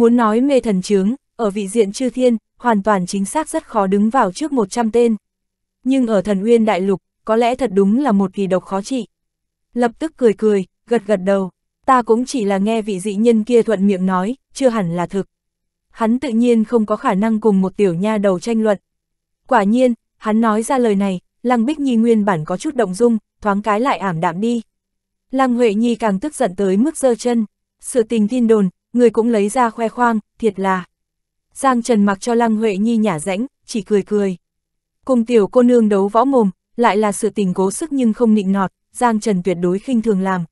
Muốn nói mê thần chướng, ở vị diện chư thiên, hoàn toàn chính xác rất khó đứng vào trước 100 tên. Nhưng ở thần uyên đại lục, có lẽ thật đúng là một kỳ độc khó trị. Lập tức cười cười, gật gật đầu, ta cũng chỉ là nghe vị dị nhân kia thuận miệng nói, chưa hẳn là thực. Hắn tự nhiên không có khả năng cùng một tiểu nha đầu tranh luận. Quả nhiên, hắn nói ra lời này, Lăng Bích Nhi nguyên bản có chút động dung, thoáng cái lại ảm đạm đi. Lăng Huệ Nhi càng tức giận tới mức giơ chân, sự tình tin đồn, người cũng lấy ra khoe khoang, thiệt là. Giang Trần mặc cho Lăng Huệ Nhi nhả rãnh, chỉ cười cười. Cùng tiểu cô nương đấu võ mồm, lại là sự tình cố sức nhưng không nịnh nọt, Giang Trần tuyệt đối khinh thường làm.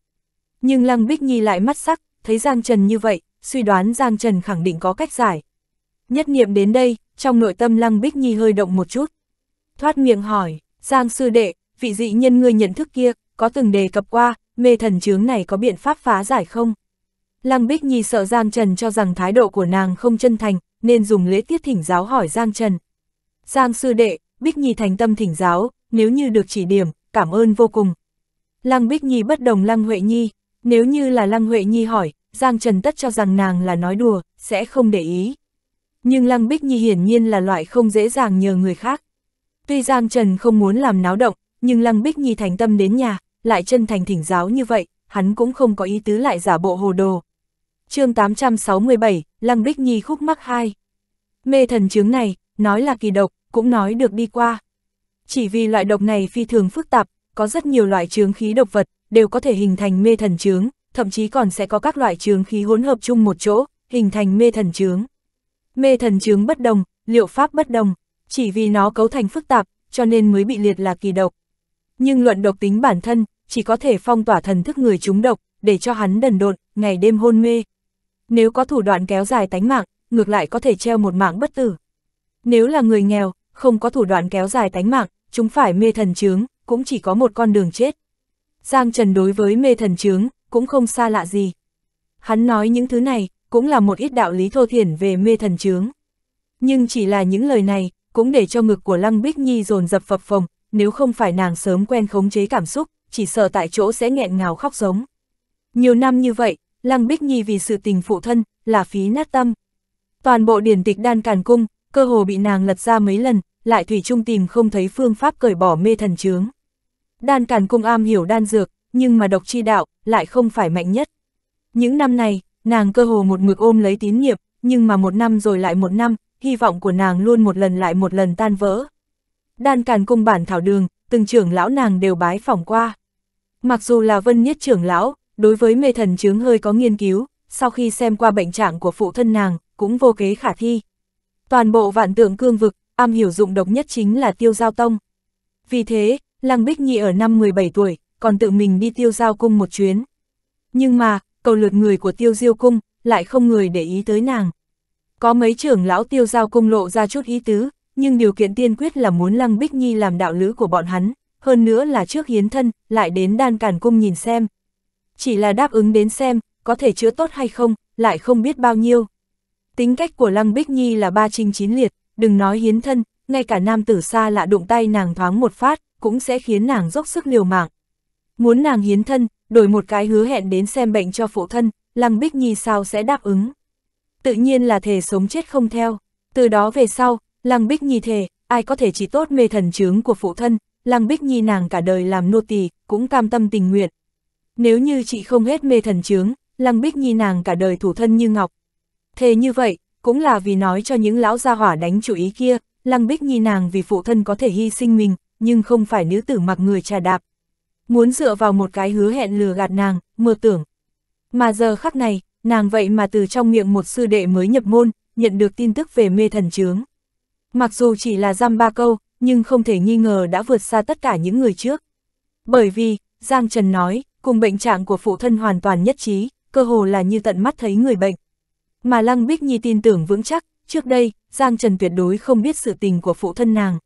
Nhưng Lăng Bích Nhi lại mắt sắc, thấy Giang Trần như vậy, suy đoán Giang Trần khẳng định có cách giải. Nhất niệm đến đây, trong nội tâm Lăng Bích Nhi hơi động một chút. Thoát miệng hỏi, Giang sư đệ, vị dị nhân ngươi nhận thức kia, có từng đề cập qua, mê thần chướng này có biện pháp phá giải không? Lăng Bích Nhi sợ Giang Trần cho rằng thái độ của nàng không chân thành, nên dùng lễ tiết thỉnh giáo hỏi Giang Trần. Giang sư đệ, Bích Nhi thành tâm thỉnh giáo, nếu như được chỉ điểm, cảm ơn vô cùng. Lăng Bích Nhi bất đồng Lăng Huệ Nhi, nếu như là Lăng Huệ Nhi hỏi, Giang Trần tất cho rằng nàng là nói đùa, sẽ không để ý. Nhưng Lăng Bích Nhi hiển nhiên là loại không dễ dàng nhờ người khác. Tuy Giang Trần không muốn làm náo động, nhưng Lăng Bích Nhi thành tâm đến nhà, lại chân thành thỉnh giáo như vậy, hắn cũng không có ý tứ lại giả bộ hồ đồ chương 867, Lăng Bích Nhi khúc mắc hai Mê thần chứng này, nói là kỳ độc, cũng nói được đi qua. Chỉ vì loại độc này phi thường phức tạp, có rất nhiều loại chướng khí độc vật, đều có thể hình thành mê thần chướng, thậm chí còn sẽ có các loại chướng khí hỗn hợp chung một chỗ, hình thành mê thần chướng. Mê thần chướng bất đồng, liệu pháp bất đồng, chỉ vì nó cấu thành phức tạp, cho nên mới bị liệt là kỳ độc. Nhưng luận độc tính bản thân, chỉ có thể phong tỏa thần thức người chúng độc, để cho hắn đần độn, ngày đêm hôn mê, nếu có thủ đoạn kéo dài tánh mạng, ngược lại có thể treo một mạng bất tử. Nếu là người nghèo, không có thủ đoạn kéo dài tánh mạng, chúng phải mê thần chướng, cũng chỉ có một con đường chết. Giang Trần đối với mê thần chướng, cũng không xa lạ gì. Hắn nói những thứ này, cũng là một ít đạo lý thô thiển về mê thần chướng. Nhưng chỉ là những lời này, cũng để cho ngực của Lăng Bích Nhi dồn dập phập phồng, nếu không phải nàng sớm quen khống chế cảm xúc, chỉ sợ tại chỗ sẽ nghẹn ngào khóc giống. Nhiều năm như vậy, Lăng Bích Nhi vì sự tình phụ thân, là phí nát tâm. Toàn bộ điển tịch đan càn cung, cơ hồ bị nàng lật ra mấy lần, lại thủy chung tìm không thấy phương pháp cởi bỏ mê thần chướng. Đan càn cung am hiểu đan dược, nhưng mà độc chi đạo, lại không phải mạnh nhất. Những năm này, nàng cơ hồ một mực ôm lấy tín nghiệp, nhưng mà một năm rồi lại một năm, hy vọng của nàng luôn một lần lại một lần tan vỡ. Đan càn cung bản thảo đường, từng trưởng lão nàng đều bái phỏng qua. Mặc dù là vân nhất trưởng lão, đối với mê thần chứng hơi có nghiên cứu, sau khi xem qua bệnh trạng của phụ thân nàng, cũng vô kế khả thi. Toàn bộ vạn tượng cương vực, am hiểu dụng độc nhất chính là tiêu giao tông. Vì thế, Lăng Bích Nhi ở năm 17 tuổi, còn tự mình đi tiêu giao cung một chuyến. Nhưng mà, cầu lượt người của tiêu diêu cung, lại không người để ý tới nàng. Có mấy trưởng lão tiêu giao cung lộ ra chút ý tứ, nhưng điều kiện tiên quyết là muốn Lăng Bích Nhi làm đạo lữ của bọn hắn, hơn nữa là trước hiến thân, lại đến đan càn cung nhìn xem, chỉ là đáp ứng đến xem, có thể chữa tốt hay không, lại không biết bao nhiêu. Tính cách của Lăng Bích Nhi là ba trinh chín liệt, đừng nói hiến thân, ngay cả nam tử xa lạ đụng tay nàng thoáng một phát, cũng sẽ khiến nàng dốc sức liều mạng. Muốn nàng hiến thân, đổi một cái hứa hẹn đến xem bệnh cho phụ thân, Lăng Bích Nhi sao sẽ đáp ứng. Tự nhiên là thề sống chết không theo, từ đó về sau, Lăng Bích Nhi thề, ai có thể chỉ tốt mê thần chướng của phụ thân, Lăng Bích Nhi nàng cả đời làm nô tỳ cũng cam tâm tình nguyện, nếu như chị không hết mê thần chướng, Lăng Bích Nhi nàng cả đời thủ thân như ngọc. Thế như vậy, cũng là vì nói cho những lão gia hỏa đánh chủ ý kia, Lăng Bích Nhi nàng vì phụ thân có thể hy sinh mình, nhưng không phải nữ tử mặc người trà đạp. Muốn dựa vào một cái hứa hẹn lừa gạt nàng, mơ tưởng. Mà giờ khắc này, nàng vậy mà từ trong miệng một sư đệ mới nhập môn, nhận được tin tức về mê thần chướng. Mặc dù chỉ là giam ba câu, nhưng không thể nghi ngờ đã vượt xa tất cả những người trước. Bởi vì, Giang Trần nói, cùng bệnh trạng của phụ thân hoàn toàn nhất trí, cơ hồ là như tận mắt thấy người bệnh. Mà Lăng Bích Nhi tin tưởng vững chắc, trước đây, Giang Trần tuyệt đối không biết sự tình của phụ thân nàng.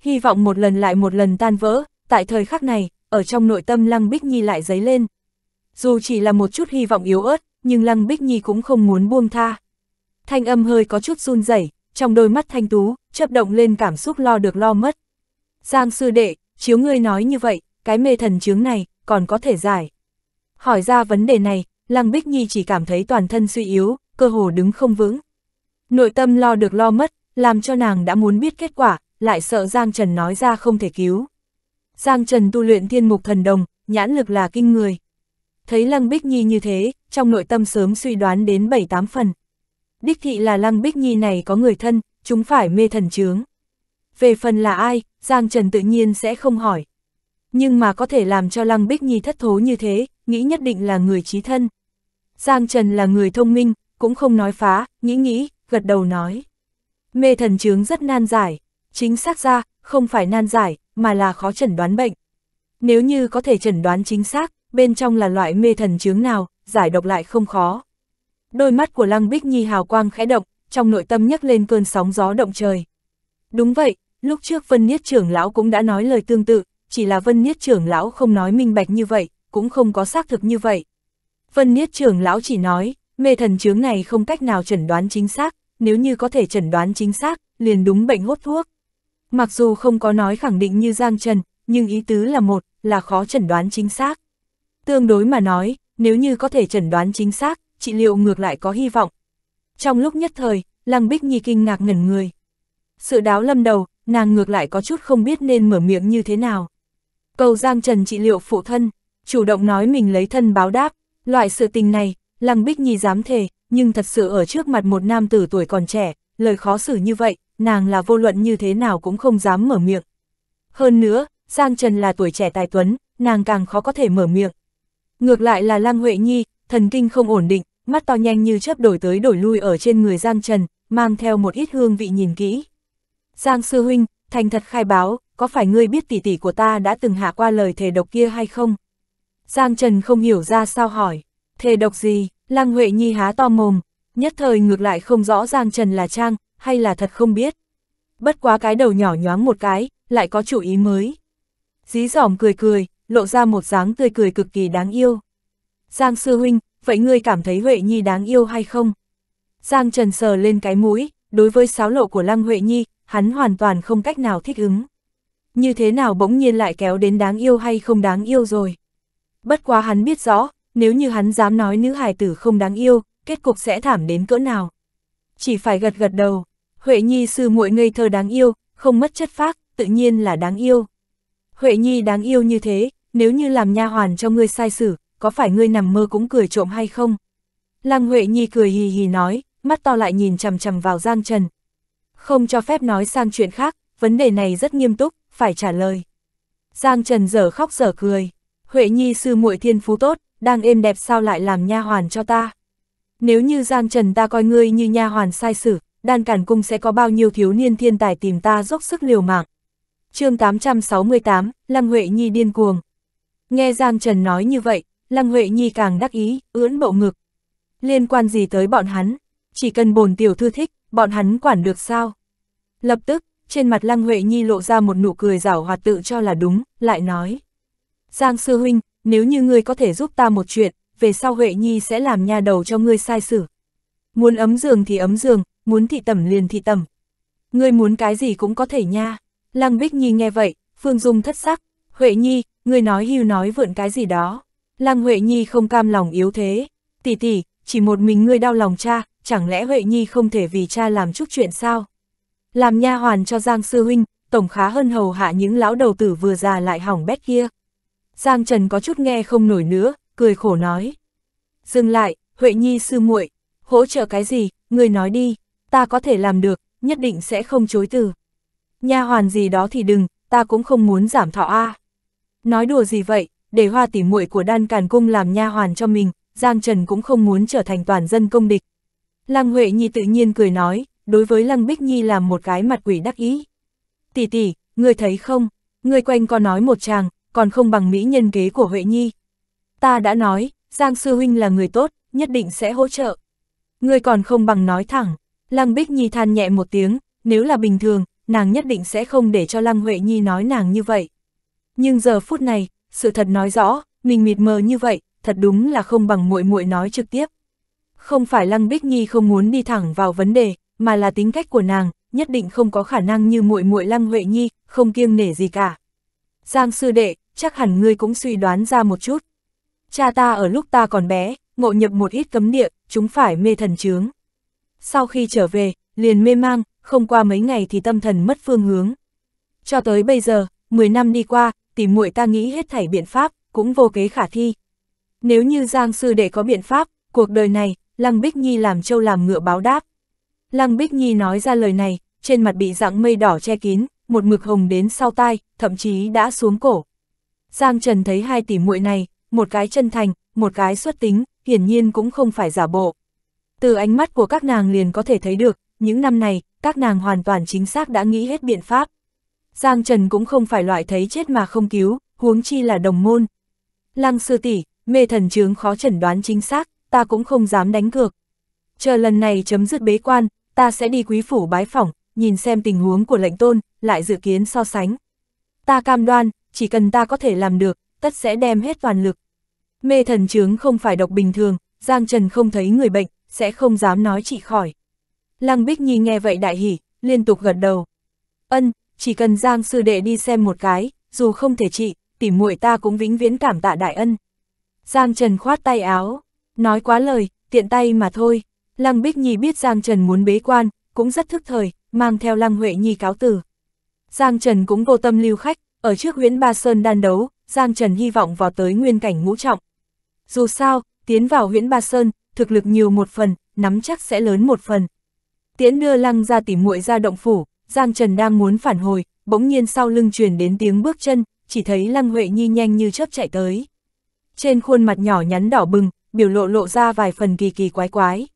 Hy vọng một lần lại một lần tan vỡ, tại thời khắc này, ở trong nội tâm Lăng Bích Nhi lại dấy lên. Dù chỉ là một chút hy vọng yếu ớt, nhưng Lăng Bích Nhi cũng không muốn buông tha. Thanh âm hơi có chút run rẩy, trong đôi mắt thanh tú, chập động lên cảm xúc lo được lo mất. Giang sư đệ, chiếu ngươi nói như vậy, cái mê thần chướng này, còn có thể giải. Hỏi ra vấn đề này, Lăng Bích Nhi chỉ cảm thấy toàn thân suy yếu, cơ hồ đứng không vững. Nội tâm lo được lo mất, làm cho nàng đã muốn biết kết quả, lại sợ Giang Trần nói ra không thể cứu. Giang Trần tu luyện thiên mục thần đồng, nhãn lực là kinh người. Thấy Lăng Bích Nhi như thế, trong nội tâm sớm suy đoán đến 7-8 phần. Đích thị là Lăng Bích Nhi này có người thân, chúng phải mê thần chướng. Về phần là ai, Giang Trần tự nhiên sẽ không hỏi nhưng mà có thể làm cho Lăng Bích Nhi thất thố như thế, nghĩ nhất định là người trí thân. Giang Trần là người thông minh, cũng không nói phá, nghĩ nghĩ, gật đầu nói. Mê thần chứng rất nan giải, chính xác ra, không phải nan giải, mà là khó chẩn đoán bệnh. Nếu như có thể chẩn đoán chính xác, bên trong là loại mê thần chứng nào, giải độc lại không khó. Đôi mắt của Lăng Bích Nhi hào quang khẽ động, trong nội tâm nhấc lên cơn sóng gió động trời. Đúng vậy, lúc trước Vân Niết trưởng lão cũng đã nói lời tương tự, chỉ là Vân Niết trưởng lão không nói minh bạch như vậy, cũng không có xác thực như vậy. Vân Niết trưởng lão chỉ nói, mê thần chướng này không cách nào chẩn đoán chính xác, nếu như có thể chẩn đoán chính xác, liền đúng bệnh hốt thuốc. Mặc dù không có nói khẳng định như Giang Trần, nhưng ý tứ là một, là khó chẩn đoán chính xác. Tương đối mà nói, nếu như có thể chẩn đoán chính xác, trị liệu ngược lại có hy vọng. Trong lúc nhất thời, Lăng Bích Nhi kinh ngạc ngẩn người. Sự đáo lâm đầu, nàng ngược lại có chút không biết nên mở miệng như thế nào. Cầu Giang Trần trị liệu phụ thân, chủ động nói mình lấy thân báo đáp, loại sự tình này, Lăng Bích Nhi dám thề, nhưng thật sự ở trước mặt một nam tử tuổi còn trẻ, lời khó xử như vậy, nàng là vô luận như thế nào cũng không dám mở miệng. Hơn nữa, Giang Trần là tuổi trẻ tài tuấn, nàng càng khó có thể mở miệng. Ngược lại là Lăng Huệ Nhi, thần kinh không ổn định, mắt to nhanh như chớp đổi tới đổi lui ở trên người Giang Trần, mang theo một ít hương vị nhìn kỹ. Giang Sư Huynh, thành thật khai báo, có phải ngươi biết tỷ tỷ của ta đã từng hạ qua lời thề độc kia hay không? Giang Trần không hiểu ra sao hỏi, thề độc gì, Lăng Huệ Nhi há to mồm, nhất thời ngược lại không rõ Giang Trần là Trang, hay là thật không biết. Bất quá cái đầu nhỏ nhoáng một cái, lại có chủ ý mới. Dí dỏm cười cười, lộ ra một dáng tươi cười cực kỳ đáng yêu. Giang Sư Huynh, vậy ngươi cảm thấy Huệ Nhi đáng yêu hay không? Giang Trần sờ lên cái mũi, đối với sáo lộ của Lăng Huệ Nhi, hắn hoàn toàn không cách nào thích ứng như thế nào bỗng nhiên lại kéo đến đáng yêu hay không đáng yêu rồi. Bất quá hắn biết rõ, nếu như hắn dám nói nữ hài tử không đáng yêu, kết cục sẽ thảm đến cỡ nào. Chỉ phải gật gật đầu, Huệ Nhi sư muội ngây thơ đáng yêu, không mất chất phác, tự nhiên là đáng yêu. Huệ Nhi đáng yêu như thế, nếu như làm nha hoàn cho ngươi sai xử, có phải ngươi nằm mơ cũng cười trộm hay không? Lăng Huệ Nhi cười hì hì nói, mắt to lại nhìn chằm chằm vào Giang Trần. Không cho phép nói sang chuyện khác, vấn đề này rất nghiêm túc, phải trả lời. Giang Trần dở khóc dở cười, Huệ Nhi sư muội thiên phú tốt, đang êm đẹp sao lại làm nha hoàn cho ta. Nếu như Giang Trần ta coi ngươi như nha hoàn sai sử, đan cản cung sẽ có bao nhiêu thiếu niên thiên tài tìm ta dốc sức liều mạng. chương 868, Lăng Huệ Nhi điên cuồng. Nghe Giang Trần nói như vậy, Lăng Huệ Nhi càng đắc ý, ưỡn bộ ngực. Liên quan gì tới bọn hắn, chỉ cần bồn tiểu thư thích, bọn hắn quản được sao? Lập tức, trên mặt Lăng Huệ Nhi lộ ra một nụ cười rảo hoạt tự cho là đúng, lại nói. Giang Sư Huynh, nếu như ngươi có thể giúp ta một chuyện, về sau Huệ Nhi sẽ làm nhà đầu cho ngươi sai xử. Muốn ấm giường thì ấm giường, muốn thị tẩm liền thị tẩm. Ngươi muốn cái gì cũng có thể nha. Lăng Bích Nhi nghe vậy, Phương Dung thất sắc. Huệ Nhi, ngươi nói hưu nói vượn cái gì đó. Lăng Huệ Nhi không cam lòng yếu thế. Tỷ tỷ, chỉ một mình ngươi đau lòng cha, chẳng lẽ Huệ Nhi không thể vì cha làm chút chuyện sao? làm nha hoàn cho Giang Sư Huynh, tổng khá hơn hầu hạ những lão đầu tử vừa già lại hỏng bét kia. Giang Trần có chút nghe không nổi nữa, cười khổ nói. Dừng lại, Huệ Nhi sư muội, hỗ trợ cái gì, người nói đi, ta có thể làm được, nhất định sẽ không chối từ. Nha hoàn gì đó thì đừng, ta cũng không muốn giảm thọ a. À. Nói đùa gì vậy, để hoa tỉ muội của đan càn cung làm nha hoàn cho mình, Giang Trần cũng không muốn trở thành toàn dân công địch. Lăng Huệ Nhi tự nhiên cười nói, đối với Lăng Bích Nhi làm một cái mặt quỷ đắc ý. Tỷ tỷ, ngươi thấy không, ngươi quanh có nói một chàng, còn không bằng mỹ nhân kế của Huệ Nhi. Ta đã nói, Giang Sư Huynh là người tốt, nhất định sẽ hỗ trợ. ngươi còn không bằng nói thẳng, Lăng Bích Nhi than nhẹ một tiếng, nếu là bình thường, nàng nhất định sẽ không để cho Lăng Huệ Nhi nói nàng như vậy. Nhưng giờ phút này, sự thật nói rõ, mình mịt mờ như vậy, thật đúng là không bằng muội muội nói trực tiếp. Không phải Lăng Bích Nhi không muốn đi thẳng vào vấn đề, mà là tính cách của nàng, nhất định không có khả năng như muội muội Lăng Huệ Nhi, không kiêng nể gì cả. Giang sư đệ, chắc hẳn ngươi cũng suy đoán ra một chút. Cha ta ở lúc ta còn bé, ngộ nhập một ít cấm địa, chúng phải mê thần chướng. Sau khi trở về, liền mê mang, không qua mấy ngày thì tâm thần mất phương hướng. Cho tới bây giờ, 10 năm đi qua, tìm muội ta nghĩ hết thảy biện pháp, cũng vô kế khả thi. Nếu như Giang sư đệ có biện pháp, cuộc đời này, Lăng Bích Nhi làm trâu làm ngựa báo đáp. Lăng Bích Nhi nói ra lời này, trên mặt bị dạng mây đỏ che kín, một mực hồng đến sau tai, thậm chí đã xuống cổ. Giang Trần thấy hai tỷ muội này, một cái chân thành, một cái xuất tính, hiển nhiên cũng không phải giả bộ. Từ ánh mắt của các nàng liền có thể thấy được, những năm này, các nàng hoàn toàn chính xác đã nghĩ hết biện pháp. Giang Trần cũng không phải loại thấy chết mà không cứu, huống chi là đồng môn. Lăng sư tỷ, mê thần chướng khó chẩn đoán chính xác, ta cũng không dám đánh cược. Chờ lần này chấm dứt bế quan, ta sẽ đi quý phủ bái phỏng, nhìn xem tình huống của lệnh tôn, lại dự kiến so sánh. Ta cam đoan, chỉ cần ta có thể làm được, tất sẽ đem hết toàn lực. Mê thần chứng không phải độc bình thường, Giang Trần không thấy người bệnh, sẽ không dám nói trị khỏi. Lăng Bích Nhi nghe vậy đại hỉ, liên tục gật đầu. Ân, chỉ cần Giang sư đệ đi xem một cái, dù không thể trị, tỉ muội ta cũng vĩnh viễn cảm tạ đại ân. Giang Trần khoát tay áo, nói quá lời, tiện tay mà thôi. Lăng Bích Nhi biết Giang Trần muốn bế quan, cũng rất thức thời, mang theo Lăng Huệ Nhi cáo tử. Giang Trần cũng vô tâm lưu khách, ở trước huyễn Ba Sơn đan đấu, Giang Trần hy vọng vào tới nguyên cảnh ngũ trọng. Dù sao, tiến vào huyễn Ba Sơn, thực lực nhiều một phần, nắm chắc sẽ lớn một phần. Tiễn đưa Lăng ra tỉ muội ra động phủ, Giang Trần đang muốn phản hồi, bỗng nhiên sau lưng truyền đến tiếng bước chân, chỉ thấy Lăng Huệ Nhi nhanh như chớp chạy tới. Trên khuôn mặt nhỏ nhắn đỏ bừng, biểu lộ lộ ra vài phần kỳ kỳ quái quái.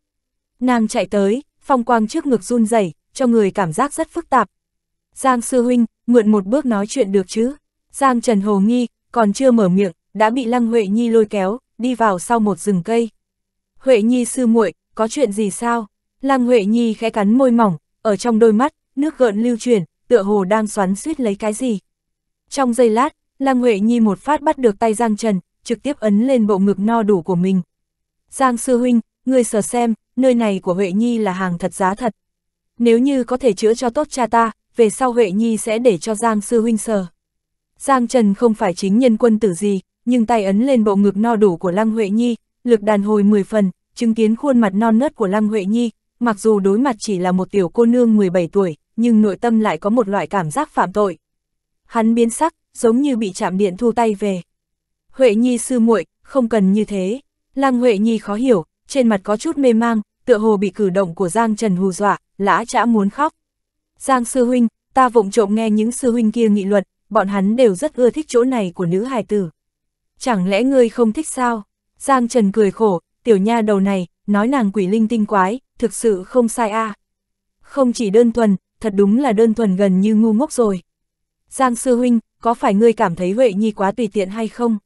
Nàng chạy tới, phong quang trước ngực run rẩy, cho người cảm giác rất phức tạp. Giang sư huynh, mượn một bước nói chuyện được chứ? Giang Trần Hồ nghi, còn chưa mở miệng, đã bị Lăng Huệ Nhi lôi kéo, đi vào sau một rừng cây. Huệ Nhi sư muội, có chuyện gì sao? Lăng Huệ Nhi khẽ cắn môi mỏng, ở trong đôi mắt, nước gợn lưu chuyển, tựa hồ đang xoắn suýt lấy cái gì. Trong giây lát, Lăng Huệ Nhi một phát bắt được tay Giang Trần, trực tiếp ấn lên bộ ngực no đủ của mình. Giang sư huynh, ngươi sờ xem, nơi này của Huệ Nhi là hàng thật giá thật. Nếu như có thể chữa cho tốt cha ta, về sau Huệ Nhi sẽ để cho Giang Sư Huynh sờ. Giang Trần không phải chính nhân quân tử gì, nhưng tay ấn lên bộ ngực no đủ của Lăng Huệ Nhi, lực đàn hồi 10 phần, chứng kiến khuôn mặt non nớt của Lăng Huệ Nhi, mặc dù đối mặt chỉ là một tiểu cô nương 17 tuổi, nhưng nội tâm lại có một loại cảm giác phạm tội. Hắn biến sắc, giống như bị chạm điện thu tay về. Huệ Nhi sư muội, không cần như thế. Lăng Huệ Nhi khó hiểu, trên mặt có chút mê mang, tựa hồ bị cử động của Giang Trần hù dọa, lã chả muốn khóc. Giang sư huynh, ta vụng trộm nghe những sư huynh kia nghị luận, bọn hắn đều rất ưa thích chỗ này của nữ hài tử. Chẳng lẽ ngươi không thích sao? Giang Trần cười khổ, tiểu nha đầu này, nói nàng quỷ linh tinh quái, thực sự không sai a. Không chỉ đơn thuần, thật đúng là đơn thuần gần như ngu ngốc rồi. Giang sư huynh, có phải ngươi cảm thấy Huệ Nhi quá tùy tiện hay không?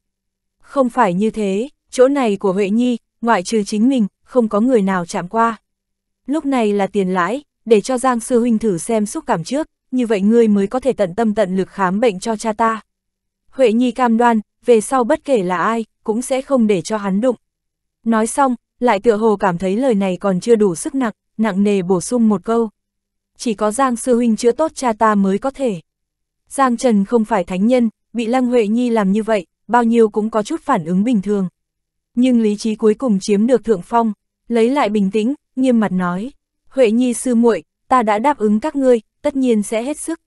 Không phải như thế, chỗ này của Huệ Nhi, ngoại trừ chính mình, không có người nào chạm qua. Lúc này là tiền lãi, để cho Giang Sư Huynh thử xem xúc cảm trước, như vậy ngươi mới có thể tận tâm tận lực khám bệnh cho cha ta. Huệ Nhi cam đoan, về sau bất kể là ai, cũng sẽ không để cho hắn đụng. Nói xong, lại tựa hồ cảm thấy lời này còn chưa đủ sức nặng, nặng nề bổ sung một câu. Chỉ có Giang Sư Huynh chữa tốt cha ta mới có thể. Giang Trần không phải thánh nhân, bị Lăng Huệ Nhi làm như vậy, bao nhiêu cũng có chút phản ứng bình thường nhưng lý trí cuối cùng chiếm được thượng phong, lấy lại bình tĩnh, nghiêm mặt nói, Huệ Nhi sư muội, ta đã đáp ứng các ngươi, tất nhiên sẽ hết sức.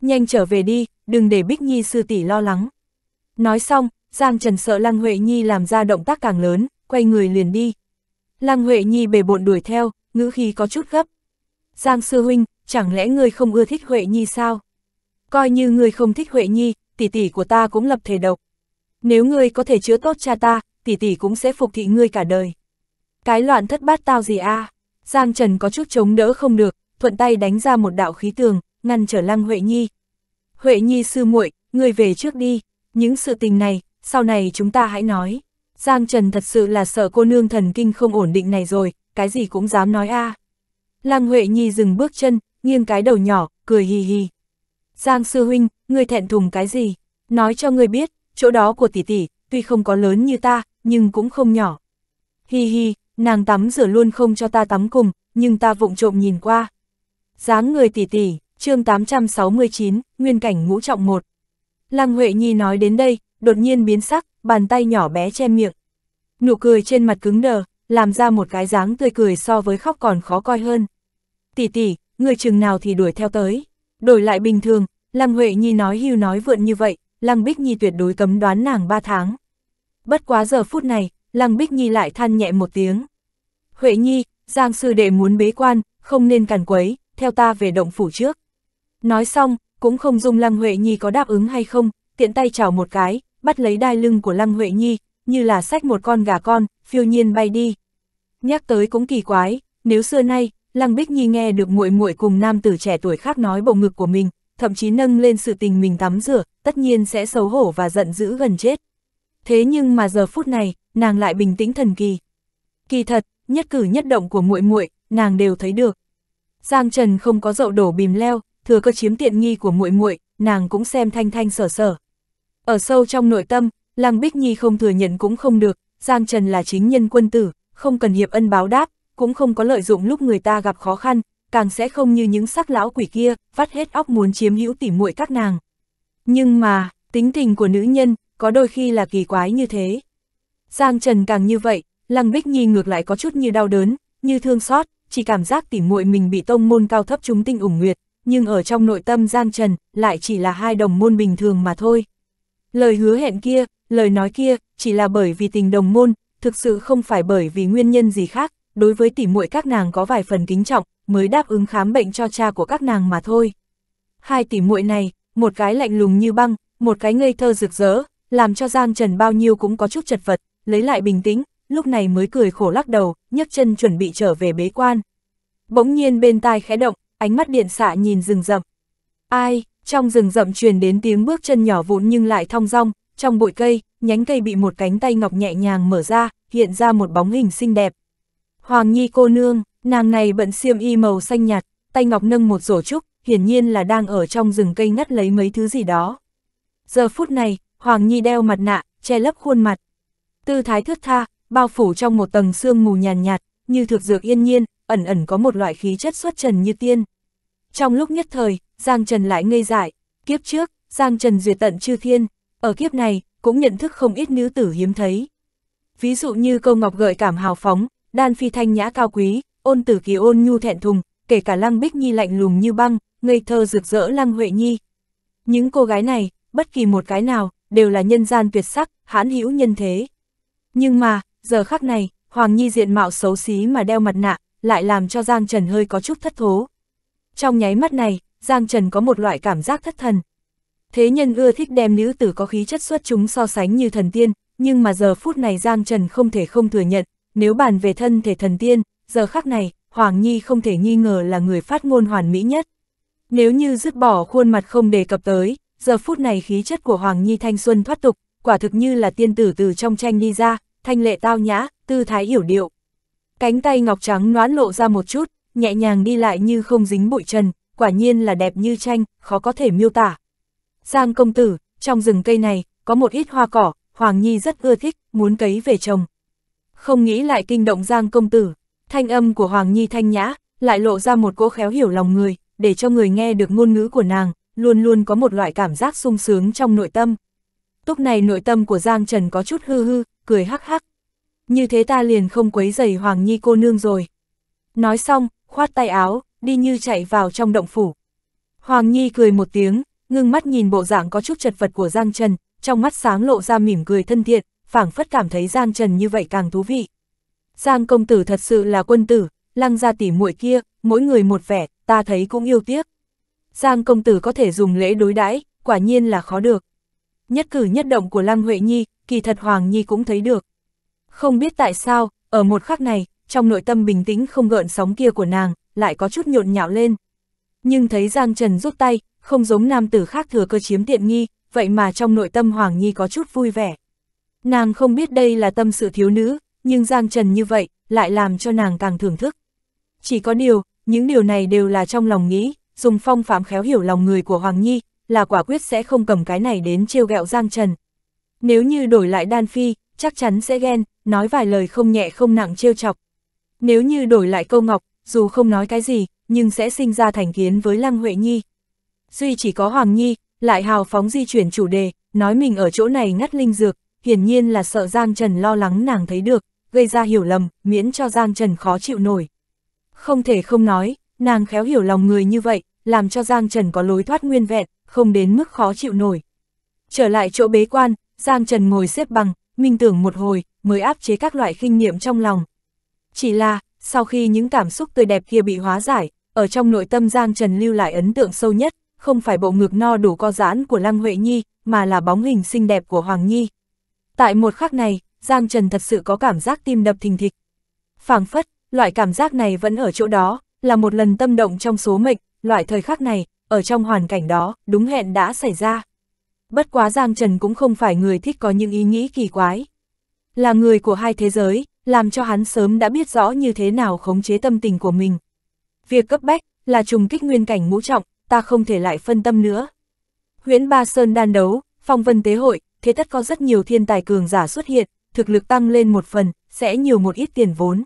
Nhanh trở về đi, đừng để Bích Nhi sư tỷ lo lắng. Nói xong, Giang Trần sợ Lăng Huệ Nhi làm ra động tác càng lớn, quay người liền đi. Lăng Huệ Nhi bề bộn đuổi theo, ngữ khí có chút gấp. Giang sư huynh, chẳng lẽ ngươi không ưa thích Huệ Nhi sao? Coi như ngươi không thích Huệ Nhi, tỷ tỷ của ta cũng lập thể độc. Nếu ngươi có thể chữa tốt cha ta, tỷ tỷ cũng sẽ phục thị ngươi cả đời. Cái loạn thất bát tao gì a? À? Giang Trần có chút chống đỡ không được, thuận tay đánh ra một đạo khí tường, ngăn trở Lăng Huệ Nhi. Huệ Nhi sư muội, ngươi về trước đi, những sự tình này, sau này chúng ta hãy nói. Giang Trần thật sự là sợ cô nương thần kinh không ổn định này rồi, cái gì cũng dám nói a. À. Lăng Huệ Nhi dừng bước chân, nghiêng cái đầu nhỏ, cười hì hì. Giang sư huynh, ngươi thẹn thùng cái gì? Nói cho ngươi biết, chỗ đó của tỷ tỷ, tuy không có lớn như ta, nhưng cũng không nhỏ. Hi hi, nàng tắm rửa luôn không cho ta tắm cùng, nhưng ta vụng trộm nhìn qua. dáng người tỷ tỷ, chương 869, nguyên cảnh ngũ trọng một. Lăng Huệ Nhi nói đến đây, đột nhiên biến sắc, bàn tay nhỏ bé che miệng. Nụ cười trên mặt cứng đờ, làm ra một cái dáng tươi cười so với khóc còn khó coi hơn. Tỷ tỷ, người chừng nào thì đuổi theo tới. Đổi lại bình thường, Lăng Huệ Nhi nói hưu nói vượn như vậy, Lăng Bích Nhi tuyệt đối cấm đoán nàng 3 tháng bất quá giờ phút này, Lăng Bích Nhi lại than nhẹ một tiếng. Huệ Nhi, Giang sư đệ muốn bế quan, không nên càn quấy, theo ta về động phủ trước. Nói xong, cũng không dung Lăng Huệ Nhi có đáp ứng hay không, tiện tay chào một cái, bắt lấy đai lưng của Lăng Huệ Nhi, như là sách một con gà con, phiêu nhiên bay đi. Nhắc tới cũng kỳ quái, nếu xưa nay, Lăng Bích Nhi nghe được muội muội cùng nam tử trẻ tuổi khác nói bộ ngực của mình, thậm chí nâng lên sự tình mình tắm rửa, tất nhiên sẽ xấu hổ và giận dữ gần chết, thế nhưng mà giờ phút này, nàng lại bình tĩnh thần kỳ. Kỳ thật, nhất cử nhất động của muội muội, nàng đều thấy được. Giang Trần không có dậu đổ bìm leo, thừa cơ chiếm tiện nghi của muội muội, nàng cũng xem thanh thanh sở sở. Ở sâu trong nội tâm, Lăng Bích Nhi không thừa nhận cũng không được, Giang Trần là chính nhân quân tử, không cần hiệp ân báo đáp, cũng không có lợi dụng lúc người ta gặp khó khăn, càng sẽ không như những sắc lão quỷ kia, vắt hết óc muốn chiếm hữu tỉ muội các nàng. Nhưng mà, tính tình của nữ nhân, có đôi khi là kỳ quái như thế. Giang Trần càng như vậy, Lăng Bích Nhi ngược lại có chút như đau đớn, như thương xót, chỉ cảm giác tỉ muội mình bị tông môn cao thấp chúng tinh ủng nguyệt, nhưng ở trong nội tâm Giang Trần lại chỉ là hai đồng môn bình thường mà thôi. Lời hứa hẹn kia, lời nói kia, chỉ là bởi vì tình đồng môn, thực sự không phải bởi vì nguyên nhân gì khác, đối với tỉ muội các nàng có vài phần kính trọng, mới đáp ứng khám bệnh cho cha của các nàng mà thôi. Hai tỉ muội này, một cái lạnh lùng như băng, một cái ngây thơ rực rỡ, làm cho Giang Trần bao nhiêu cũng có chút chật vật, lấy lại bình tĩnh, lúc này mới cười khổ lắc đầu, nhấc chân chuẩn bị trở về bế quan. Bỗng nhiên bên tai khẽ động, ánh mắt điện xạ nhìn rừng rậm. Ai, trong rừng rậm truyền đến tiếng bước chân nhỏ vụn nhưng lại thong dong, trong bụi cây, nhánh cây bị một cánh tay ngọc nhẹ nhàng mở ra, hiện ra một bóng hình xinh đẹp. Hoàng Nhi cô nương, nàng này bận xiêm y màu xanh nhạt, tay ngọc nâng một rổ trúc, hiển nhiên là đang ở trong rừng cây ngắt lấy mấy thứ gì đó. Giờ phút này, Hoàng Nhi đeo mặt nạ, che lấp khuôn mặt. Tư thái thước tha, bao phủ trong một tầng sương mù nhàn nhạt, nhạt, như thực dược yên nhiên, ẩn ẩn có một loại khí chất xuất trần như tiên. Trong lúc nhất thời, Giang Trần lại ngây dại, kiếp trước, Giang Trần duyệt tận chư thiên, ở kiếp này, cũng nhận thức không ít nữ tử hiếm thấy. Ví dụ như câu ngọc gợi cảm hào phóng, đan phi thanh nhã cao quý, ôn tử kỳ ôn nhu thẹn thùng, kể cả lăng bích nhi lạnh lùng như băng, ngây thơ rực rỡ lăng huệ nhi. Những cô gái này, bất kỳ một cái nào, đều là nhân gian tuyệt sắc, hãn hữu nhân thế. Nhưng mà, giờ khắc này, Hoàng Nhi diện mạo xấu xí mà đeo mặt nạ, lại làm cho Giang Trần hơi có chút thất thố. Trong nháy mắt này, Giang Trần có một loại cảm giác thất thần. Thế nhân ưa thích đem nữ tử có khí chất xuất chúng so sánh như thần tiên, nhưng mà giờ phút này Giang Trần không thể không thừa nhận, nếu bàn về thân thể thần tiên, giờ khắc này, Hoàng Nhi không thể nghi ngờ là người phát ngôn hoàn mỹ nhất. Nếu như dứt bỏ khuôn mặt không đề cập tới, giờ phút này khí chất của Hoàng Nhi thanh xuân thoát tục, quả thực như là tiên tử từ trong tranh đi ra, thanh lệ tao nhã, tư thái hiểu điệu. Cánh tay ngọc trắng noãn lộ ra một chút, nhẹ nhàng đi lại như không dính bụi trần, quả nhiên là đẹp như tranh, khó có thể miêu tả. Giang công tử, trong rừng cây này, có một ít hoa cỏ, Hoàng Nhi rất ưa thích, muốn cấy về trồng. Không nghĩ lại kinh động Giang công tử, thanh âm của Hoàng Nhi thanh nhã, lại lộ ra một cỗ khéo hiểu lòng người, để cho người nghe được ngôn ngữ của nàng, luôn luôn có một loại cảm giác sung sướng trong nội tâm. Lúc này nội tâm của Giang Trần có chút hư hư, cười hắc hắc. Như thế ta liền không quấy giày Hoàng Nhi cô nương rồi. Nói xong, khoát tay áo, đi như chạy vào trong động phủ. Hoàng Nhi cười một tiếng, ngưng mắt nhìn bộ dạng có chút chật vật của Giang Trần, trong mắt sáng lộ ra mỉm cười thân thiện, phảng phất cảm thấy Giang Trần như vậy càng thú vị. Giang công tử thật sự là quân tử, lăng ra tỉ muội kia, mỗi người một vẻ, ta thấy cũng yêu tiếc. Giang công tử có thể dùng lễ đối đãi, quả nhiên là khó được. Nhất cử nhất động của Lăng Huệ Nhi, kỳ thật Hoàng Nhi cũng thấy được. Không biết tại sao, ở một khắc này, trong nội tâm bình tĩnh không gợn sóng kia của nàng, lại có chút nhộn nhạo lên. Nhưng thấy Giang Trần rút tay, không giống nam tử khác thừa cơ chiếm tiện nghi, vậy mà trong nội tâm Hoàng Nhi có chút vui vẻ. Nàng không biết đây là tâm sự thiếu nữ, nhưng Giang Trần như vậy, lại làm cho nàng càng thưởng thức. Chỉ có điều, những điều này đều là trong lòng nghĩ, dùng phong phạm khéo hiểu lòng người của Hoàng Nhi, là quả quyết sẽ không cầm cái này đến trêu gẹo Giang Trần. Nếu như đổi lại Đan Phi, chắc chắn sẽ ghen, nói vài lời không nhẹ không nặng trêu chọc. Nếu như đổi lại câu Ngọc, dù không nói cái gì, nhưng sẽ sinh ra thành kiến với Lăng Huệ Nhi. Duy chỉ có Hoàng Nhi, lại hào phóng di chuyển chủ đề, nói mình ở chỗ này ngắt linh dược, hiển nhiên là sợ Giang Trần lo lắng nàng thấy được, gây ra hiểu lầm, miễn cho Giang Trần khó chịu nổi. Không thể không nói, nàng khéo hiểu lòng người như vậy, làm cho Giang Trần có lối thoát nguyên vẹn, không đến mức khó chịu nổi. Trở lại chỗ bế quan, Giang Trần ngồi xếp bằng, minh tưởng một hồi, mới áp chế các loại kinh nghiệm trong lòng. Chỉ là, sau khi những cảm xúc tươi đẹp kia bị hóa giải, ở trong nội tâm Giang Trần lưu lại ấn tượng sâu nhất, không phải bộ ngực no đủ co giãn của Lăng Huệ Nhi, mà là bóng hình xinh đẹp của Hoàng Nhi. Tại một khắc này, Giang Trần thật sự có cảm giác tim đập thình thịch. phảng phất, loại cảm giác này vẫn ở chỗ đó, là một lần tâm động trong số mệnh, loại thời khắc này, ở trong hoàn cảnh đó, đúng hẹn đã xảy ra. Bất quá Giang Trần cũng không phải người thích có những ý nghĩ kỳ quái. Là người của hai thế giới, làm cho hắn sớm đã biết rõ như thế nào khống chế tâm tình của mình. Việc cấp bách là trùng kích nguyên cảnh ngũ trọng, ta không thể lại phân tâm nữa. Huyễn Ba Sơn đan đấu, phong vân tế hội, thế tất có rất nhiều thiên tài cường giả xuất hiện, thực lực tăng lên một phần, sẽ nhiều một ít tiền vốn.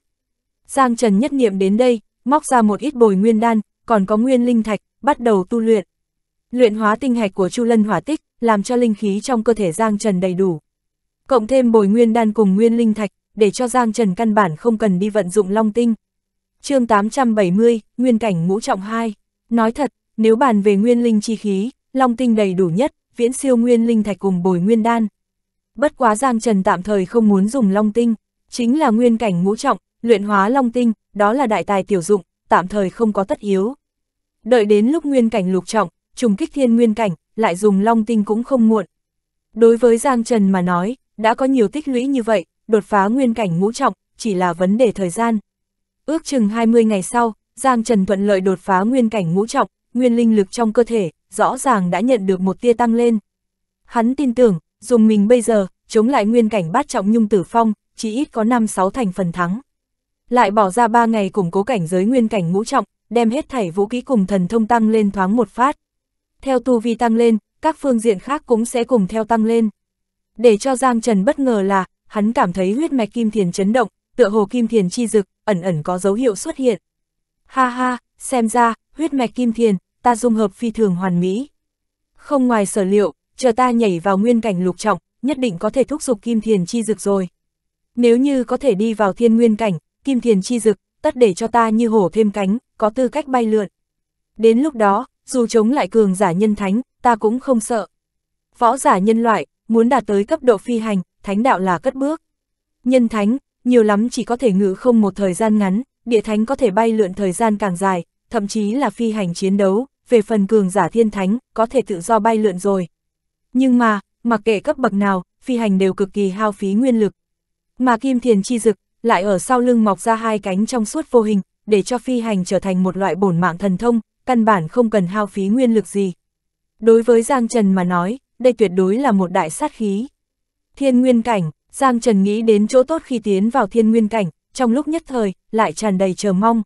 Giang Trần nhất niệm đến đây, móc ra một ít bồi nguyên đan, còn có nguyên linh thạch, bắt đầu tu luyện. Luyện hóa tinh hạch của Chu Lân Hỏa Tích, làm cho linh khí trong cơ thể Giang Trần đầy đủ. Cộng thêm bồi nguyên đan cùng nguyên linh thạch, để cho Giang Trần căn bản không cần đi vận dụng long tinh. chương 870, Nguyên cảnh ngũ trọng 2. Nói thật, nếu bàn về nguyên linh chi khí, long tinh đầy đủ nhất, viễn siêu nguyên linh thạch cùng bồi nguyên đan. Bất quá Giang Trần tạm thời không muốn dùng long tinh, chính là nguyên cảnh ngũ trọng, luyện hóa long tinh, đó là đại tài tiểu dụng, tạm thời không có tất yếu. Đợi đến lúc nguyên cảnh lục trọng, trùng kích thiên nguyên cảnh, lại dùng long tinh cũng không muộn. Đối với Giang Trần mà nói, đã có nhiều tích lũy như vậy, đột phá nguyên cảnh ngũ trọng, chỉ là vấn đề thời gian. Ước chừng 20 ngày sau, Giang Trần thuận lợi đột phá nguyên cảnh ngũ trọng, nguyên linh lực trong cơ thể, rõ ràng đã nhận được một tia tăng lên. Hắn tin tưởng, dùng mình bây giờ, chống lại nguyên cảnh bát trọng nhung tử phong, chỉ ít có 5-6 thành phần thắng lại bỏ ra ba ngày củng cố cảnh giới nguyên cảnh ngũ trọng, đem hết thảy vũ kỹ cùng thần thông tăng lên thoáng một phát. Theo tu vi tăng lên, các phương diện khác cũng sẽ cùng theo tăng lên. Để cho Giang Trần bất ngờ là, hắn cảm thấy huyết mạch kim thiền chấn động, tựa hồ kim thiền chi dực, ẩn ẩn có dấu hiệu xuất hiện. Ha ha, xem ra, huyết mạch kim thiền, ta dung hợp phi thường hoàn mỹ. Không ngoài sở liệu, chờ ta nhảy vào nguyên cảnh lục trọng, nhất định có thể thúc giục kim thiền chi dực rồi. Nếu như có thể đi vào thiên nguyên cảnh, kim thiền chi dực, tất để cho ta như hổ thêm cánh, có tư cách bay lượn. Đến lúc đó, dù chống lại cường giả nhân thánh, ta cũng không sợ. Võ giả nhân loại, muốn đạt tới cấp độ phi hành, thánh đạo là cất bước. Nhân thánh, nhiều lắm chỉ có thể ngự không một thời gian ngắn, địa thánh có thể bay lượn thời gian càng dài, thậm chí là phi hành chiến đấu, về phần cường giả thiên thánh, có thể tự do bay lượn rồi. Nhưng mà, mặc kệ cấp bậc nào, phi hành đều cực kỳ hao phí nguyên lực. Mà kim thiền chi dực, lại ở sau lưng mọc ra hai cánh trong suốt vô hình, để cho phi hành trở thành một loại bổn mạng thần thông, căn bản không cần hao phí nguyên lực gì. Đối với Giang Trần mà nói, đây tuyệt đối là một đại sát khí. Thiên nguyên cảnh, Giang Trần nghĩ đến chỗ tốt khi tiến vào thiên nguyên cảnh, trong lúc nhất thời, lại tràn đầy chờ mong.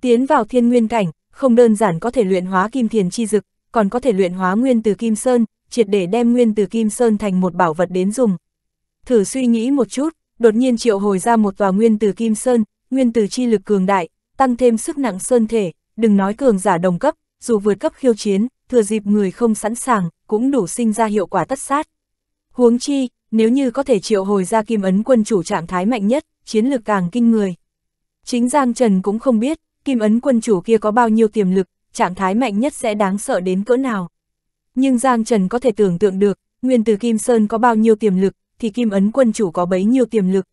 Tiến vào thiên nguyên cảnh, không đơn giản có thể luyện hóa kim thiền chi dực, còn có thể luyện hóa nguyên từ kim sơn, triệt để đem nguyên từ kim sơn thành một bảo vật đến dùng. Thử suy nghĩ một chút, đột nhiên triệu hồi ra một tòa nguyên tử kim sơn, nguyên tử chi lực cường đại, tăng thêm sức nặng sơn thể, đừng nói cường giả đồng cấp, dù vượt cấp khiêu chiến, thừa dịp người không sẵn sàng, cũng đủ sinh ra hiệu quả tất sát. Huống chi, nếu như có thể triệu hồi ra kim ấn quân chủ trạng thái mạnh nhất, chiến lược càng kinh người. Chính Giang Trần cũng không biết, kim ấn quân chủ kia có bao nhiêu tiềm lực, trạng thái mạnh nhất sẽ đáng sợ đến cỡ nào. Nhưng Giang Trần có thể tưởng tượng được, nguyên từ Kim Sơn có bao nhiêu tiềm lực, thì kim ấn quân chủ có bấy nhiêu tiềm lực.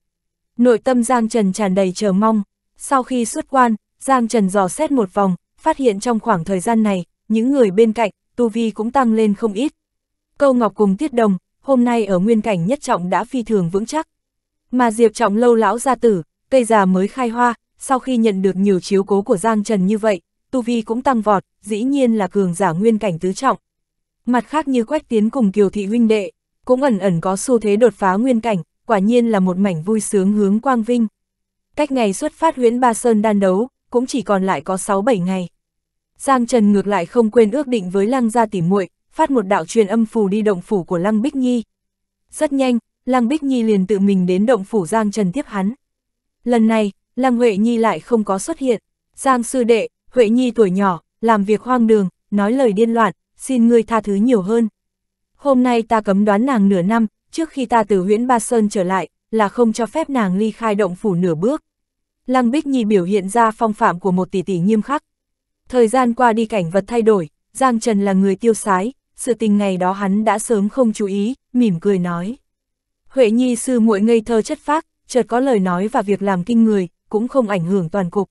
Nội tâm Giang Trần tràn đầy chờ mong, sau khi xuất quan, Giang Trần dò xét một vòng, phát hiện trong khoảng thời gian này, những người bên cạnh, tu vi cũng tăng lên không ít. Câu Ngọc cùng Tiết Đồng, hôm nay ở nguyên cảnh nhất trọng đã phi thường vững chắc. Mà Diệp Trọng lâu lão gia tử, cây già mới khai hoa, sau khi nhận được nhiều chiếu cố của Giang Trần như vậy, tu vi cũng tăng vọt, dĩ nhiên là cường giả nguyên cảnh tứ trọng. Mặt khác như Quách Tiến cùng Kiều Thị huynh đệ, cũng ẩn ẩn có xu thế đột phá nguyên cảnh, quả nhiên là một mảnh vui sướng hướng quang vinh. Cách ngày xuất phát huyễn Ba Sơn đan đấu, cũng chỉ còn lại có 6-7 ngày. Giang Trần ngược lại không quên ước định với Lăng gia tỉ muội, phát một đạo truyền âm phù đi động phủ của Lăng Bích Nhi. Rất nhanh, Lăng Bích Nhi liền tự mình đến động phủ Giang Trần tiếp hắn. Lần này, Lăng Huệ Nhi lại không có xuất hiện. Giang sư đệ, Huệ Nhi tuổi nhỏ, làm việc hoang đường, nói lời điên loạn, xin người tha thứ nhiều hơn hôm nay ta cấm đoán nàng nửa năm, trước khi ta từ huyễn Ba Sơn trở lại, là không cho phép nàng ly khai động phủ nửa bước. Lăng Bích Nhi biểu hiện ra phong phạm của một tỷ tỷ nghiêm khắc. Thời gian qua đi cảnh vật thay đổi, Giang Trần là người tiêu sái, sự tình ngày đó hắn đã sớm không chú ý, mỉm cười nói. Huệ Nhi sư muội ngây thơ chất phác, chợt có lời nói và việc làm kinh người, cũng không ảnh hưởng toàn cục.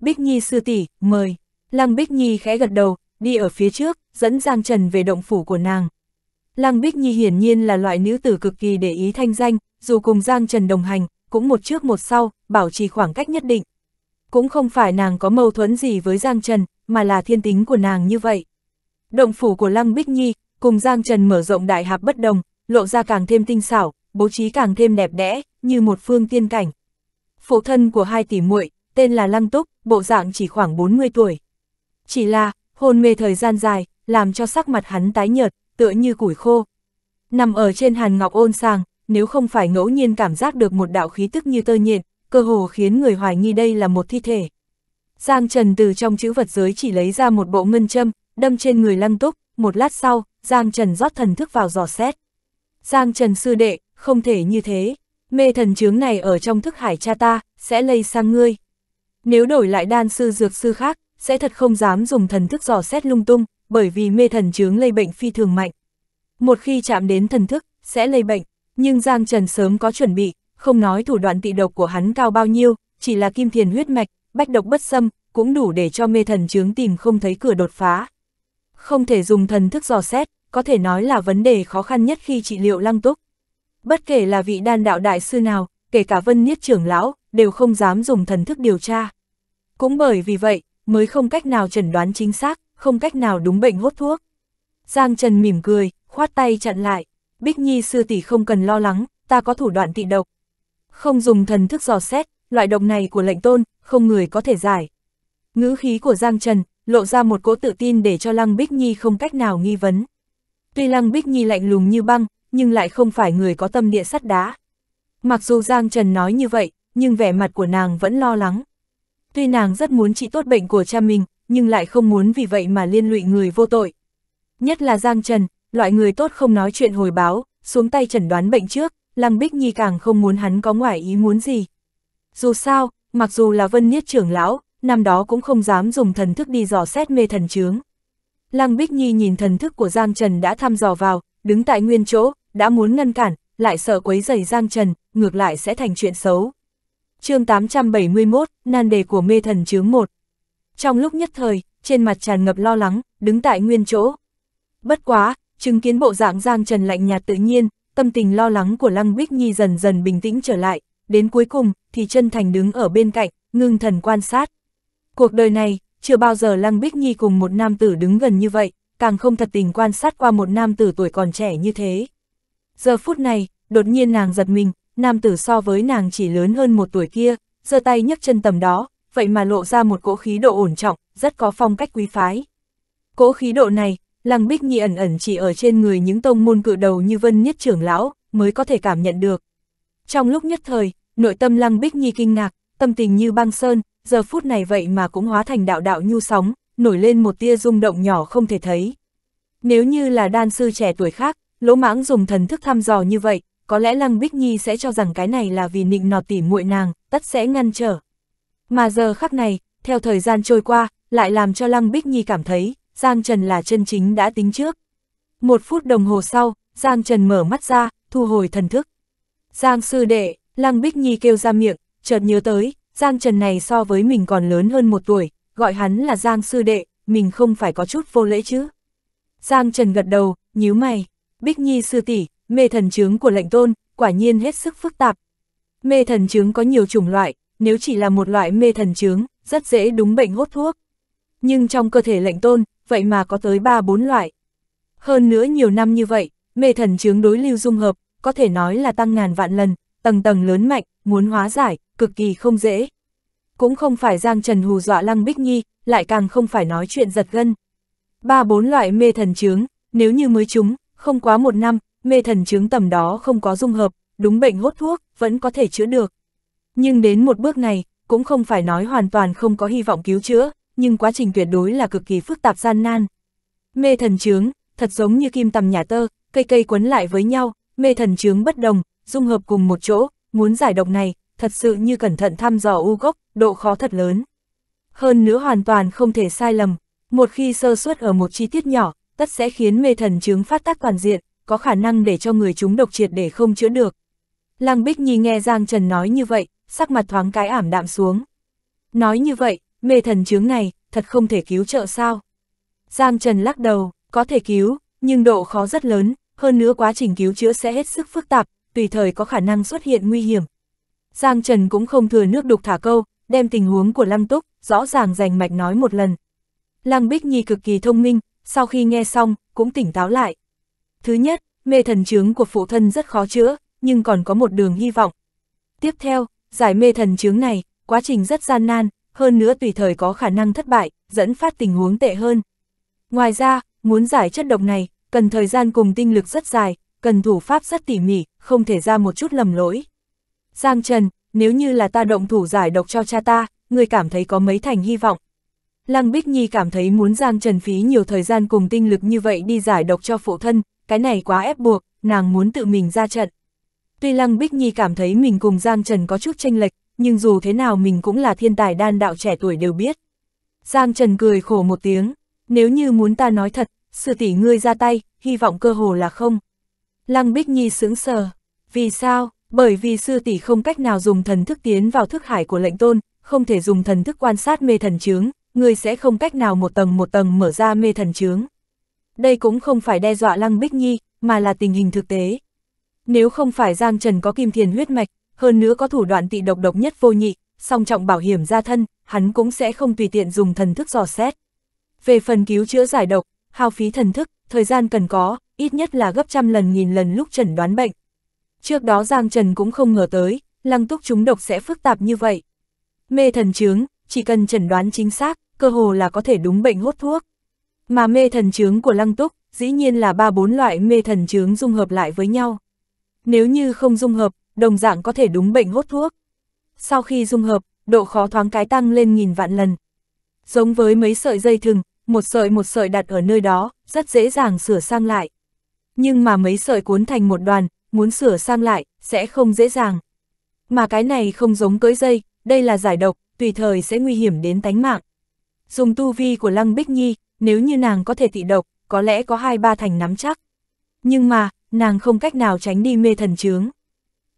Bích Nhi sư tỷ, mời. Lăng Bích Nhi khẽ gật đầu, đi ở phía trước, dẫn Giang Trần về động phủ của nàng. Lăng Bích Nhi hiển nhiên là loại nữ tử cực kỳ để ý thanh danh, dù cùng Giang Trần đồng hành, cũng một trước một sau, bảo trì khoảng cách nhất định. Cũng không phải nàng có mâu thuẫn gì với Giang Trần, mà là thiên tính của nàng như vậy. Động phủ của Lăng Bích Nhi, cùng Giang Trần mở rộng đại hạp bất đồng, lộ ra càng thêm tinh xảo, bố trí càng thêm đẹp đẽ, như một phương tiên cảnh. Phụ thân của hai tỷ muội tên là Lăng Túc, bộ dạng chỉ khoảng 40 tuổi. Chỉ là, hôn mê thời gian dài, làm cho sắc mặt hắn tái nhợt, tựa như củi khô. Nằm ở trên hàn ngọc ôn sàng, nếu không phải ngẫu nhiên cảm giác được một đạo khí tức như tơ nhện, cơ hồ khiến người hoài nghi đây là một thi thể. Giang Trần từ trong chữ vật giới chỉ lấy ra một bộ ngân châm, đâm trên người lăng túc, một lát sau, Giang Trần rót thần thức vào dò xét. Giang Trần sư đệ, không thể như thế, mê thần chướng này ở trong thức hải cha ta, sẽ lây sang ngươi. Nếu đổi lại đan sư dược sư khác, sẽ thật không dám dùng thần thức dò xét lung tung, bởi vì mê thần chướng lây bệnh phi thường mạnh. Một khi chạm đến thần thức, sẽ lây bệnh, nhưng Giang Trần sớm có chuẩn bị, không nói thủ đoạn tị độc của hắn cao bao nhiêu, chỉ là kim thiền huyết mạch, bách độc bất xâm, cũng đủ để cho mê thần chướng tìm không thấy cửa đột phá. Không thể dùng thần thức dò xét, có thể nói là vấn đề khó khăn nhất khi trị liệu lăng túc. Bất kể là vị đan đạo đại sư nào, kể cả vân niết trưởng lão, đều không dám dùng thần thức điều tra. Cũng bởi vì vậy, mới không cách nào chẩn đoán chính xác không cách nào đúng bệnh hốt thuốc. Giang Trần mỉm cười, khoát tay chặn lại, Bích Nhi sư tỷ không cần lo lắng, ta có thủ đoạn tị độc. Không dùng thần thức dò xét, loại độc này của lệnh tôn, không người có thể giải. Ngữ khí của Giang Trần, lộ ra một cỗ tự tin để cho Lăng Bích Nhi không cách nào nghi vấn. Tuy Lăng Bích Nhi lạnh lùng như băng, nhưng lại không phải người có tâm địa sắt đá. Mặc dù Giang Trần nói như vậy, nhưng vẻ mặt của nàng vẫn lo lắng. Tuy nàng rất muốn trị tốt bệnh của cha mình, nhưng lại không muốn vì vậy mà liên lụy người vô tội. Nhất là Giang Trần, loại người tốt không nói chuyện hồi báo, xuống tay chẩn đoán bệnh trước, Lăng Bích Nhi càng không muốn hắn có ngoại ý muốn gì. Dù sao, mặc dù là Vân Niết trưởng lão, năm đó cũng không dám dùng thần thức đi dò xét mê thần chướng. Lăng Bích Nhi nhìn thần thức của Giang Trần đã thăm dò vào, đứng tại nguyên chỗ, đã muốn ngăn cản, lại sợ quấy rầy Giang Trần, ngược lại sẽ thành chuyện xấu. chương 871, nan đề của mê thần chướng 1 trong lúc nhất thời, trên mặt tràn ngập lo lắng, đứng tại nguyên chỗ. Bất quá, chứng kiến bộ dạng Giang Trần lạnh nhạt tự nhiên, tâm tình lo lắng của Lăng Bích Nhi dần dần bình tĩnh trở lại, đến cuối cùng thì chân thành đứng ở bên cạnh, ngưng thần quan sát. Cuộc đời này, chưa bao giờ Lăng Bích Nhi cùng một nam tử đứng gần như vậy, càng không thật tình quan sát qua một nam tử tuổi còn trẻ như thế. Giờ phút này, đột nhiên nàng giật mình, nam tử so với nàng chỉ lớn hơn một tuổi kia, giơ tay nhấc chân tầm đó, vậy mà lộ ra một cỗ khí độ ổn trọng, rất có phong cách quý phái. Cỗ khí độ này, Lăng Bích Nhi ẩn ẩn chỉ ở trên người những tông môn cự đầu như Vân Nhất trưởng lão, mới có thể cảm nhận được. Trong lúc nhất thời, nội tâm Lăng Bích Nhi kinh ngạc, tâm tình như băng sơn, giờ phút này vậy mà cũng hóa thành đạo đạo nhu sóng, nổi lên một tia rung động nhỏ không thể thấy. Nếu như là đan sư trẻ tuổi khác, lỗ mãng dùng thần thức thăm dò như vậy, có lẽ Lăng Bích Nhi sẽ cho rằng cái này là vì nịnh nọt tỉ muội nàng, tất sẽ ngăn trở, mà giờ khắc này, theo thời gian trôi qua, lại làm cho Lăng Bích Nhi cảm thấy, Giang Trần là chân chính đã tính trước. Một phút đồng hồ sau, Giang Trần mở mắt ra, thu hồi thần thức. Giang sư đệ, Lăng Bích Nhi kêu ra miệng, chợt nhớ tới, Giang Trần này so với mình còn lớn hơn một tuổi, gọi hắn là Giang sư đệ, mình không phải có chút vô lễ chứ. Giang Trần gật đầu, nhíu mày, Bích Nhi sư tỷ, mê thần chướng của lệnh tôn, quả nhiên hết sức phức tạp. Mê thần chứng có nhiều chủng loại, nếu chỉ là một loại mê thần chướng, rất dễ đúng bệnh hốt thuốc. Nhưng trong cơ thể lệnh tôn, vậy mà có tới 3-4 loại. Hơn nữa nhiều năm như vậy, mê thần chướng đối lưu dung hợp, có thể nói là tăng ngàn vạn lần, tầng tầng lớn mạnh, muốn hóa giải, cực kỳ không dễ. Cũng không phải Giang Trần hù dọa Lăng Bích Nhi, lại càng không phải nói chuyện giật gân. Ba bốn loại mê thần chướng, nếu như mới chúng, không quá một năm, mê thần chướng tầm đó không có dung hợp, đúng bệnh hốt thuốc, vẫn có thể chữa được. Nhưng đến một bước này, cũng không phải nói hoàn toàn không có hy vọng cứu chữa, nhưng quá trình tuyệt đối là cực kỳ phức tạp gian nan. Mê thần chướng, thật giống như kim tầm nhà tơ, cây cây quấn lại với nhau, mê thần chướng bất đồng, dung hợp cùng một chỗ, muốn giải độc này, thật sự như cẩn thận thăm dò u gốc, độ khó thật lớn. Hơn nữa hoàn toàn không thể sai lầm, một khi sơ suất ở một chi tiết nhỏ, tất sẽ khiến mê thần chứng phát tác toàn diện, có khả năng để cho người chúng độc triệt để không chữa được. Lăng Bích Nhi nghe Giang Trần nói như vậy, sắc mặt thoáng cái ảm đạm xuống. Nói như vậy, mê thần chướng này, thật không thể cứu trợ sao? Giang Trần lắc đầu, có thể cứu, nhưng độ khó rất lớn, hơn nữa quá trình cứu chữa sẽ hết sức phức tạp, tùy thời có khả năng xuất hiện nguy hiểm. Giang Trần cũng không thừa nước đục thả câu, đem tình huống của Lăng Túc, rõ ràng rành mạch nói một lần. Lăng Bích Nhi cực kỳ thông minh, sau khi nghe xong, cũng tỉnh táo lại. Thứ nhất, mê thần chứng của phụ thân rất khó chữa, nhưng còn có một đường hy vọng. Tiếp theo, Giải mê thần chướng này, quá trình rất gian nan, hơn nữa tùy thời có khả năng thất bại, dẫn phát tình huống tệ hơn. Ngoài ra, muốn giải chất độc này, cần thời gian cùng tinh lực rất dài, cần thủ pháp rất tỉ mỉ, không thể ra một chút lầm lỗi. Giang Trần, nếu như là ta động thủ giải độc cho cha ta, người cảm thấy có mấy thành hy vọng. Lăng Bích Nhi cảm thấy muốn Giang Trần phí nhiều thời gian cùng tinh lực như vậy đi giải độc cho phụ thân, cái này quá ép buộc, nàng muốn tự mình ra trận. Tuy Lăng Bích Nhi cảm thấy mình cùng Giang Trần có chút tranh lệch, nhưng dù thế nào mình cũng là thiên tài đan đạo trẻ tuổi đều biết. Giang Trần cười khổ một tiếng, nếu như muốn ta nói thật, sư tỷ ngươi ra tay, hy vọng cơ hồ là không. Lăng Bích Nhi sững sờ, vì sao? Bởi vì sư tỷ không cách nào dùng thần thức tiến vào thức hải của lệnh tôn, không thể dùng thần thức quan sát mê thần chướng, ngươi sẽ không cách nào một tầng một tầng mở ra mê thần chướng. Đây cũng không phải đe dọa Lăng Bích Nhi, mà là tình hình thực tế. Nếu không phải Giang Trần có kim thiền huyết mạch, hơn nữa có thủ đoạn tị độc độc nhất vô nhị, song trọng bảo hiểm ra thân, hắn cũng sẽ không tùy tiện dùng thần thức dò xét. Về phần cứu chữa giải độc, hao phí thần thức, thời gian cần có, ít nhất là gấp trăm lần nghìn lần lúc trần đoán bệnh. Trước đó Giang Trần cũng không ngờ tới, lăng túc chúng độc sẽ phức tạp như vậy. Mê thần chướng, chỉ cần trần đoán chính xác, cơ hồ là có thể đúng bệnh hốt thuốc. Mà mê thần chướng của lăng túc, dĩ nhiên là ba bốn loại mê thần chướng dung hợp lại với nhau nếu như không dung hợp, đồng dạng có thể đúng bệnh hốt thuốc. Sau khi dung hợp, độ khó thoáng cái tăng lên nghìn vạn lần. Giống với mấy sợi dây thừng, một sợi một sợi đặt ở nơi đó, rất dễ dàng sửa sang lại. Nhưng mà mấy sợi cuốn thành một đoàn, muốn sửa sang lại, sẽ không dễ dàng. Mà cái này không giống cưỡi dây, đây là giải độc, tùy thời sẽ nguy hiểm đến tánh mạng. Dùng tu vi của Lăng Bích Nhi, nếu như nàng có thể tị độc, có lẽ có hai ba thành nắm chắc. Nhưng mà, nàng không cách nào tránh đi mê thần chướng.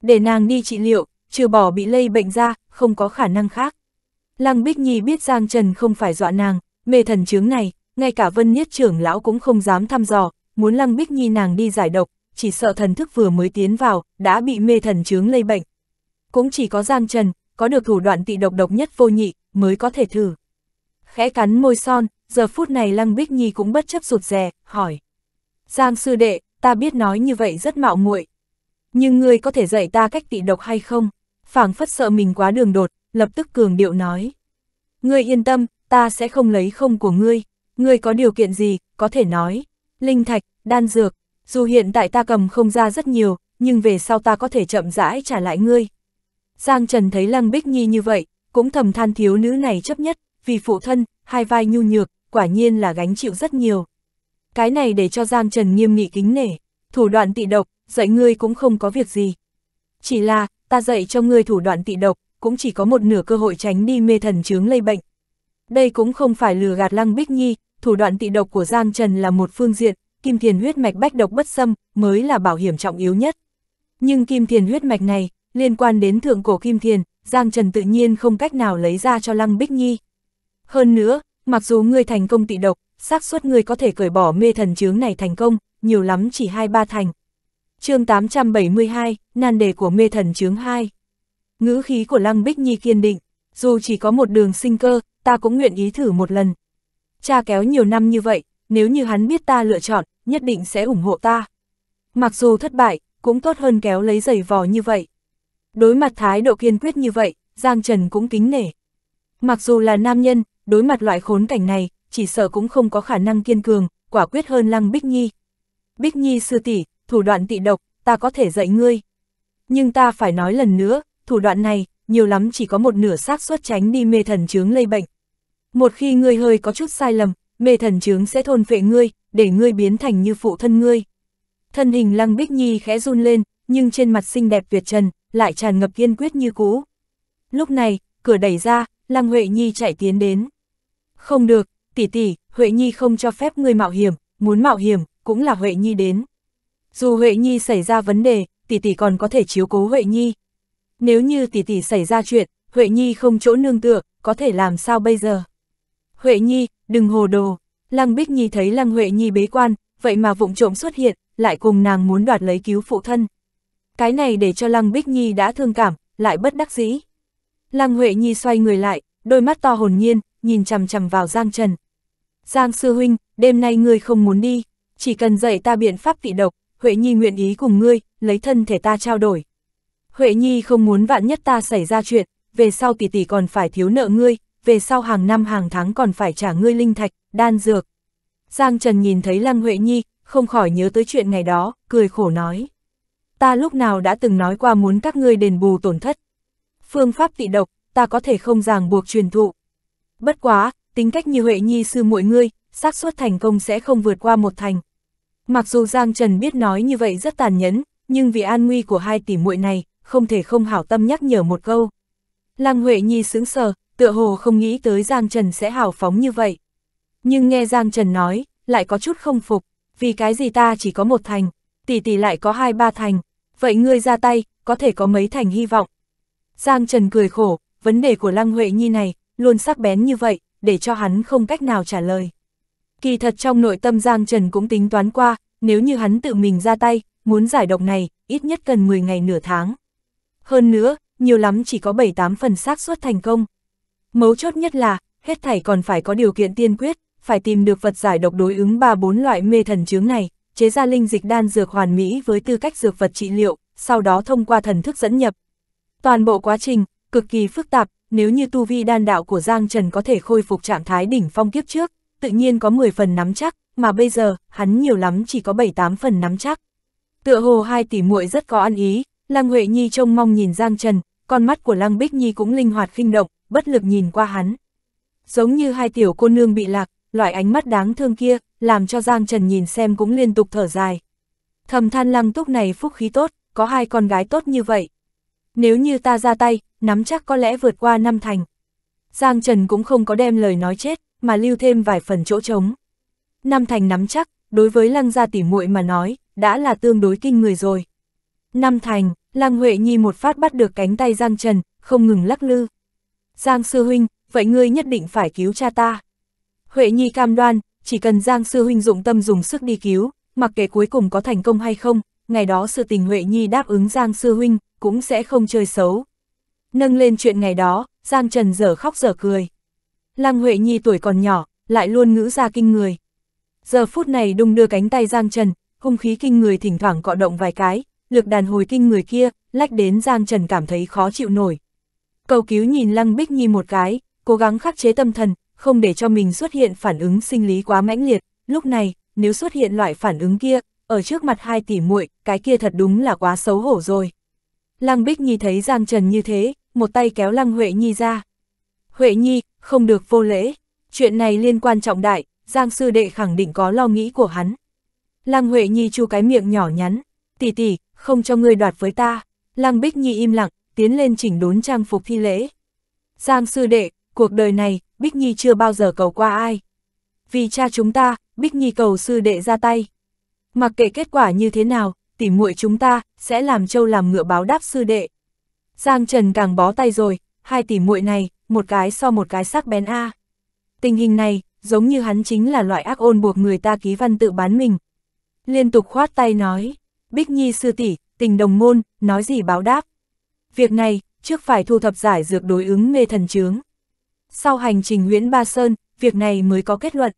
Để nàng đi trị liệu, trừ bỏ bị lây bệnh ra, không có khả năng khác. Lăng Bích Nhi biết Giang Trần không phải dọa nàng, mê thần chướng này, ngay cả Vân Niết trưởng lão cũng không dám thăm dò, muốn Lăng Bích Nhi nàng đi giải độc, chỉ sợ thần thức vừa mới tiến vào, đã bị mê thần chướng lây bệnh. Cũng chỉ có Giang Trần, có được thủ đoạn tị độc độc nhất vô nhị, mới có thể thử. Khẽ cắn môi son, giờ phút này Lăng Bích Nhi cũng bất chấp rụt rè, hỏi. Giang sư đệ, ta biết nói như vậy rất mạo muội. Nhưng ngươi có thể dạy ta cách tị độc hay không? Phảng phất sợ mình quá đường đột, lập tức cường điệu nói. Ngươi yên tâm, ta sẽ không lấy không của ngươi, ngươi có điều kiện gì, có thể nói. Linh thạch, đan dược, dù hiện tại ta cầm không ra rất nhiều, nhưng về sau ta có thể chậm rãi trả lại ngươi. Giang Trần thấy Lăng Bích Nhi như vậy, cũng thầm than thiếu nữ này chấp nhất, vì phụ thân, hai vai nhu nhược, quả nhiên là gánh chịu rất nhiều cái này để cho Giang Trần nghiêm nghị kính nể, thủ đoạn tị độc, dạy ngươi cũng không có việc gì. Chỉ là, ta dạy cho ngươi thủ đoạn tị độc, cũng chỉ có một nửa cơ hội tránh đi mê thần chứng lây bệnh. Đây cũng không phải lừa gạt Lăng Bích Nhi, thủ đoạn tị độc của Giang Trần là một phương diện, kim thiền huyết mạch bách độc bất xâm mới là bảo hiểm trọng yếu nhất. Nhưng kim thiền huyết mạch này, liên quan đến thượng cổ kim thiền, Giang Trần tự nhiên không cách nào lấy ra cho Lăng Bích Nhi. Hơn nữa, mặc dù ngươi thành công tị độc, xác suất người có thể cởi bỏ mê thần chướng này thành công, nhiều lắm chỉ 2-3 thành. chương 872, nan đề của mê thần chướng 2. Ngữ khí của Lăng Bích Nhi kiên định, dù chỉ có một đường sinh cơ, ta cũng nguyện ý thử một lần. Cha kéo nhiều năm như vậy, nếu như hắn biết ta lựa chọn, nhất định sẽ ủng hộ ta. Mặc dù thất bại, cũng tốt hơn kéo lấy giày vò như vậy. Đối mặt thái độ kiên quyết như vậy, Giang Trần cũng kính nể. Mặc dù là nam nhân, đối mặt loại khốn cảnh này, chỉ sợ cũng không có khả năng kiên cường, quả quyết hơn Lăng Bích Nhi. Bích Nhi sư tỷ, thủ đoạn tị độc, ta có thể dạy ngươi. Nhưng ta phải nói lần nữa, thủ đoạn này, nhiều lắm chỉ có một nửa xác suất tránh đi mê thần chướng lây bệnh. Một khi ngươi hơi có chút sai lầm, mê thần chướng sẽ thôn phệ ngươi, để ngươi biến thành như phụ thân ngươi. Thân hình Lăng Bích Nhi khẽ run lên, nhưng trên mặt xinh đẹp tuyệt trần, lại tràn ngập kiên quyết như cũ. Lúc này, cửa đẩy ra, Lăng Huệ Nhi chạy tiến đến. Không được, tỷ tỷ, Huệ Nhi không cho phép ngươi mạo hiểm, muốn mạo hiểm, cũng là Huệ Nhi đến. Dù Huệ Nhi xảy ra vấn đề, tỷ tỷ còn có thể chiếu cố Huệ Nhi. Nếu như tỷ tỷ xảy ra chuyện, Huệ Nhi không chỗ nương tựa, có thể làm sao bây giờ? Huệ Nhi, đừng hồ đồ. Lăng Bích Nhi thấy Lăng Huệ Nhi bế quan, vậy mà vụng trộm xuất hiện, lại cùng nàng muốn đoạt lấy cứu phụ thân. Cái này để cho Lăng Bích Nhi đã thương cảm, lại bất đắc dĩ. Lăng Huệ Nhi xoay người lại, đôi mắt to hồn nhiên, nhìn chằm chằm vào Giang Trần, Giang Sư Huynh, đêm nay ngươi không muốn đi, chỉ cần dạy ta biện pháp vị độc, Huệ Nhi nguyện ý cùng ngươi, lấy thân thể ta trao đổi. Huệ Nhi không muốn vạn nhất ta xảy ra chuyện, về sau tỷ tỷ còn phải thiếu nợ ngươi, về sau hàng năm hàng tháng còn phải trả ngươi linh thạch, đan dược. Giang Trần nhìn thấy Lăng Huệ Nhi, không khỏi nhớ tới chuyện ngày đó, cười khổ nói. Ta lúc nào đã từng nói qua muốn các ngươi đền bù tổn thất. Phương pháp tị độc, ta có thể không ràng buộc truyền thụ. Bất quá, tính cách như Huệ Nhi sư muội ngươi, xác suất thành công sẽ không vượt qua một thành. Mặc dù Giang Trần biết nói như vậy rất tàn nhẫn, nhưng vì an nguy của hai tỷ muội này, không thể không hảo tâm nhắc nhở một câu. Lăng Huệ Nhi sững sờ, tựa hồ không nghĩ tới Giang Trần sẽ hào phóng như vậy. Nhưng nghe Giang Trần nói, lại có chút không phục, vì cái gì ta chỉ có một thành, tỷ tỷ lại có hai ba thành, vậy ngươi ra tay, có thể có mấy thành hy vọng. Giang Trần cười khổ, vấn đề của Lăng Huệ Nhi này, luôn sắc bén như vậy, để cho hắn không cách nào trả lời. Kỳ thật trong nội tâm Giang Trần cũng tính toán qua, nếu như hắn tự mình ra tay, muốn giải độc này, ít nhất cần 10 ngày nửa tháng. Hơn nữa, nhiều lắm chỉ có 7-8 phần xác suất thành công. Mấu chốt nhất là, hết thảy còn phải có điều kiện tiên quyết, phải tìm được vật giải độc đối ứng 3-4 loại mê thần chứng này, chế ra linh dịch đan dược hoàn mỹ với tư cách dược vật trị liệu, sau đó thông qua thần thức dẫn nhập. Toàn bộ quá trình, cực kỳ phức tạp, nếu như tu vi đan đạo của Giang Trần có thể khôi phục trạng thái đỉnh phong kiếp trước, tự nhiên có 10 phần nắm chắc, mà bây giờ, hắn nhiều lắm chỉ có 7-8 phần nắm chắc. Tựa hồ hai tỷ muội rất có ăn ý, Lăng Huệ Nhi trông mong nhìn Giang Trần, con mắt của Lăng Bích Nhi cũng linh hoạt khinh động, bất lực nhìn qua hắn. Giống như hai tiểu cô nương bị lạc, loại ánh mắt đáng thương kia, làm cho Giang Trần nhìn xem cũng liên tục thở dài. Thầm than Lăng Túc này phúc khí tốt, có hai con gái tốt như vậy, nếu như ta ra tay, nắm chắc có lẽ vượt qua năm thành. Giang Trần cũng không có đem lời nói chết, mà lưu thêm vài phần chỗ trống. Năm thành nắm chắc, đối với lăng gia tỉ muội mà nói, đã là tương đối kinh người rồi. Năm thành, lăng Huệ Nhi một phát bắt được cánh tay Giang Trần, không ngừng lắc lư. Giang Sư Huynh, vậy ngươi nhất định phải cứu cha ta. Huệ Nhi cam đoan, chỉ cần Giang Sư Huynh dụng tâm dùng sức đi cứu, mặc kệ cuối cùng có thành công hay không, ngày đó sự tình Huệ Nhi đáp ứng Giang Sư Huynh, cũng sẽ không chơi xấu. Nâng lên chuyện ngày đó, Giang Trần dở khóc dở cười. Lăng Huệ Nhi tuổi còn nhỏ, lại luôn ngữ ra kinh người. Giờ phút này đung đưa cánh tay Giang Trần, hung khí kinh người thỉnh thoảng cọ động vài cái, lực đàn hồi kinh người kia, lách đến Giang Trần cảm thấy khó chịu nổi. Cầu cứu nhìn Lăng Bích Nhi một cái, cố gắng khắc chế tâm thần, không để cho mình xuất hiện phản ứng sinh lý quá mãnh liệt, lúc này, nếu xuất hiện loại phản ứng kia, ở trước mặt hai tỷ muội, cái kia thật đúng là quá xấu hổ rồi. Lăng Bích Nhi thấy Giang Trần như thế, một tay kéo Lăng Huệ Nhi ra. Huệ Nhi, không được vô lễ, chuyện này liên quan trọng đại, Giang sư đệ khẳng định có lo nghĩ của hắn. Lăng Huệ Nhi chu cái miệng nhỏ nhắn, tỷ tỷ, không cho ngươi đoạt với ta. Lăng Bích Nhi im lặng, tiến lên chỉnh đốn trang phục thi lễ. Giang sư đệ, cuộc đời này, Bích Nhi chưa bao giờ cầu qua ai. Vì cha chúng ta, Bích Nhi cầu sư đệ ra tay. Mặc kệ kết quả như thế nào, tỉ muội chúng ta sẽ làm trâu làm ngựa báo đáp sư đệ. Giang Trần càng bó tay rồi, hai tỉ muội này, một cái so một cái sắc bén a. Tình hình này, giống như hắn chính là loại ác ôn buộc người ta ký văn tự bán mình. Liên tục khoát tay nói, Bích Nhi sư tỷ, tình đồng môn, nói gì báo đáp. Việc này, trước phải thu thập giải dược đối ứng mê thần chướng. Sau hành trình huyễn Ba Sơn, việc này mới có kết luận.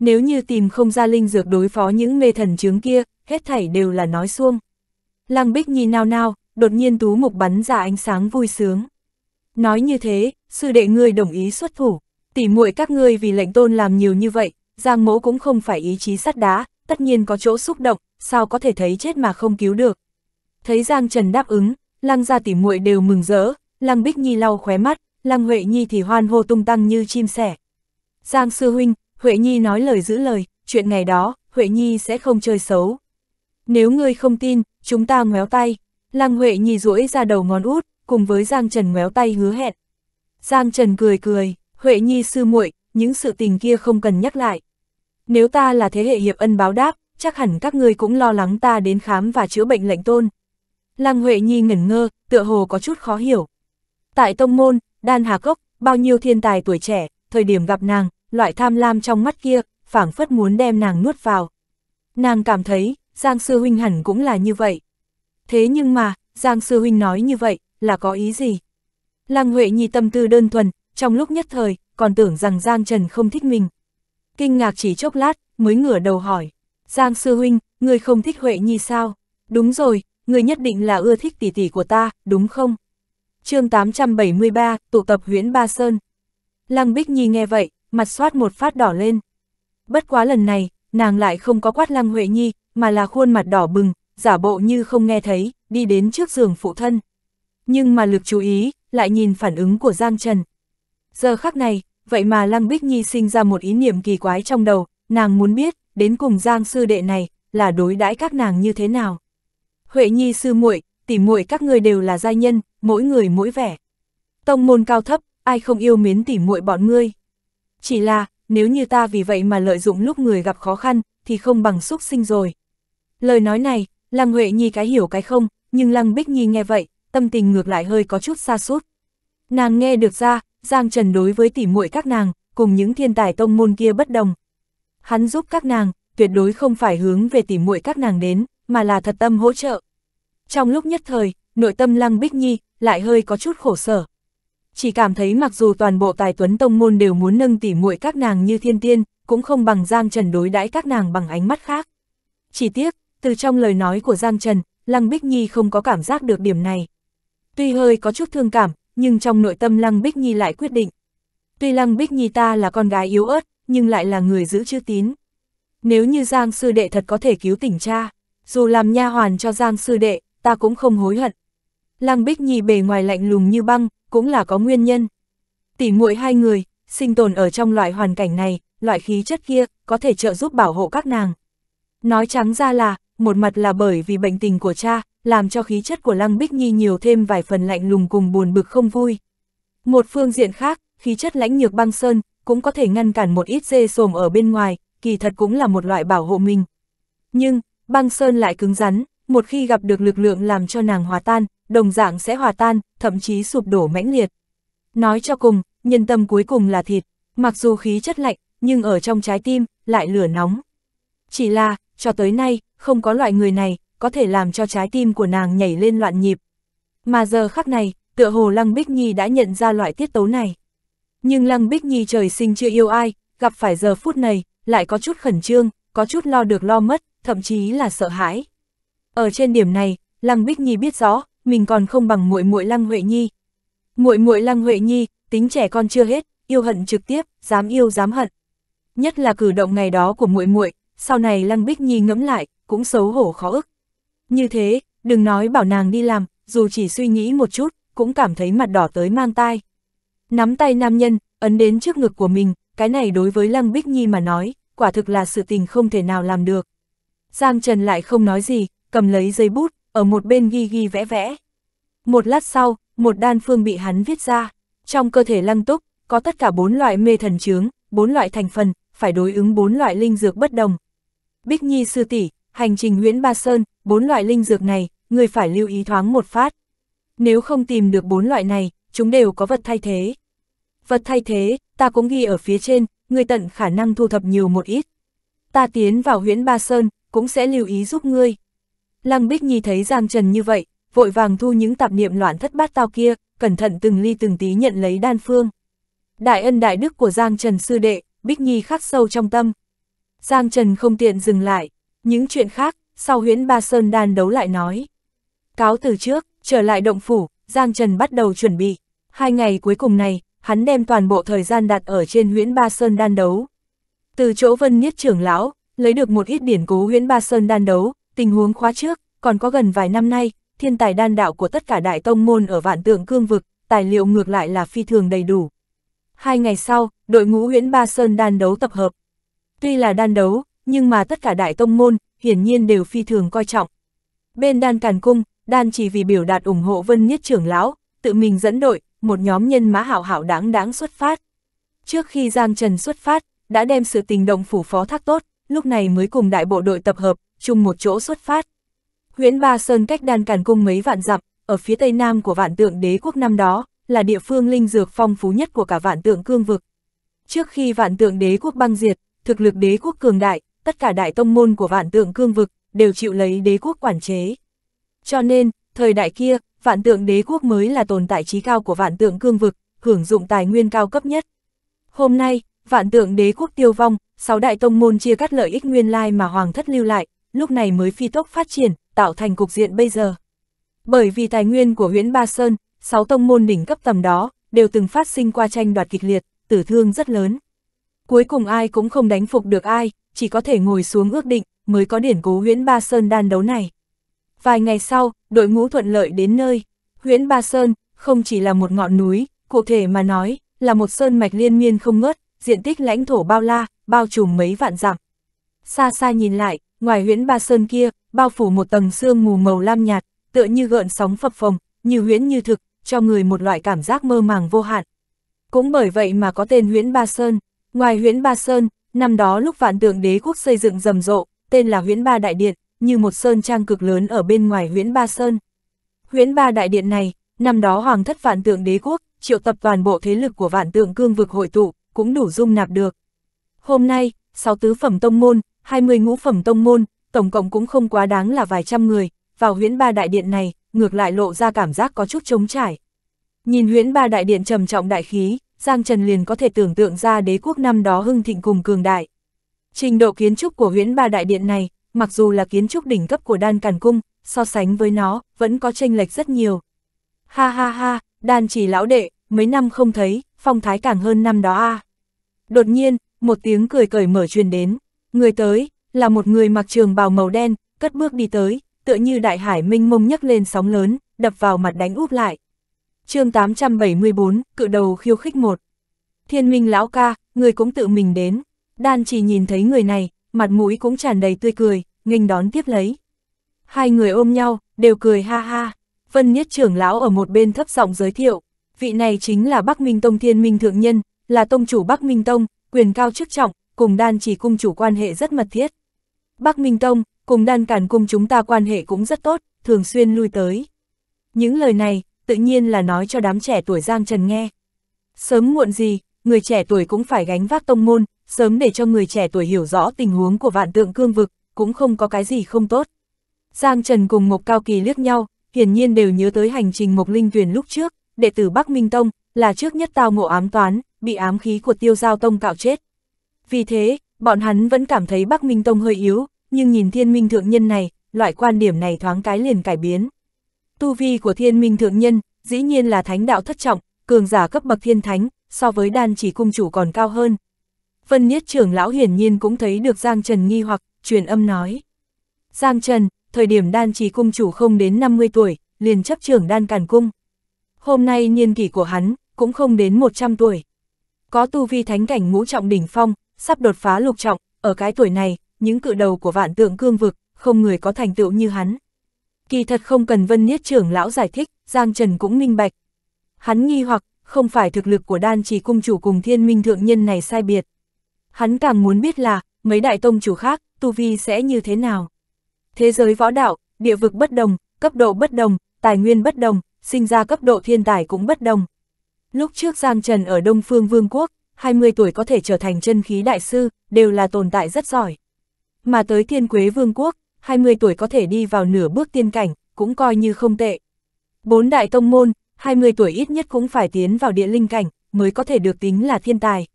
Nếu như tìm không ra linh dược đối phó những mê thần chướng kia, hết thảy đều là nói xuông. Lăng Bích Nhi nao nao, đột nhiên tú mục bắn ra ánh sáng vui sướng. Nói như thế, sư đệ ngươi đồng ý xuất thủ, tỉ muội các ngươi vì lệnh tôn làm nhiều như vậy, Giang Mỗ cũng không phải ý chí sắt đá, tất nhiên có chỗ xúc động, sao có thể thấy chết mà không cứu được. Thấy Giang Trần đáp ứng, Lăng gia tỉ muội đều mừng rỡ, Lăng Bích Nhi lau khóe mắt, Lăng Huệ Nhi thì hoan hô tung tăng như chim sẻ. Giang sư huynh, Huệ Nhi nói lời giữ lời, chuyện ngày đó, Huệ Nhi sẽ không chơi xấu. Nếu ngươi không tin, chúng ta ngoéo tay. Lăng Huệ Nhi duỗi ra đầu ngón út, cùng với Giang Trần ngoéo tay hứa hẹn. Giang Trần cười cười, Huệ Nhi sư muội, những sự tình kia không cần nhắc lại. Nếu ta là thế hệ hiệp ân báo đáp, chắc hẳn các ngươi cũng lo lắng ta đến khám và chữa bệnh lệnh tôn. Lăng Huệ Nhi ngẩn ngơ, tựa hồ có chút khó hiểu. Tại tông môn, đan hà cốc, bao nhiêu thiên tài tuổi trẻ, thời điểm gặp nàng, loại tham lam trong mắt kia, phảng phất muốn đem nàng nuốt vào. Nàng cảm thấy, Giang Sư Huynh hẳn cũng là như vậy. Thế nhưng mà, Giang Sư Huynh nói như vậy, là có ý gì? Lăng Huệ Nhi tâm tư đơn thuần, trong lúc nhất thời, còn tưởng rằng Giang Trần không thích mình. Kinh ngạc chỉ chốc lát, mới ngửa đầu hỏi. Giang Sư Huynh, người không thích Huệ Nhi sao? Đúng rồi, người nhất định là ưa thích tỷ tỷ của ta, đúng không? chương 873, tụ tập huyễn Ba Sơn. Lăng Bích Nhi nghe vậy, mặt soát một phát đỏ lên. Bất quá lần này, nàng lại không có quát Lăng Huệ Nhi, mà là khuôn mặt đỏ bừng, giả bộ như không nghe thấy, đi đến trước giường phụ thân. Nhưng mà lực chú ý, lại nhìn phản ứng của Giang Trần. Giờ khắc này, vậy mà Lăng Bích Nhi sinh ra một ý niệm kỳ quái trong đầu, nàng muốn biết, đến cùng Giang sư đệ này, là đối đãi các nàng như thế nào. Huệ Nhi sư muội, tỉ muội các người đều là gia nhân, mỗi người mỗi vẻ. Tông môn cao thấp, ai không yêu mến tỉ muội bọn ngươi. Chỉ là, nếu như ta vì vậy mà lợi dụng lúc người gặp khó khăn, thì không bằng xúc sinh rồi. Lời nói này, Lăng Huệ Nhi cái hiểu cái không, nhưng Lăng Bích Nhi nghe vậy, tâm tình ngược lại hơi có chút xa sút Nàng nghe được ra, Giang Trần đối với tỉ muội các nàng, cùng những thiên tài tông môn kia bất đồng. Hắn giúp các nàng, tuyệt đối không phải hướng về tỉ muội các nàng đến, mà là thật tâm hỗ trợ. Trong lúc nhất thời, nội tâm Lăng Bích Nhi lại hơi có chút khổ sở, chỉ cảm thấy mặc dù toàn bộ tài tuấn tông môn đều muốn nâng tỉ muội các nàng như thiên tiên, cũng không bằng Giang Trần đối đãi các nàng bằng ánh mắt khác. Chỉ tiếc, từ trong lời nói của Giang Trần, Lăng Bích Nhi không có cảm giác được điểm này. Tuy hơi có chút thương cảm, nhưng trong nội tâm Lăng Bích Nhi lại quyết định. Tuy Lăng Bích Nhi ta là con gái yếu ớt, nhưng lại là người giữ chữ tín. Nếu như Giang sư đệ thật có thể cứu tỉnh cha, dù làm nha hoàn cho Giang sư đệ, ta cũng không hối hận. Lăng Bích Nhi bề ngoài lạnh lùng như băng, cũng là có nguyên nhân. Tỷ muội hai người, sinh tồn ở trong loại hoàn cảnh này, loại khí chất kia, có thể trợ giúp bảo hộ các nàng. Nói trắng ra là, một mặt là bởi vì bệnh tình của cha, làm cho khí chất của Lăng Bích Nhi nhiều thêm vài phần lạnh lùng cùng buồn bực không vui. Một phương diện khác, khí chất lãnh nhược băng sơn, cũng có thể ngăn cản một ít dê sồm ở bên ngoài, kỳ thật cũng là một loại bảo hộ mình. Nhưng, băng sơn lại cứng rắn, một khi gặp được lực lượng làm cho nàng hòa tan, đồng dạng sẽ hòa tan, thậm chí sụp đổ mãnh liệt. Nói cho cùng, nhân tâm cuối cùng là thịt, mặc dù khí chất lạnh, nhưng ở trong trái tim, lại lửa nóng. Chỉ là, cho tới nay, không có loại người này, có thể làm cho trái tim của nàng nhảy lên loạn nhịp. Mà giờ khắc này, tựa hồ Lăng Bích Nhi đã nhận ra loại tiết tấu này. Nhưng Lăng Bích Nhi trời sinh chưa yêu ai, gặp phải giờ phút này, lại có chút khẩn trương, có chút lo được lo mất, thậm chí là sợ hãi. Ở trên điểm này, Lăng Bích Nhi biết rõ, mình còn không bằng muội muội Lăng Huệ Nhi. Muội muội Lăng Huệ Nhi, tính trẻ con chưa hết, yêu hận trực tiếp, dám yêu dám hận. Nhất là cử động ngày đó của muội muội, sau này Lăng Bích Nhi ngẫm lại, cũng xấu hổ khó ức. Như thế, đừng nói bảo nàng đi làm, dù chỉ suy nghĩ một chút, cũng cảm thấy mặt đỏ tới mang tai. Nắm tay nam nhân, ấn đến trước ngực của mình, cái này đối với Lăng Bích Nhi mà nói, quả thực là sự tình không thể nào làm được. Giang Trần lại không nói gì, cầm lấy giấy bút, ở một bên ghi ghi vẽ vẽ. Một lát sau, một đan phương bị hắn viết ra. Trong cơ thể lăng túc, có tất cả bốn loại mê thần chướng, bốn loại thành phần, phải đối ứng bốn loại linh dược bất đồng. Bích Nhi sư tỷ, hành trình nguyễn Ba Sơn, bốn loại linh dược này, người phải lưu ý thoáng một phát. Nếu không tìm được bốn loại này, chúng đều có vật thay thế. Vật thay thế, ta cũng ghi ở phía trên, người tận khả năng thu thập nhiều một ít. Ta tiến vào huyễn Ba Sơn, cũng sẽ lưu ý giúp ngươi. Lăng Bích Nhi thấy Giang Trần như vậy, vội vàng thu những tạp niệm loạn thất bát tao kia, cẩn thận từng ly từng tí nhận lấy đan phương. Đại ân đại đức của Giang Trần sư đệ, Bích Nhi khắc sâu trong tâm. Giang Trần không tiện dừng lại, những chuyện khác, sau huyễn Ba Sơn đan đấu lại nói. Cáo từ trước, trở lại động phủ, Giang Trần bắt đầu chuẩn bị. Hai ngày cuối cùng này, hắn đem toàn bộ thời gian đặt ở trên huyễn Ba Sơn đan đấu. Từ chỗ vân niết trưởng lão, lấy được một ít điển cố huyễn Ba Sơn đan đấu, Tình huống khóa trước, còn có gần vài năm nay, thiên tài đan đạo của tất cả đại tông môn ở vạn tượng cương vực, tài liệu ngược lại là phi thường đầy đủ. Hai ngày sau, đội ngũ huyễn Ba Sơn đan đấu tập hợp. Tuy là đan đấu, nhưng mà tất cả đại tông môn, hiển nhiên đều phi thường coi trọng. Bên đan càn cung, đan chỉ vì biểu đạt ủng hộ vân nhất trưởng lão, tự mình dẫn đội, một nhóm nhân mã hảo hảo đáng đáng xuất phát. Trước khi Giang Trần xuất phát, đã đem sự tình động phủ phó thác tốt, lúc này mới cùng đại bộ đội tập hợp, chung một chỗ xuất phát. Huyễn Ba Sơn cách đan càn cung mấy vạn dặm, ở phía tây nam của vạn tượng đế quốc năm đó, là địa phương linh dược phong phú nhất của cả vạn tượng cương vực. Trước khi vạn tượng đế quốc băng diệt, thực lực đế quốc cường đại, tất cả đại tông môn của vạn tượng cương vực đều chịu lấy đế quốc quản chế. Cho nên, thời đại kia, vạn tượng đế quốc mới là tồn tại trí cao của vạn tượng cương vực, hưởng dụng tài nguyên cao cấp nhất. Hôm nay, vạn tượng đế quốc tiêu vong, sáu đại tông môn chia cắt lợi ích nguyên lai mà hoàng thất lưu lại, lúc này mới phi tốc phát triển, tạo thành cục diện bây giờ. Bởi vì tài nguyên của huyện Ba Sơn, sáu tông môn đỉnh cấp tầm đó, đều từng phát sinh qua tranh đoạt kịch liệt, tử thương rất lớn. Cuối cùng ai cũng không đánh phục được ai, chỉ có thể ngồi xuống ước định, mới có điển cố huyễn Ba Sơn đan đấu này. Vài ngày sau, đội ngũ thuận lợi đến nơi. Huyễn Ba Sơn không chỉ là một ngọn núi, cụ thể mà nói, là một sơn mạch liên miên không ngớt, diện tích lãnh thổ bao la, bao trùm mấy vạn dặm. Xa xa nhìn lại, ngoài huyễn ba sơn kia, bao phủ một tầng sương mù màu lam nhạt, tựa như gợn sóng phập phồng, như huyễn như thực, cho người một loại cảm giác mơ màng vô hạn. Cũng bởi vậy mà có tên huyễn ba sơn, ngoài huyễn ba sơn, năm đó lúc vạn tượng đế quốc xây dựng rầm rộ, tên là huyễn ba đại điện, như một sơn trang cực lớn ở bên ngoài huyễn ba sơn. Huyễn ba đại điện này, năm đó hoàng thất vạn tượng đế quốc, triệu tập toàn bộ thế lực của vạn tượng cương vực hội tụ, cũng đủ dung nạp được. Hôm nay, sáu tứ phẩm tông môn, 20 ngũ phẩm tông môn, tổng cộng cũng không quá đáng là vài trăm người, vào huyễn ba đại điện này, ngược lại lộ ra cảm giác có chút trống trải. Nhìn huyễn ba đại điện trầm trọng đại khí, Giang Trần liền có thể tưởng tượng ra đế quốc năm đó hưng thịnh cùng cường đại. Trình độ kiến trúc của huyễn ba đại điện này, mặc dù là kiến trúc đỉnh cấp của đan càn cung, so sánh với nó, vẫn có chênh lệch rất nhiều. Ha ha ha, đan chỉ lão đệ, mấy năm không thấy, phong thái càng hơn năm đó a. Đột nhiên, một tiếng cười cởi mở truyền đến. Người tới, là một người mặc trường bào màu đen, cất bước đi tới, tựa như đại hải minh mông nhấc lên sóng lớn, đập vào mặt đánh úp lại. chương 874, cự đầu khiêu khích một. Thiên minh lão ca, người cũng tự mình đến. Đan chỉ nhìn thấy người này, mặt mũi cũng tràn đầy tươi cười, nghênh đón tiếp lấy. Hai người ôm nhau, đều cười ha ha. Vân Nhất trưởng lão ở một bên thấp giọng giới thiệu, vị này chính là Bắc Minh Tông Thiên Minh Thượng Nhân, là Tông chủ Bắc Minh Tông, quyền cao chức trọng, cùng đan chỉ cung chủ quan hệ rất mật thiết. Bắc Minh Tông, cùng đan cản cung chúng ta quan hệ cũng rất tốt, thường xuyên lui tới. Những lời này, tự nhiên là nói cho đám trẻ tuổi Giang Trần nghe. Sớm muộn gì, người trẻ tuổi cũng phải gánh vác tông môn, sớm để cho người trẻ tuổi hiểu rõ tình huống của vạn tượng cương vực, cũng không có cái gì không tốt. Giang Trần cùng Mộc Cao Kỳ liếc nhau, hiển nhiên đều nhớ tới hành trình Mộc Linh Tuyền lúc trước, đệ tử Bắc Minh Tông, là trước nhất tao ngộ ám toán, bị ám khí của tiêu giao tông cạo chết. Vì thế, bọn hắn vẫn cảm thấy Bắc Minh Tông hơi yếu, nhưng nhìn thiên minh thượng nhân này, loại quan điểm này thoáng cái liền cải biến. Tu vi của thiên minh thượng nhân, dĩ nhiên là thánh đạo thất trọng, cường giả cấp bậc thiên thánh, so với đan chỉ cung chủ còn cao hơn. Vân Niết trưởng lão hiển nhiên cũng thấy được Giang Trần nghi hoặc, truyền âm nói. Giang Trần, thời điểm đan chỉ cung chủ không đến 50 tuổi, liền chấp trưởng đan càn cung. Hôm nay niên kỷ của hắn, cũng không đến 100 tuổi. Có tu vi thánh cảnh ngũ trọng đỉnh phong, sắp đột phá lục trọng, ở cái tuổi này, những cự đầu của vạn tượng cương vực, không người có thành tựu như hắn. Kỳ thật không cần Vân Niết trưởng lão giải thích, Giang Trần cũng minh bạch. Hắn nghi hoặc, không phải thực lực của đan trì cung chủ cùng thiên minh thượng nhân này sai biệt. Hắn càng muốn biết là, mấy đại tông chủ khác, tu vi sẽ như thế nào. Thế giới võ đạo, địa vực bất đồng, cấp độ bất đồng, tài nguyên bất đồng, sinh ra cấp độ thiên tài cũng bất đồng. Lúc trước Giang Trần ở Đông Phương Vương quốc, 20 tuổi có thể trở thành chân khí đại sư, đều là tồn tại rất giỏi. Mà tới thiên quế vương quốc, 20 tuổi có thể đi vào nửa bước tiên cảnh, cũng coi như không tệ. Bốn đại tông môn, 20 tuổi ít nhất cũng phải tiến vào địa linh cảnh, mới có thể được tính là thiên tài.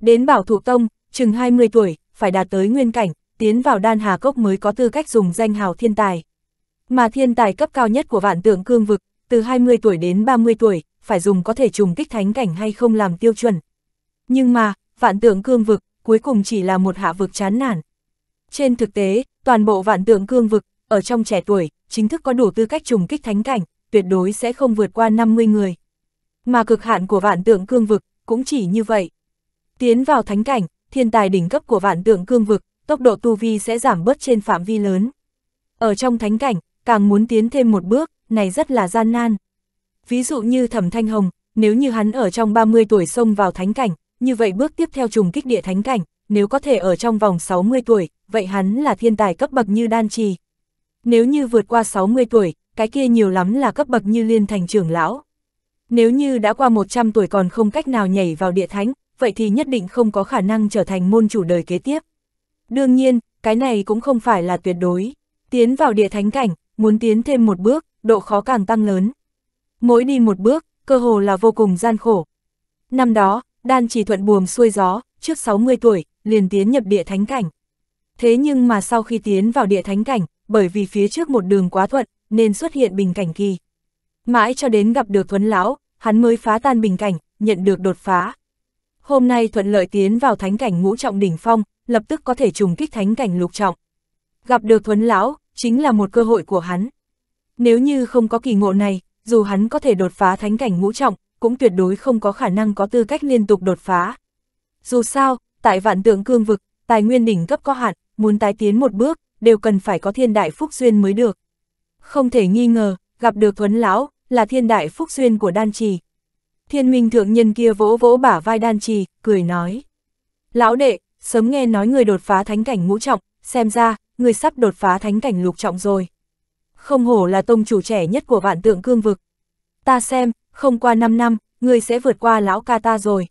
Đến bảo thủ tông, chừng 20 tuổi, phải đạt tới nguyên cảnh, tiến vào đan hà cốc mới có tư cách dùng danh hào thiên tài. Mà thiên tài cấp cao nhất của vạn tượng cương vực, từ 20 tuổi đến 30 tuổi, phải dùng có thể trùng kích thánh cảnh hay không làm tiêu chuẩn, nhưng mà, vạn tượng cương vực, cuối cùng chỉ là một hạ vực chán nản. Trên thực tế, toàn bộ vạn tượng cương vực, ở trong trẻ tuổi, chính thức có đủ tư cách trùng kích thánh cảnh, tuyệt đối sẽ không vượt qua 50 người. Mà cực hạn của vạn tượng cương vực, cũng chỉ như vậy. Tiến vào thánh cảnh, thiên tài đỉnh cấp của vạn tượng cương vực, tốc độ tu vi sẽ giảm bớt trên phạm vi lớn. Ở trong thánh cảnh, càng muốn tiến thêm một bước, này rất là gian nan. Ví dụ như Thẩm Thanh Hồng, nếu như hắn ở trong 30 tuổi xông vào thánh cảnh, như vậy bước tiếp theo trùng kích địa thánh cảnh, nếu có thể ở trong vòng 60 tuổi, vậy hắn là thiên tài cấp bậc như đan trì. Nếu như vượt qua 60 tuổi, cái kia nhiều lắm là cấp bậc như liên thành trưởng lão. Nếu như đã qua 100 tuổi còn không cách nào nhảy vào địa thánh, vậy thì nhất định không có khả năng trở thành môn chủ đời kế tiếp. Đương nhiên, cái này cũng không phải là tuyệt đối. Tiến vào địa thánh cảnh, muốn tiến thêm một bước, độ khó càng tăng lớn. Mỗi đi một bước, cơ hồ là vô cùng gian khổ. Năm đó, đan chỉ thuận buồm xuôi gió, trước 60 tuổi, liền tiến nhập địa thánh cảnh. Thế nhưng mà sau khi tiến vào địa thánh cảnh, bởi vì phía trước một đường quá thuận, nên xuất hiện bình cảnh kỳ. Mãi cho đến gặp được Thuấn Lão, hắn mới phá tan bình cảnh, nhận được đột phá. Hôm nay thuận lợi tiến vào thánh cảnh ngũ trọng đỉnh phong, lập tức có thể trùng kích thánh cảnh lục trọng. Gặp được Thuấn Lão, chính là một cơ hội của hắn. Nếu như không có kỳ ngộ này, dù hắn có thể đột phá thánh cảnh ngũ trọng, cũng tuyệt đối không có khả năng có tư cách liên tục đột phá. Dù sao, tại vạn tượng cương vực, tài nguyên đỉnh cấp có hạn, muốn tái tiến một bước, đều cần phải có thiên đại phúc duyên mới được. Không thể nghi ngờ, gặp được thuấn lão, là thiên đại phúc duyên của đan trì. Thiên minh thượng nhân kia vỗ vỗ bả vai đan trì, cười nói. Lão đệ, sớm nghe nói người đột phá thánh cảnh ngũ trọng, xem ra, người sắp đột phá thánh cảnh lục trọng rồi. Không hổ là tông chủ trẻ nhất của vạn tượng cương vực, ta xem, không qua 5 năm, ngươi sẽ vượt qua lão ca ta rồi.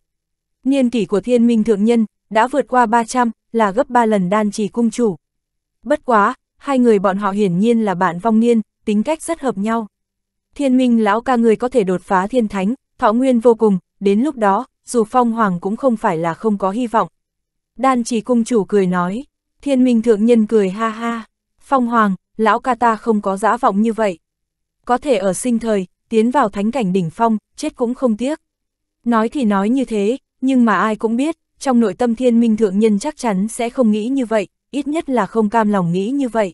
Niên kỷ của thiên minh thượng nhân, đã vượt qua 300, là gấp 3 lần đan trì cung chủ. Bất quá, hai người bọn họ hiển nhiên là bạn vong niên, tính cách rất hợp nhau. Thiên minh lão ca người có thể đột phá thiên thánh, thọ nguyên vô cùng, đến lúc đó, dù phong hoàng cũng không phải là không có hy vọng. Đan trì cung chủ cười nói, thiên minh thượng nhân cười ha ha, phong hoàng, lão ca ta không có dã vọng như vậy. Có thể ở sinh thời, tiến vào thánh cảnh đỉnh phong, chết cũng không tiếc. Nói thì nói như thế, nhưng mà ai cũng biết, trong nội tâm thiên minh thượng nhân chắc chắn sẽ không nghĩ như vậy, ít nhất là không cam lòng nghĩ như vậy.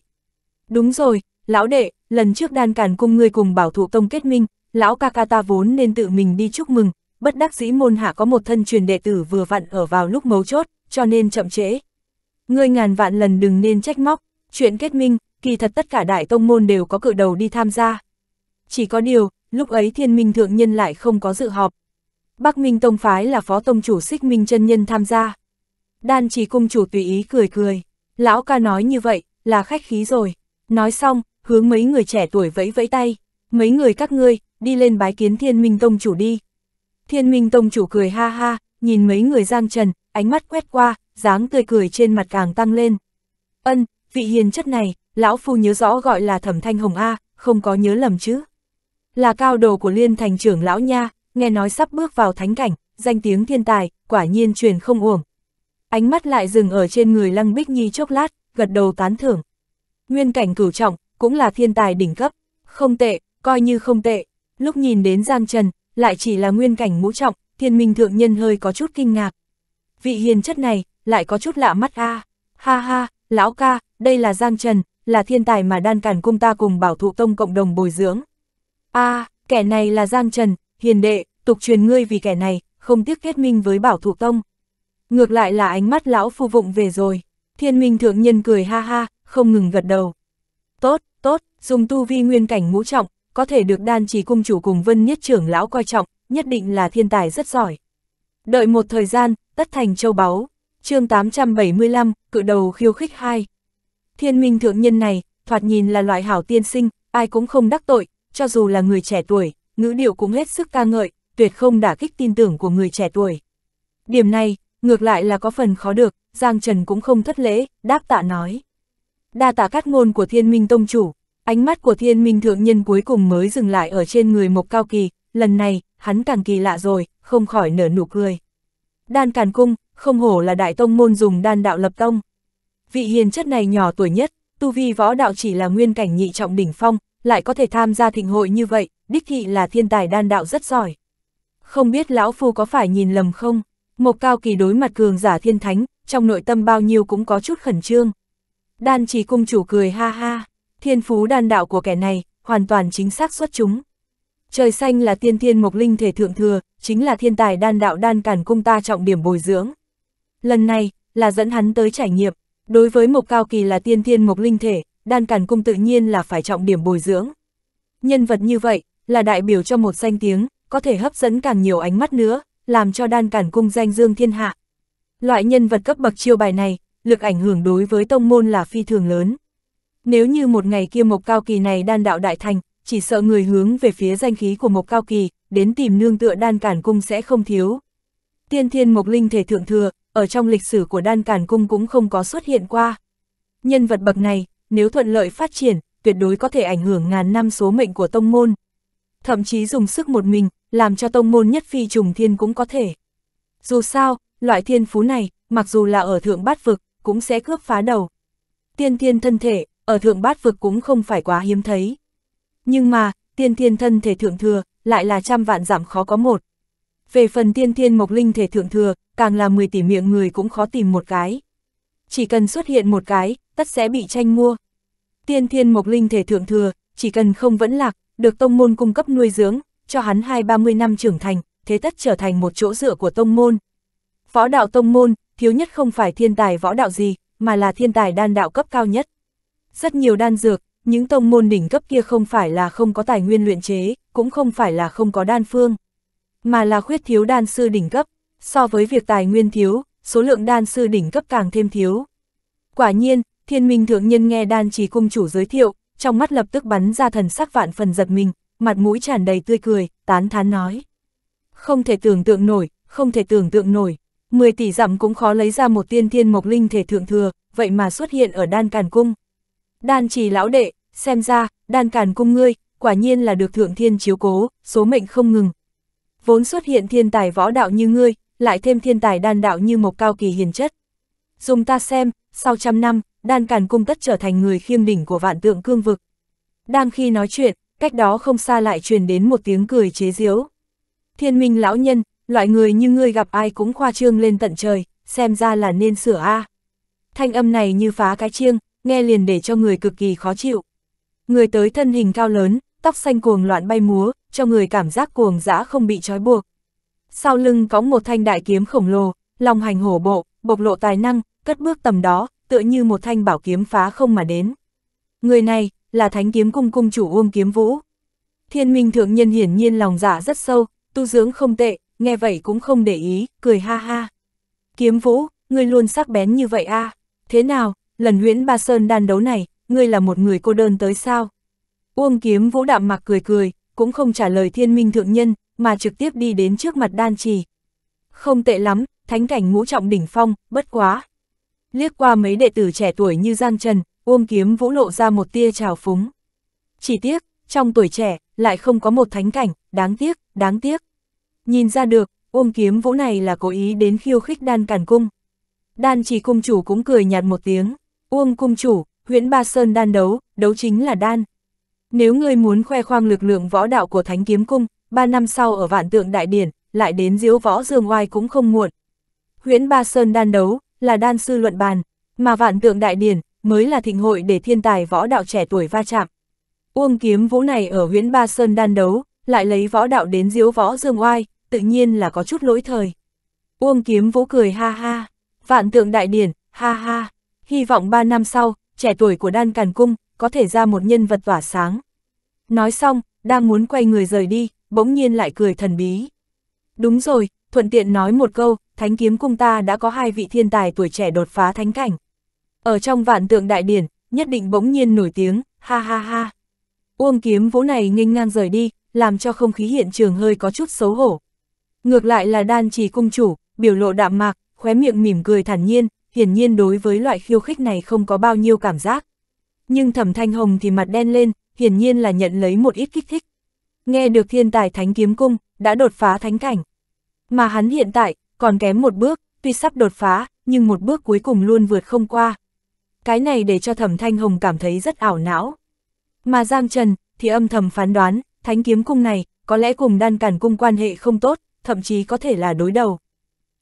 Đúng rồi, lão đệ, lần trước đan càn cung ngươi cùng bảo thủ tông kết minh, lão ca ca ta vốn nên tự mình đi chúc mừng, bất đắc dĩ môn hạ có một thân truyền đệ tử vừa vặn ở vào lúc mấu chốt, cho nên chậm trễ. Ngươi ngàn vạn lần đừng nên trách móc, chuyện kết minh, kỳ thật tất cả đại tông môn đều có cự đầu đi tham gia. Chỉ có điều, lúc ấy thiên minh thượng nhân lại không có dự họp. Bắc Minh Tông Phái là phó tông chủ xích minh chân nhân tham gia. Đan chỉ cung chủ tùy ý cười cười, lão ca nói như vậy, là khách khí rồi. Nói xong, hướng mấy người trẻ tuổi vẫy vẫy tay, mấy người các ngươi, đi lên bái kiến thiên minh tông chủ đi. Thiên minh tông chủ cười ha ha, nhìn mấy người giang trần, ánh mắt quét qua, dáng tươi cười trên mặt càng tăng lên. Ân, vị hiền chất này, lão phu nhớ rõ gọi là thẩm thanh hồng A, không có nhớ lầm chứ là cao đồ của liên thành trưởng lão nha, nghe nói sắp bước vào thánh cảnh, danh tiếng thiên tài, quả nhiên truyền không uổng. Ánh mắt lại dừng ở trên người Lăng Bích Nhi chốc lát, gật đầu tán thưởng. Nguyên cảnh cửu trọng, cũng là thiên tài đỉnh cấp, không tệ, coi như không tệ. Lúc nhìn đến Giang Trần, lại chỉ là nguyên cảnh ngũ trọng, thiên minh thượng nhân hơi có chút kinh ngạc. Vị hiền chất này, lại có chút lạ mắt a à. Ha ha, lão ca, đây là Giang Trần, là thiên tài mà đan cản cung ta cùng bảo thụ tông cộng đồng bồi dưỡng a à, kẻ này là Giang Trần, hiền đệ, tục truyền ngươi vì kẻ này, không tiếc kết minh với bảo thủ tông. Ngược lại là ánh mắt lão phu vụng về rồi, thiên minh thượng nhân cười ha ha, không ngừng gật đầu. Tốt, tốt, dùng tu vi nguyên cảnh ngũ trọng, có thể được đan trì cung chủ cùng vân nhất trưởng lão coi trọng, nhất định là thiên tài rất giỏi. Đợi một thời gian, tất thành châu báu, chương 875, cự đầu khiêu khích hai. Thiên minh thượng nhân này, thoạt nhìn là loại hảo tiên sinh, ai cũng không đắc tội, cho dù là người trẻ tuổi, ngữ điệu cũng hết sức ca ngợi, tuyệt không đả kích tin tưởng của người trẻ tuổi. Điểm này, ngược lại là có phần khó được, Giang Trần cũng không thất lễ, đáp tạ nói. Đa tạ cát ngôn của thiên minh tông chủ, ánh mắt của thiên minh thượng nhân cuối cùng mới dừng lại ở trên người Mộc Cao Kỳ, lần này, hắn càng kỳ lạ rồi, không khỏi nở nụ cười. Đan Càn Cung, không hổ là đại tông môn dùng đan đạo lập tông. Vị hiền chất này nhỏ tuổi nhất, tu vi võ đạo chỉ là nguyên cảnh nhị trọng đỉnh phong, lại có thể tham gia thịnh hội như vậy, đích thị là thiên tài đan đạo rất giỏi. Không biết lão phu có phải nhìn lầm không? Một cao kỳ đối mặt cường giả thiên thánh, trong nội tâm bao nhiêu cũng có chút khẩn trương. Đan chỉ cung chủ cười ha ha, thiên phú đan đạo của kẻ này, hoàn toàn chính xác xuất chúng. Trời xanh là tiên thiên mộc linh thể thượng thừa, chính là thiên tài đan đạo đan cản cung ta trọng điểm bồi dưỡng. Lần này, là dẫn hắn tới trải nghiệm, đối với mộc cao kỳ là tiên thiên mộc linh thể, đan càn cung tự nhiên là phải trọng điểm bồi dưỡng. Nhân vật như vậy, là đại biểu cho một danh tiếng, có thể hấp dẫn càng nhiều ánh mắt nữa, làm cho đan càn cung danh dương thiên hạ. Loại nhân vật cấp bậc chiêu bài này, lực ảnh hưởng đối với tông môn là phi thường lớn. Nếu như một ngày kia Mộc Cao Kỳ này đan đạo đại thành, chỉ sợ người hướng về phía danh khí của Mộc Cao Kỳ, đến tìm nương tựa đan càn cung sẽ không thiếu. Tiên thiên Mộc Linh thể thượng thừa, ở trong lịch sử của đan càn cung cũng không có xuất hiện qua. Nhân vật bậc này, nếu thuận lợi phát triển, tuyệt đối có thể ảnh hưởng ngàn năm số mệnh của tông môn. Thậm chí dùng sức một mình, làm cho tông môn nhất phi trùng thiên cũng có thể. Dù sao, loại thiên phú này, mặc dù là ở thượng bát vực, cũng sẽ cướp phá đầu. Tiên thiên thân thể, ở thượng bát vực cũng không phải quá hiếm thấy. Nhưng mà, tiên thiên thân thể thượng thừa, lại là trăm vạn giảm khó có một. Về phần tiên thiên mộc linh thể thượng thừa, càng là 10 tỷ miệng người cũng khó tìm một cái chỉ cần xuất hiện một cái, tất sẽ bị tranh mua. Tiên thiên mộc linh thể thượng thừa, chỉ cần không vẫn lạc, được tông môn cung cấp nuôi dưỡng, cho hắn hai ba mươi năm trưởng thành, thế tất trở thành một chỗ dựa của tông môn. Võ đạo tông môn, thiếu nhất không phải thiên tài võ đạo gì, mà là thiên tài đan đạo cấp cao nhất. Rất nhiều đan dược, những tông môn đỉnh cấp kia không phải là không có tài nguyên luyện chế, cũng không phải là không có đan phương, mà là khuyết thiếu đan sư đỉnh cấp. So với việc tài nguyên thiếu, số lượng đan sư đỉnh cấp càng thêm thiếu. Quả nhiên, thiên minh thượng nhân nghe đan trì cung chủ giới thiệu, trong mắt lập tức bắn ra thần sắc vạn phần giật mình, mặt mũi tràn đầy tươi cười, tán thán nói. Không thể tưởng tượng nổi, không thể tưởng tượng nổi, 10 tỷ dặm cũng khó lấy ra một tiên thiên mộc linh thể thượng thừa, vậy mà xuất hiện ở đan càn cung. Đan trì lão đệ, xem ra, đan càn cung ngươi, quả nhiên là được thượng thiên chiếu cố, số mệnh không ngừng. Vốn xuất hiện thiên tài võ đạo như ngươi, lại thêm thiên tài đan đạo như một cao kỳ hiền chất. Dùng ta xem, sau trăm năm, đan càn cung tất trở thành người khiêm đỉnh của vạn tượng cương vực. Đang khi nói chuyện, cách đó không xa lại truyền đến một tiếng cười chế giễu. Thiên minh lão nhân, loại người như ngươi gặp ai cũng khoa trương lên tận trời, xem ra là nên sửa a. Thanh âm này như phá cái chiêng, nghe liền để cho người cực kỳ khó chịu. Người tới thân hình cao lớn, tóc xanh cuồng loạn bay múa, cho người cảm giác cuồng dã không bị trói buộc sau lưng có một thanh đại kiếm khổng lồ, lòng hành hổ bộ, bộc lộ tài năng, cất bước tầm đó, tựa như một thanh bảo kiếm phá không mà đến. Người này, là thánh kiếm cung cung chủ Uông Kiếm Vũ. Thiên minh thượng nhân hiển nhiên lòng dạ rất sâu, tu dưỡng không tệ, nghe vậy cũng không để ý, cười ha ha. Kiếm Vũ, ngươi luôn sắc bén như vậy a à? thế nào, lần huyễn ba sơn đan đấu này, ngươi là một người cô đơn tới sao? Uông Kiếm Vũ đạm mặc cười cười, cũng không trả lời thiên minh thượng nhân, mà trực tiếp đi đến trước mặt đan trì. Không tệ lắm, thánh cảnh ngũ trọng đỉnh phong, bất quá. Liếc qua mấy đệ tử trẻ tuổi như Giang Trần, uông kiếm vũ lộ ra một tia trào phúng. Chỉ tiếc, trong tuổi trẻ, lại không có một thánh cảnh, đáng tiếc, đáng tiếc. Nhìn ra được, uông kiếm vũ này là cố ý đến khiêu khích đan cản cung. Đan trì cung chủ cũng cười nhạt một tiếng. Uông cung chủ, huyện Ba Sơn đan đấu, đấu chính là đan. Nếu ngươi muốn khoe khoang lực lượng võ đạo của thánh kiếm cung, ba năm sau ở vạn tượng đại điển, lại đến diễu võ dương oai cũng không muộn. Huyễn Ba Sơn đan đấu, là đan sư luận bàn, mà vạn tượng đại điển, mới là thịnh hội để thiên tài võ đạo trẻ tuổi va chạm. Uông kiếm vũ này ở huyễn Ba Sơn đan đấu, lại lấy võ đạo đến diễu võ dương oai, tự nhiên là có chút lỗi thời. Uông kiếm vũ cười ha ha, vạn tượng đại điển, ha ha, hy vọng ba năm sau, trẻ tuổi của đan càn cung, có thể ra một nhân vật tỏa sáng. Nói xong, đang muốn quay người rời đi, bỗng nhiên lại cười thần bí. Đúng rồi, thuận tiện nói một câu, thánh kiếm cung ta đã có hai vị thiên tài tuổi trẻ đột phá thánh cảnh. Ở trong vạn tượng đại điển, nhất định bỗng nhiên nổi tiếng, ha ha ha. Uông kiếm vũ này nghênh ngang rời đi, làm cho không khí hiện trường hơi có chút xấu hổ. Ngược lại là đan trì cung chủ, biểu lộ đạm mạc, khóe miệng mỉm cười thản nhiên, hiển nhiên đối với loại khiêu khích này không có bao nhiêu cảm giác. Nhưng thẩm thanh hồng thì mặt đen lên, hiển nhiên là nhận lấy một ít kích thích nghe được thiên tài thánh kiếm cung, đã đột phá thánh cảnh. Mà hắn hiện tại, còn kém một bước, tuy sắp đột phá, nhưng một bước cuối cùng luôn vượt không qua. Cái này để cho thẩm thanh hồng cảm thấy rất ảo não. Mà Giang Trần, thì âm thầm phán đoán, thánh kiếm cung này, có lẽ cùng đan cản cung quan hệ không tốt, thậm chí có thể là đối đầu.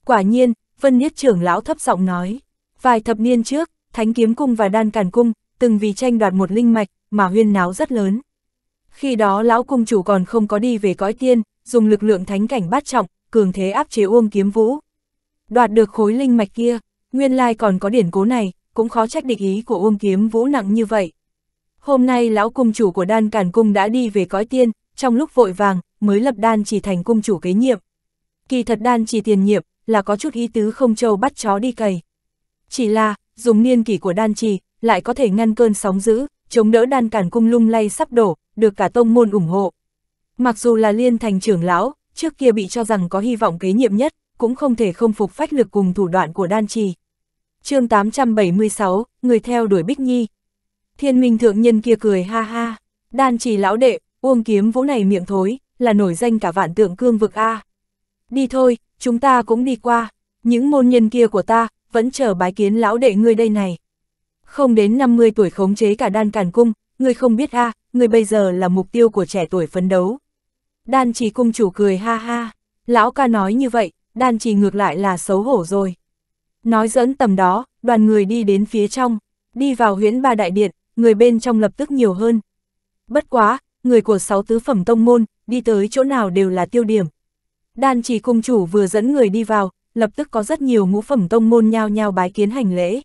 Quả nhiên, Vân Niết trưởng lão thấp giọng nói, vài thập niên trước, thánh kiếm cung và đan cản cung, từng vì tranh đoạt một linh mạch, mà huyên náo rất lớn. Khi đó lão cung chủ còn không có đi về cõi tiên, dùng lực lượng thánh cảnh bát trọng, cường thế áp chế Uông Kiếm Vũ. Đoạt được khối linh mạch kia, nguyên lai còn có điển cố này, cũng khó trách địch ý của Uông Kiếm Vũ nặng như vậy. Hôm nay lão cung chủ của đan cản cung đã đi về cõi tiên, trong lúc vội vàng, mới lập đan chỉ thành cung chủ kế nhiệm. Kỳ thật đan chỉ tiền nhiệm, là có chút ý tứ không châu bắt chó đi cày. Chỉ là, dùng niên kỷ của đan trì, lại có thể ngăn cơn sóng dữ, chống đỡ đan cản cung lung lay sắp đổ, được cả tông môn ủng hộ. Mặc dù là liên thành trưởng lão, trước kia bị cho rằng có hy vọng kế nhiệm nhất, cũng không thể không phục phách lực cùng thủ đoạn của đan trì. chương 876, người theo đuổi Bích Nhi. Thiên minh thượng nhân kia cười ha ha, đan trì lão đệ, uông kiếm vũ này miệng thối, là nổi danh cả vạn tượng cương vực A. Đi thôi, chúng ta cũng đi qua, những môn nhân kia của ta, vẫn chờ bái kiến lão đệ ngươi đây này. Không đến 50 tuổi khống chế cả đan càn cung, ngươi không biết a, người bây giờ là mục tiêu của trẻ tuổi phấn đấu. Đan trì cung chủ cười ha ha, lão ca nói như vậy, đan trì ngược lại là xấu hổ rồi. Nói dẫn tầm đó, đoàn người đi đến phía trong, đi vào huyễn ba đại điện, người bên trong lập tức nhiều hơn. Bất quá, người của sáu tứ phẩm tông môn, đi tới chỗ nào đều là tiêu điểm. Đan trì cung chủ vừa dẫn người đi vào, lập tức có rất nhiều ngũ phẩm tông môn nhao nhao bái kiến hành lễ.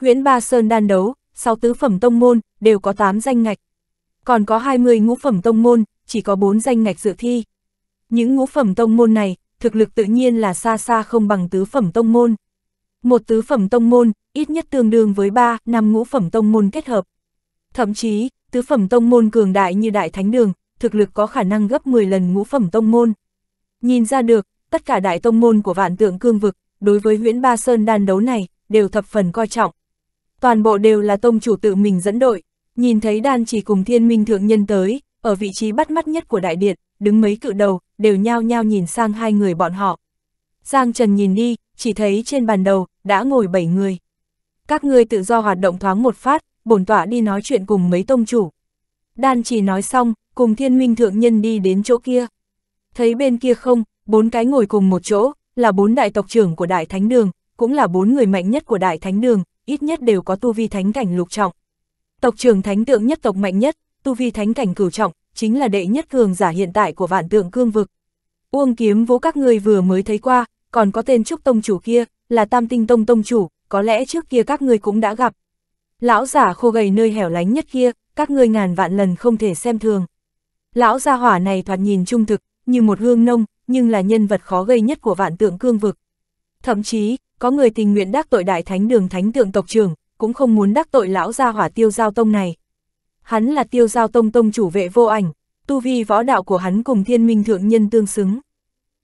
Huyễn Ba Sơn đan đấu, sáu tứ phẩm tông môn đều có tám danh ngạch, còn có 20 ngũ phẩm tông môn, chỉ có 4 danh ngạch dự thi. Những ngũ phẩm tông môn này, thực lực tự nhiên là xa xa không bằng tứ phẩm tông môn. Một tứ phẩm tông môn, ít nhất tương đương với 3, 5 ngũ phẩm tông môn kết hợp. Thậm chí, tứ phẩm tông môn cường đại như Đại Thánh Đường, thực lực có khả năng gấp 10 lần ngũ phẩm tông môn. Nhìn ra được, tất cả đại tông môn của vạn tượng cương vực, đối với huyễn Ba Sơn đan đấu này, đều thập phần coi trọng. Toàn bộ đều là tông chủ tự mình dẫn đội, Nhìn thấy đan chỉ cùng thiên minh thượng nhân tới, ở vị trí bắt mắt nhất của đại điện, đứng mấy cự đầu, đều nhao nhao nhìn sang hai người bọn họ. Giang Trần nhìn đi, chỉ thấy trên bàn đầu, đã ngồi bảy người. Các ngươi tự do hoạt động thoáng một phát, bổn tọa đi nói chuyện cùng mấy tông chủ. Đan chỉ nói xong, cùng thiên minh thượng nhân đi đến chỗ kia. Thấy bên kia không, bốn cái ngồi cùng một chỗ, là bốn đại tộc trưởng của Đại Thánh Đường, cũng là bốn người mạnh nhất của Đại Thánh Đường, ít nhất đều có tu vi thánh cảnh lục trọng. Tộc trưởng thánh tượng nhất tộc mạnh nhất, tu vi thánh cảnh cửu trọng, chính là đệ nhất cường giả hiện tại của vạn tượng cương vực. Uông kiếm vũ các ngươi vừa mới thấy qua, còn có tên trúc tông chủ kia, là tam tinh tông tông chủ, có lẽ trước kia các ngươi cũng đã gặp. Lão giả khô gầy nơi hẻo lánh nhất kia, các ngươi ngàn vạn lần không thể xem thường. Lão gia hỏa này thoạt nhìn trung thực, như một hương nông, nhưng là nhân vật khó gây nhất của vạn tượng cương vực. Thậm chí, có người tình nguyện đắc tội đại thánh đường thánh tượng tộc trưởng, cũng không muốn đắc tội lão gia hỏa tiêu giao tông này. Hắn là tiêu giao tông tông chủ vệ vô ảnh, tu vi võ đạo của hắn cùng thiên minh thượng nhân tương xứng.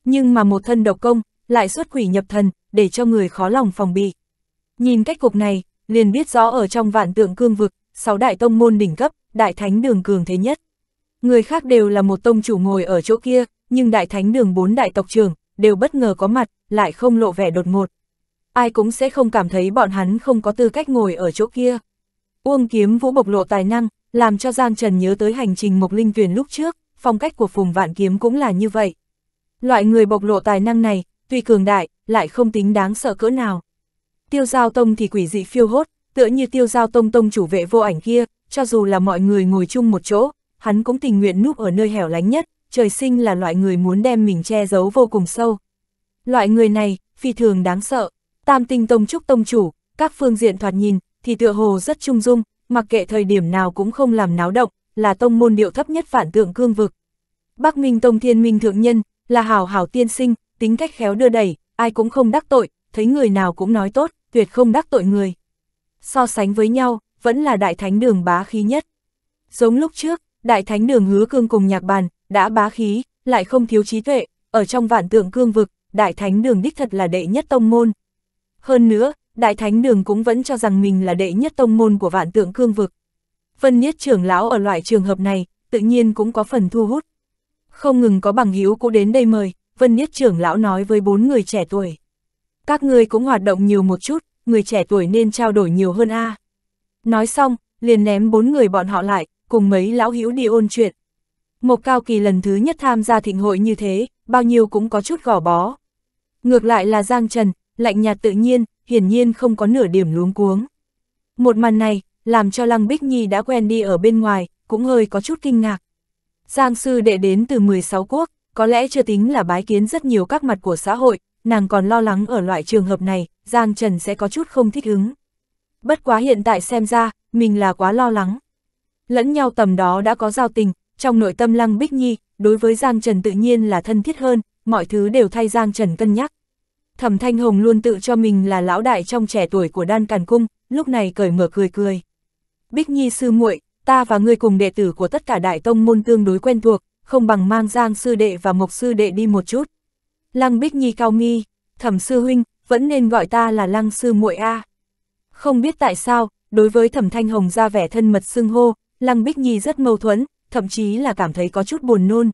Nhưng mà một thân độc công, lại xuất quỷ nhập thần, để cho người khó lòng phòng bị. Nhìn cách cục này, liền biết rõ ở trong vạn tượng cương vực, sáu đại tông môn đỉnh cấp, đại thánh đường cường thế nhất. Người khác đều là một tông chủ ngồi ở chỗ kia, nhưng đại thánh đường bốn đại tộc trưởng đều bất ngờ có mặt, lại không lộ vẻ đột ngột ai cũng sẽ không cảm thấy bọn hắn không có tư cách ngồi ở chỗ kia. Uông Kiếm Vũ bộc lộ tài năng, làm cho Giang Trần nhớ tới hành trình Mộc Linh Tuyền lúc trước, phong cách của Phùng Vạn Kiếm cũng là như vậy. Loại người bộc lộ tài năng này, tuy cường đại, lại không tính đáng sợ cỡ nào. Tiêu Giao Tông thì quỷ dị phiêu hốt, tựa như Tiêu Giao Tông tông chủ vệ vô ảnh kia, cho dù là mọi người ngồi chung một chỗ, hắn cũng tình nguyện núp ở nơi hẻo lánh nhất, trời sinh là loại người muốn đem mình che giấu vô cùng sâu. Loại người này, phi thường đáng sợ. Tam tinh tông trúc tông chủ, các phương diện thoạt nhìn, thì tựa hồ rất trung dung, mặc kệ thời điểm nào cũng không làm náo động, là tông môn điệu thấp nhất phản tượng cương vực. Bắc Minh Tông Thiên Minh Thượng Nhân, là hảo hảo tiên sinh, tính cách khéo đưa đẩy, ai cũng không đắc tội, thấy người nào cũng nói tốt, tuyệt không đắc tội người. So sánh với nhau, vẫn là Đại Thánh Đường bá khí nhất. Giống lúc trước, Đại Thánh Đường hứa cương cùng nhạc bàn, đã bá khí, lại không thiếu trí tuệ, ở trong vạn tượng cương vực, Đại Thánh Đường đích thật là đệ nhất tông môn, hơn nữa, Đại Thánh Đường cũng vẫn cho rằng mình là đệ nhất tông môn của vạn tượng cương vực. Vân Niết trưởng lão ở loại trường hợp này, tự nhiên cũng có phần thu hút. Không ngừng có bằng hữu cũng đến đây mời, Vân Niết trưởng lão nói với bốn người trẻ tuổi. Các người cũng hoạt động nhiều một chút, người trẻ tuổi nên trao đổi nhiều hơn a. Nói xong, liền ném bốn người bọn họ lại, cùng mấy lão hữu đi ôn chuyện. Một cao kỳ lần thứ nhất tham gia thịnh hội như thế, bao nhiêu cũng có chút gò bó. Ngược lại là Giang Trần, lạnh nhạt tự nhiên, hiển nhiên không có nửa điểm luống cuống. Một màn này, làm cho Lăng Bích Nhi đã quen đi ở bên ngoài, cũng hơi có chút kinh ngạc. Giang sư đệ đến từ 16 quốc, có lẽ chưa tính là bái kiến rất nhiều các mặt của xã hội, nàng còn lo lắng ở loại trường hợp này, Giang Trần sẽ có chút không thích ứng. Bất quá hiện tại xem ra, mình là quá lo lắng. Lẫn nhau tầm đó đã có giao tình, trong nội tâm Lăng Bích Nhi, đối với Giang Trần tự nhiên là thân thiết hơn, mọi thứ đều thay Giang Trần cân nhắc. Thẩm Thanh Hồng luôn tự cho mình là lão đại trong trẻ tuổi của đan càn cung, lúc này cởi mở cười cười. Bích Nhi sư muội, ta và ngươi cùng đệ tử của tất cả đại tông môn tương đối quen thuộc, không bằng mang Giang sư đệ và Mộc sư đệ đi một chút. Lăng Bích Nhi cao nghi, Thẩm sư huynh, vẫn nên gọi ta là Lăng sư muội a. Không biết tại sao, đối với Thẩm Thanh Hồng ra vẻ thân mật xưng hô, Lăng Bích Nhi rất mâu thuẫn, thậm chí là cảm thấy có chút buồn nôn.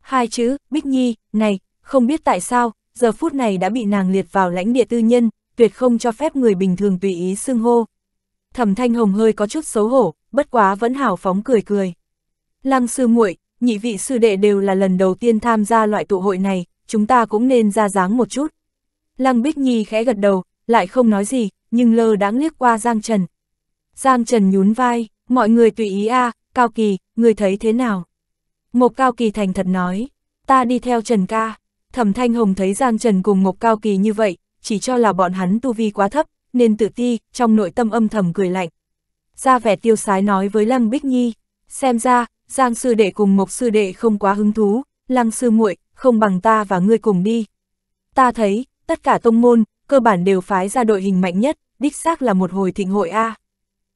Hai chữ, Bích Nhi, này, không biết tại sao, giờ phút này đã bị nàng liệt vào lãnh địa tư nhân, tuyệt không cho phép người bình thường tùy ý xưng hô. Thẩm Thanh Hồng hơi có chút xấu hổ, bất quá vẫn hào phóng cười cười. Lăng sư muội, nhị vị sư đệ đều là lần đầu tiên tham gia loại tụ hội này, chúng ta cũng nên ra dáng một chút. Lăng Bích Nhi khẽ gật đầu, lại không nói gì, nhưng lơ đáng liếc qua Giang Trần. Giang Trần nhún vai, mọi người tùy ý a, à, Cao Kỳ, người thấy thế nào? Một Cao Kỳ thành thật nói, ta đi theo Trần ca. Thẩm Thanh Hồng thấy Giang Trần cùng Mộc Cao Kỳ như vậy, chỉ cho là bọn hắn tu vi quá thấp, nên tự ti, trong nội tâm âm thầm cười lạnh. Ra vẻ tiêu sái nói với Lăng Bích Nhi, xem ra, Giang sư đệ cùng Mộc sư đệ không quá hứng thú, Lăng sư muội, không bằng ta và ngươi cùng đi. Ta thấy, tất cả tông môn, cơ bản đều phái ra đội hình mạnh nhất, đích xác là một hồi thịnh hội A.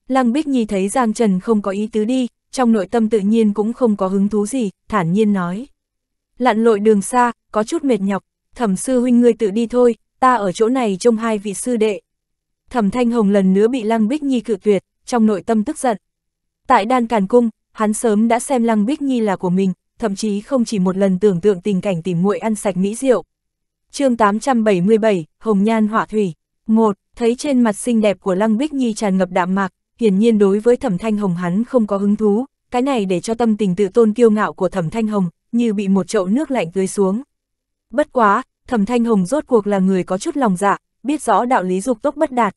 Lăng Bích Nhi thấy Giang Trần không có ý tứ đi, trong nội tâm tự nhiên cũng không có hứng thú gì, thản nhiên nói. Lặn lội đường xa, có chút mệt nhọc, thẩm sư huynh ngươi tự đi thôi, ta ở chỗ này trông hai vị sư đệ. Thẩm Thanh Hồng lần nữa bị Lăng Bích Nhi cự tuyệt, trong nội tâm tức giận. Tại đan càn cung, hắn sớm đã xem Lăng Bích Nhi là của mình, thậm chí không chỉ một lần tưởng tượng tình cảnh tìm muội ăn sạch mỹ rượu. chương 877, Hồng Nhan Hỏa Thủy. một Thấy trên mặt xinh đẹp của Lăng Bích Nhi tràn ngập đạm mạc, hiển nhiên đối với Thẩm Thanh Hồng hắn không có hứng thú, cái này để cho tâm tình tự tôn kiêu ngạo của Thẩm Thanh Hồng, như bị một chậu nước lạnh tưới xuống. Bất quá, thẩm thanh hồng rốt cuộc là người có chút lòng dạ, biết rõ đạo lý dục tốc bất đạt.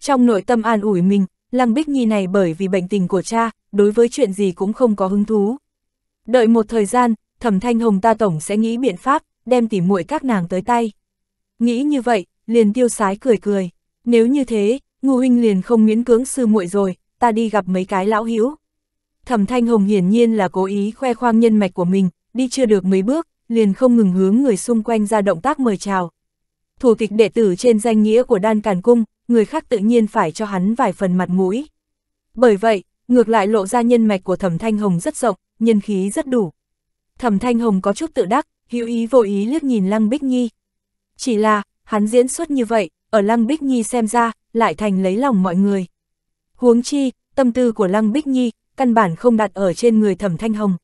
Trong nội tâm an ủi mình, Lăng Bích Nhi này bởi vì bệnh tình của cha, đối với chuyện gì cũng không có hứng thú. Đợi một thời gian, thẩm thanh hồng ta tổng sẽ nghĩ biện pháp, đem tỉ muội các nàng tới tay. Nghĩ như vậy, liền tiêu sái cười cười. Nếu như thế, ngu huynh liền không miễn cưỡng sư muội rồi, ta đi gặp mấy cái lão hữu Thẩm thanh hồng hiển nhiên là cố ý khoe khoang nhân mạch của mình, đi chưa được mấy bước, liền không ngừng hướng người xung quanh ra động tác mời chào. Thủ tịch đệ tử trên danh nghĩa của đan càn cung, người khác tự nhiên phải cho hắn vài phần mặt mũi. Bởi vậy, ngược lại lộ ra nhân mạch của thẩm thanh hồng rất rộng, nhân khí rất đủ. Thẩm thanh hồng có chút tự đắc, hữu ý vô ý liếc nhìn Lăng Bích Nhi. Chỉ là, hắn diễn xuất như vậy, ở Lăng Bích Nhi xem ra, lại thành lấy lòng mọi người. Huống chi, tâm tư của Lăng Bích Nhi, căn bản không đặt ở trên người thẩm thanh hồng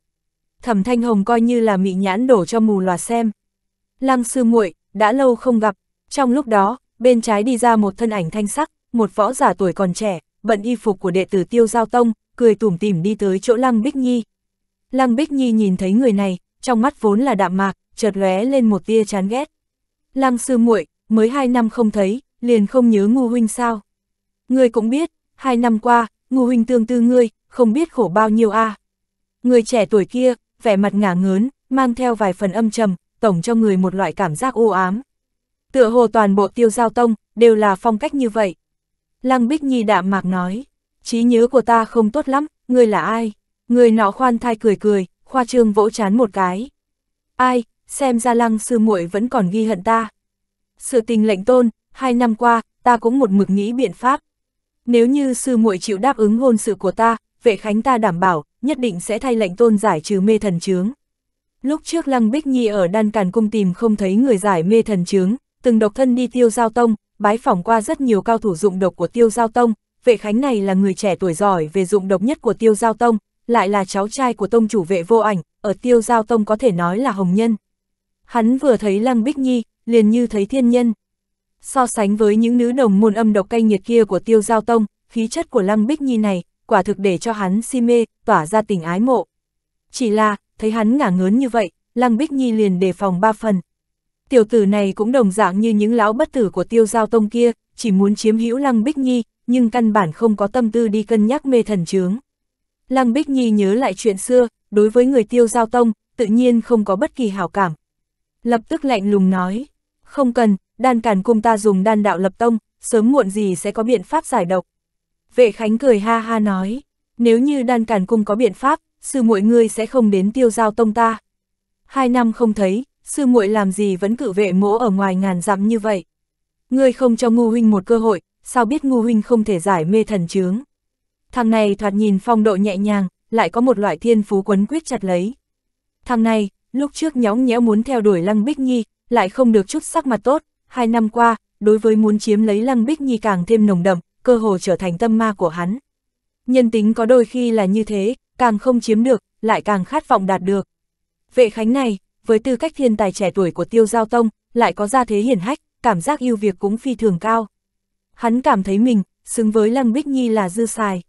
thẩm thanh hồng coi như là mị nhãn đổ cho mù loà xem. Lăng sư muội đã lâu không gặp, trong lúc đó, bên trái đi ra một thân ảnh thanh sắc, một võ giả tuổi còn trẻ, bận y phục của đệ tử tiêu giao tông, cười tủm tỉm đi tới chỗ Lăng Bích Nhi. Lăng Bích Nhi nhìn thấy người này, trong mắt vốn là đạm mạc, chợt lóe lên một tia chán ghét. Lăng sư muội mới hai năm không thấy, liền không nhớ ngu huynh sao. Ngươi cũng biết, hai năm qua, ngu huynh tương tư ngươi, không biết khổ bao nhiêu a à. Người trẻ tuổi kia, vẻ mặt ngả ngớn, mang theo vài phần âm trầm, tổng cho người một loại cảm giác u ám. Tựa hồ toàn bộ tiêu giao tông, đều là phong cách như vậy. Lăng Bích Nhi đạm mạc nói, trí nhớ của ta không tốt lắm, người là ai? Người nọ khoan thai cười cười, khoa trương vỗ chán một cái. Ai, xem ra lăng sư muội vẫn còn ghi hận ta. Sự tình lệnh tôn, hai năm qua, ta cũng một mực nghĩ biện pháp. Nếu như sư muội chịu đáp ứng hôn sự của ta, vệ khánh ta đảm bảo, nhất định sẽ thay lệnh tôn giải trừ mê thần chướng. Lúc trước Lăng Bích Nhi ở đan càn cung tìm không thấy người giải mê thần chướng, từng độc thân đi tiêu giao tông, bái phỏng qua rất nhiều cao thủ dụng độc của tiêu giao tông, vệ khánh này là người trẻ tuổi giỏi về dụng độc nhất của tiêu giao tông, lại là cháu trai của tông chủ vệ vô ảnh, ở tiêu giao tông có thể nói là hồng nhân. Hắn vừa thấy Lăng Bích Nhi, liền như thấy thiên nhân. So sánh với những nữ đồng môn âm độc cay nghiệt kia của tiêu giao tông, khí chất của Lăng Bích Nhi này quả thực để cho hắn si mê, tỏa ra tình ái mộ. Chỉ là, thấy hắn ngả ngớn như vậy, Lăng Bích Nhi liền đề phòng ba phần. Tiểu tử này cũng đồng dạng như những lão bất tử của tiêu giao tông kia, chỉ muốn chiếm hữu Lăng Bích Nhi, nhưng căn bản không có tâm tư đi cân nhắc mê thần chướng. Lăng Bích Nhi nhớ lại chuyện xưa, đối với người tiêu giao tông, tự nhiên không có bất kỳ hảo cảm. Lập tức lạnh lùng nói, không cần, đan càn cung ta dùng đan đạo lập tông, sớm muộn gì sẽ có biện pháp giải độc. Vệ Khánh cười ha ha nói, nếu như đan cản cung có biện pháp, sư muội ngươi sẽ không đến tiêu giao tông ta. Hai năm không thấy, sư muội làm gì vẫn cự vệ mỗ ở ngoài ngàn dặm như vậy. Ngươi không cho ngu huynh một cơ hội, sao biết ngu huynh không thể giải mê thần chướng. Thằng này thoạt nhìn phong độ nhẹ nhàng, lại có một loại thiên phú quấn quyết chặt lấy. Thằng này, lúc trước nhõng nhẽo muốn theo đuổi Lăng Bích Nhi, lại không được chút sắc mặt tốt, hai năm qua, đối với muốn chiếm lấy Lăng Bích Nhi càng thêm nồng đậm, cơ hồ trở thành tâm ma của hắn. Nhân tính có đôi khi là như thế, càng không chiếm được, lại càng khát vọng đạt được. Vệ khánh này, với tư cách thiên tài trẻ tuổi của tiêu giao tông, lại có gia thế hiển hách, cảm giác yêu việc cũng phi thường cao. Hắn cảm thấy mình, xứng với Lăng Bích Nhi là dư xài.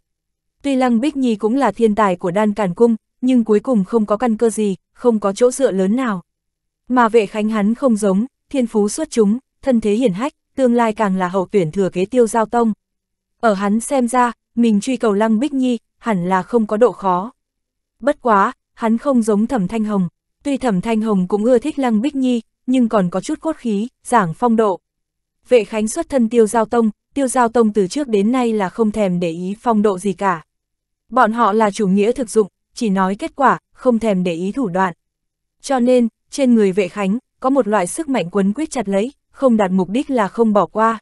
Tuy Lăng Bích Nhi cũng là thiên tài của đan càn cung, nhưng cuối cùng không có căn cơ gì, không có chỗ dựa lớn nào. Mà vệ khánh hắn không giống, thiên phú xuất chúng, thân thế hiển hách, tương lai càng là hậu tuyển thừa kế tiêu giao tông. Ở hắn xem ra, mình truy cầu Lăng Bích Nhi, hẳn là không có độ khó. Bất quá, hắn không giống Thẩm Thanh Hồng. Tuy Thẩm Thanh Hồng cũng ưa thích Lăng Bích Nhi, nhưng còn có chút cốt khí, giảng phong độ. Vệ Khánh xuất thân Tiêu Giao Tông, Tiêu Giao Tông từ trước đến nay là không thèm để ý phong độ gì cả. Bọn họ là chủ nghĩa thực dụng, chỉ nói kết quả, không thèm để ý thủ đoạn. Cho nên, trên người Vệ Khánh, có một loại sức mạnh quấn quyết chặt lấy, không đạt mục đích là không bỏ qua.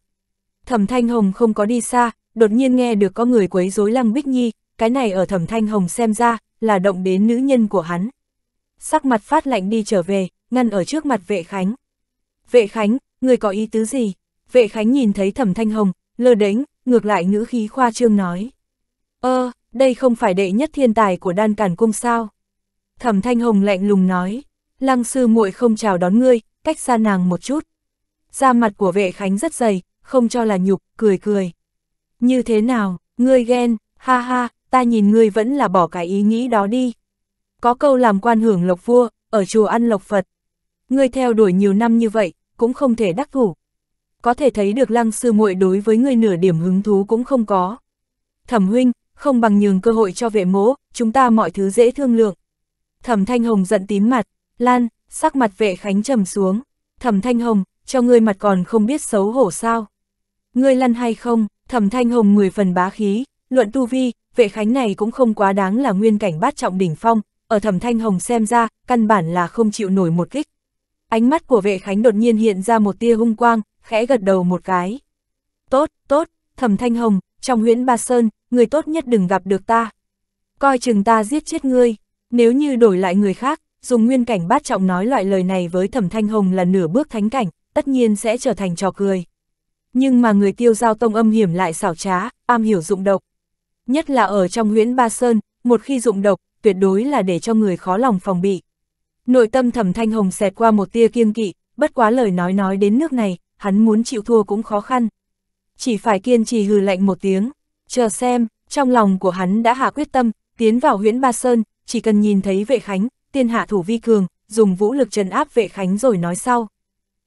Thẩm Thanh Hồng không có đi xa, đột nhiên nghe được có người quấy rối Lăng Bích Nhi, cái này ở thẩm thanh hồng xem ra, là động đến nữ nhân của hắn. Sắc mặt phát lạnh đi trở về, ngăn ở trước mặt vệ khánh. Vệ khánh, người có ý tứ gì? Vệ khánh nhìn thấy thẩm thanh hồng, lơ đánh, ngược lại ngữ khí khoa trương nói. Ơ, ờ, đây không phải đệ nhất thiên tài của đan cản cung sao? Thẩm thanh hồng lạnh lùng nói, lăng sư muội không chào đón ngươi, cách xa nàng một chút. Da mặt của vệ khánh rất dày, không cho là nhục, cười cười. Như thế nào, ngươi ghen, ha ha, ta nhìn ngươi vẫn là bỏ cái ý nghĩ đó đi. Có câu làm quan hưởng lộc vua, ở chùa ăn lộc Phật. Ngươi theo đuổi nhiều năm như vậy, cũng không thể đắc thủ. Có thể thấy được lăng sư muội đối với ngươi nửa điểm hứng thú cũng không có. Thẩm huynh, không bằng nhường cơ hội cho vệ mố, chúng ta mọi thứ dễ thương lượng. Thẩm Thanh Hồng giận tím mặt, Lan, sắc mặt vệ khánh trầm xuống. Thẩm Thanh Hồng, cho ngươi mặt còn không biết xấu hổ sao. Ngươi lăn hay không, Thẩm Thanh Hồng 10 phần bá khí, luận tu vi, vệ khánh này cũng không quá đáng là nguyên cảnh bát trọng đỉnh phong, ở Thẩm Thanh Hồng xem ra, căn bản là không chịu nổi một kích. Ánh mắt của vệ khánh đột nhiên hiện ra một tia hung quang, khẽ gật đầu một cái. Tốt, tốt, Thẩm Thanh Hồng, trong huyễn Ba Sơn, người tốt nhất đừng gặp được ta. Coi chừng ta giết chết ngươi, nếu như đổi lại người khác, dùng nguyên cảnh bát trọng nói loại lời này với Thẩm Thanh Hồng là nửa bước thánh cảnh, tất nhiên sẽ trở thành trò cười nhưng mà người tiêu giao tông âm hiểm lại xảo trá, am hiểu dụng độc. Nhất là ở trong huyễn Ba Sơn, một khi dụng độc, tuyệt đối là để cho người khó lòng phòng bị. Nội tâm thẩm thanh hồng xẹt qua một tia kiêng kỵ, bất quá lời nói nói đến nước này, hắn muốn chịu thua cũng khó khăn. Chỉ phải kiên trì hừ lạnh một tiếng, chờ xem, trong lòng của hắn đã hạ quyết tâm, tiến vào huyễn Ba Sơn, chỉ cần nhìn thấy vệ khánh, tiên hạ thủ vi cường, dùng vũ lực trần áp vệ khánh rồi nói sau.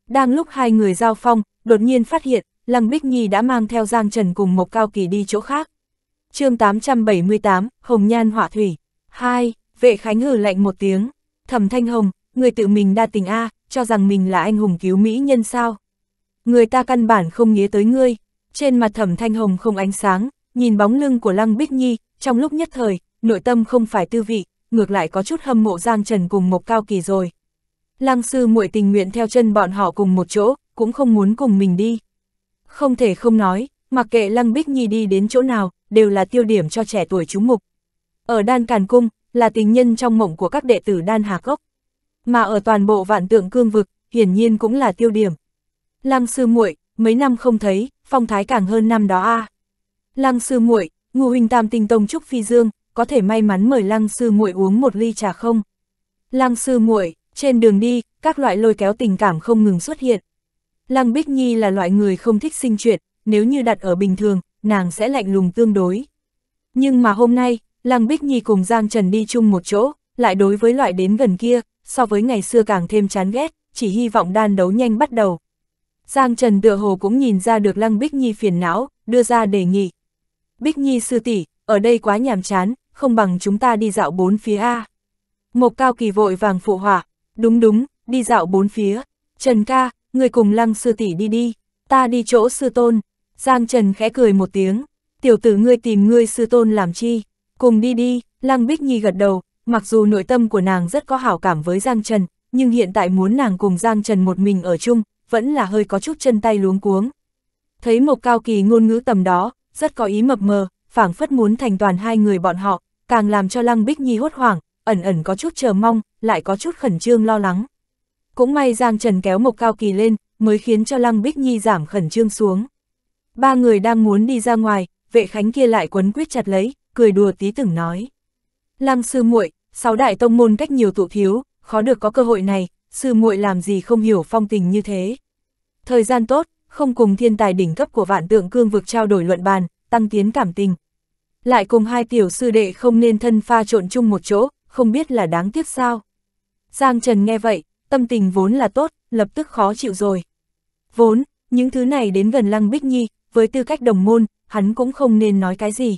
Đang lúc hai người giao phong, đột nhiên phát hiện, Lăng Bích Nhi đã mang theo Giang Trần cùng Mộc Cao Kỳ đi chỗ khác. chương 878, Hồng Nhan Hỏa Thủy. 2. Vệ Khánh hừ lạnh một tiếng. Thẩm Thanh Hồng, người tự mình đa tình A, cho rằng mình là anh hùng cứu Mỹ nhân sao. Người ta căn bản không nghĩa tới ngươi. Trên mặt Thẩm Thanh Hồng không ánh sáng, nhìn bóng lưng của Lăng Bích Nhi, trong lúc nhất thời, nội tâm không phải tư vị, ngược lại có chút hâm mộ Giang Trần cùng Mộc Cao Kỳ rồi. Lăng sư muội tình nguyện theo chân bọn họ cùng một chỗ, cũng không muốn cùng mình đi. Không thể không nói, mặc kệ Lăng Bích Nhi đi đến chỗ nào, đều là tiêu điểm cho trẻ tuổi chúng mục. Ở Đan Càn Cung, là tình nhân trong mộng của các đệ tử Đan Hà Cốc. Mà ở toàn bộ vạn tượng cương vực, hiển nhiên cũng là tiêu điểm. Lăng sư muội, mấy năm không thấy, phong thái càng hơn năm đó a. À. Lăng sư muội, Ngô huynh Tam Tinh Tông trúc phi dương, có thể may mắn mời Lăng sư muội uống một ly trà không? Lăng sư muội, trên đường đi, các loại lôi kéo tình cảm không ngừng xuất hiện. Lăng Bích Nhi là loại người không thích sinh chuyện, nếu như đặt ở bình thường, nàng sẽ lạnh lùng tương đối. Nhưng mà hôm nay, Lăng Bích Nhi cùng Giang Trần đi chung một chỗ, lại đối với loại đến gần kia, so với ngày xưa càng thêm chán ghét, chỉ hy vọng đan đấu nhanh bắt đầu. Giang Trần tựa hồ cũng nhìn ra được Lăng Bích Nhi phiền não, đưa ra đề nghị. Bích Nhi sư tỷ, ở đây quá nhàm chán, không bằng chúng ta đi dạo bốn phía A. Mộc Cao Kỳ vội vàng phụ hỏa, đúng đúng, đi dạo bốn phía. Trần ca, người cùng lăng sư tỷ đi đi, ta đi chỗ sư tôn. Giang Trần khẽ cười một tiếng, tiểu tử ngươi tìm ngươi sư tôn làm chi, cùng đi đi, lăng bích nhi gật đầu, mặc dù nội tâm của nàng rất có hảo cảm với Giang Trần, nhưng hiện tại muốn nàng cùng Giang Trần một mình ở chung, vẫn là hơi có chút chân tay luống cuống. Thấy một cao kỳ ngôn ngữ tầm đó, rất có ý mập mờ, phảng phất muốn thành toàn hai người bọn họ, càng làm cho Lăng Bích Nhi hốt hoảng, ẩn ẩn có chút chờ mong, lại có chút khẩn trương lo lắng. Cũng may Giang Trần kéo Mộc Cao Kỳ lên, mới khiến cho Lăng Bích Nhi giảm khẩn trương xuống. Ba người đang muốn đi ra ngoài, vệ khánh kia lại quấn quyết chặt lấy, cười đùa tí từng nói. Lăng sư muội, sáu đại tông môn cách nhiều tụ thiếu, khó được có cơ hội này, sư muội làm gì không hiểu phong tình như thế. Thời gian tốt, không cùng thiên tài đỉnh cấp của vạn tượng cương vực trao đổi luận bàn, tăng tiến cảm tình. Lại cùng hai tiểu sư đệ không nên thân pha trộn chung một chỗ, không biết là đáng tiếc sao. Giang Trần nghe vậy, tâm tình vốn là tốt, lập tức khó chịu rồi. Vốn, những thứ này đến gần Lăng Bích Nhi, với tư cách đồng môn, hắn cũng không nên nói cái gì.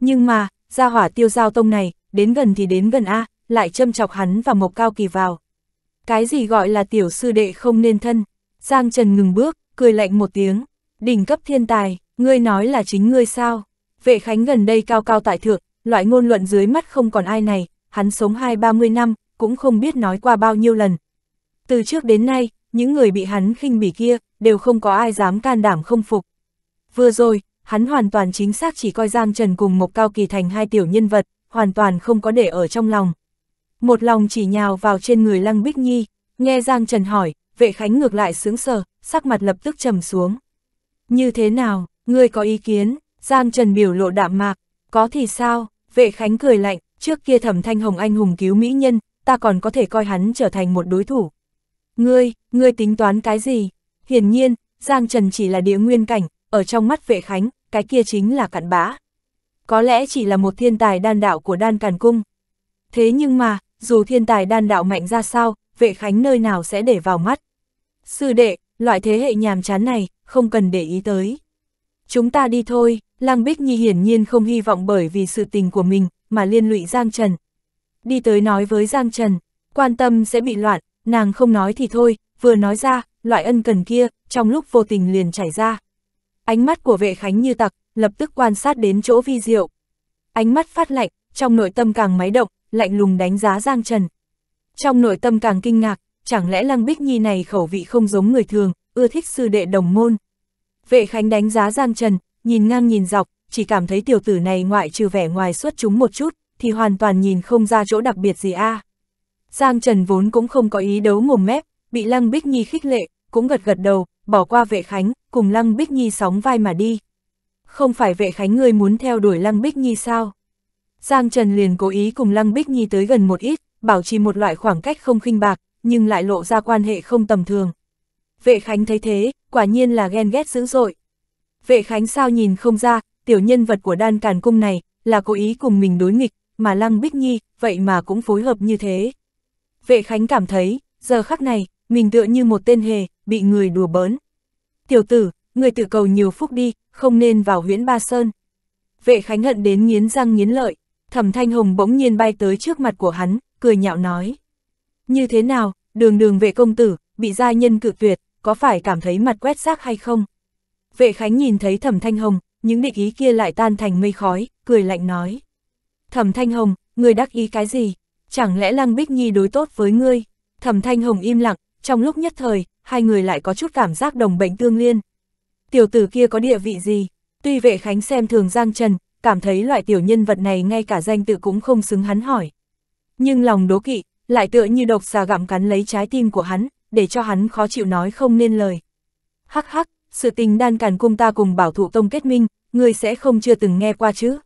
Nhưng mà, gia hỏa tiêu giao tông này, đến gần thì đến gần A, lại châm chọc hắn và Mộc Cao Kỳ vào. Cái gì gọi là tiểu sư đệ không nên thân? Giang Trần ngừng bước, cười lạnh một tiếng. Đỉnh cấp thiên tài, ngươi nói là chính ngươi sao? Vệ Khánh gần đây cao cao tại thượng, loại ngôn luận dưới mắt không còn ai này, hắn sống hai ba mươi năm, cũng không biết nói qua bao nhiêu lần, từ trước đến nay, những người bị hắn khinh bỉ kia, đều không có ai dám can đảm không phục. Vừa rồi, hắn hoàn toàn chính xác chỉ coi Giang Trần cùng Mộc Cao Kỳ thành hai tiểu nhân vật, hoàn toàn không có để ở trong lòng. Một lòng chỉ nhào vào trên người Lăng Bích Nhi, nghe Giang Trần hỏi, vệ khánh ngược lại sướng sờ, sắc mặt lập tức trầm xuống. Như thế nào, ngươi có ý kiến, Giang Trần biểu lộ đạm mạc, có thì sao, vệ khánh cười lạnh, trước kia thẩm thanh hồng anh hùng cứu mỹ nhân, ta còn có thể coi hắn trở thành một đối thủ, Ngươi, ngươi tính toán cái gì? Hiển nhiên, Giang Trần chỉ là địa nguyên cảnh, ở trong mắt vệ khánh, cái kia chính là cặn bã. Có lẽ chỉ là một thiên tài đan đạo của đan càn cung. Thế nhưng mà, dù thiên tài đan đạo mạnh ra sao, vệ khánh nơi nào sẽ để vào mắt. Sư đệ, loại thế hệ nhàm chán này, không cần để ý tới. Chúng ta đi thôi, Lang Bích Nhi hiển nhiên không hy vọng bởi vì sự tình của mình, mà liên lụy Giang Trần. Đi tới nói với Giang Trần, quan tâm sẽ bị loạn, Nàng không nói thì thôi, vừa nói ra, loại ân cần kia, trong lúc vô tình liền chảy ra. Ánh mắt của vệ khánh như tặc, lập tức quan sát đến chỗ vi diệu. Ánh mắt phát lạnh, trong nội tâm càng máy động, lạnh lùng đánh giá Giang Trần. Trong nội tâm càng kinh ngạc, chẳng lẽ Lăng Bích Nhi này khẩu vị không giống người thường, ưa thích sư đệ đồng môn. Vệ Khánh đánh giá Giang Trần, nhìn ngang nhìn dọc, chỉ cảm thấy tiểu tử này ngoại trừ vẻ ngoài xuất chúng một chút, thì hoàn toàn nhìn không ra chỗ đặc biệt gì a. À. Giang Trần vốn cũng không có ý đấu mồm mép, bị Lăng Bích Nhi khích lệ, cũng gật gật đầu, bỏ qua vệ khánh, cùng Lăng Bích Nhi sóng vai mà đi. Không phải vệ khánh người muốn theo đuổi Lăng Bích Nhi sao? Giang Trần liền cố ý cùng Lăng Bích Nhi tới gần một ít, bảo trì một loại khoảng cách không khinh bạc, nhưng lại lộ ra quan hệ không tầm thường. Vệ Khánh thấy thế, quả nhiên là ghen ghét dữ dội. Vệ Khánh sao nhìn không ra, tiểu nhân vật của đan càn cung này, là cố ý cùng mình đối nghịch, mà Lăng Bích Nhi, vậy mà cũng phối hợp như thế. Vệ Khánh cảm thấy, giờ khắc này, mình tựa như một tên hề, bị người đùa bỡn. Tiểu tử, người tự cầu nhiều phúc đi, không nên vào huyễn Ba Sơn. Vệ Khánh hận đến nghiến răng nghiến lợi, thẩm thanh hồng bỗng nhiên bay tới trước mặt của hắn, cười nhạo nói. Như thế nào, đường đường vệ công tử, bị gia nhân cự tuyệt, có phải cảm thấy mặt quét xác hay không? Vệ Khánh nhìn thấy thẩm thanh hồng, những định ý kia lại tan thành mây khói, cười lạnh nói. Thẩm thanh hồng, người đắc ý cái gì? chẳng lẽ Lăng Bích Nhi đối tốt với ngươi? Thẩm Thanh Hồng im lặng, trong lúc nhất thời, hai người lại có chút cảm giác đồng bệnh tương liên. Tiểu tử kia có địa vị gì? Tuy vệ khánh xem thường Giang Trần, cảm thấy loại tiểu nhân vật này ngay cả danh tự cũng không xứng hắn hỏi. Nhưng lòng đố kỵ, lại tựa như độc xà gặm cắn lấy trái tim của hắn, để cho hắn khó chịu nói không nên lời. Hắc hắc, sự tình đan càn cung ta cùng bảo thủ tông kết minh, người sẽ không chưa từng nghe qua chứ.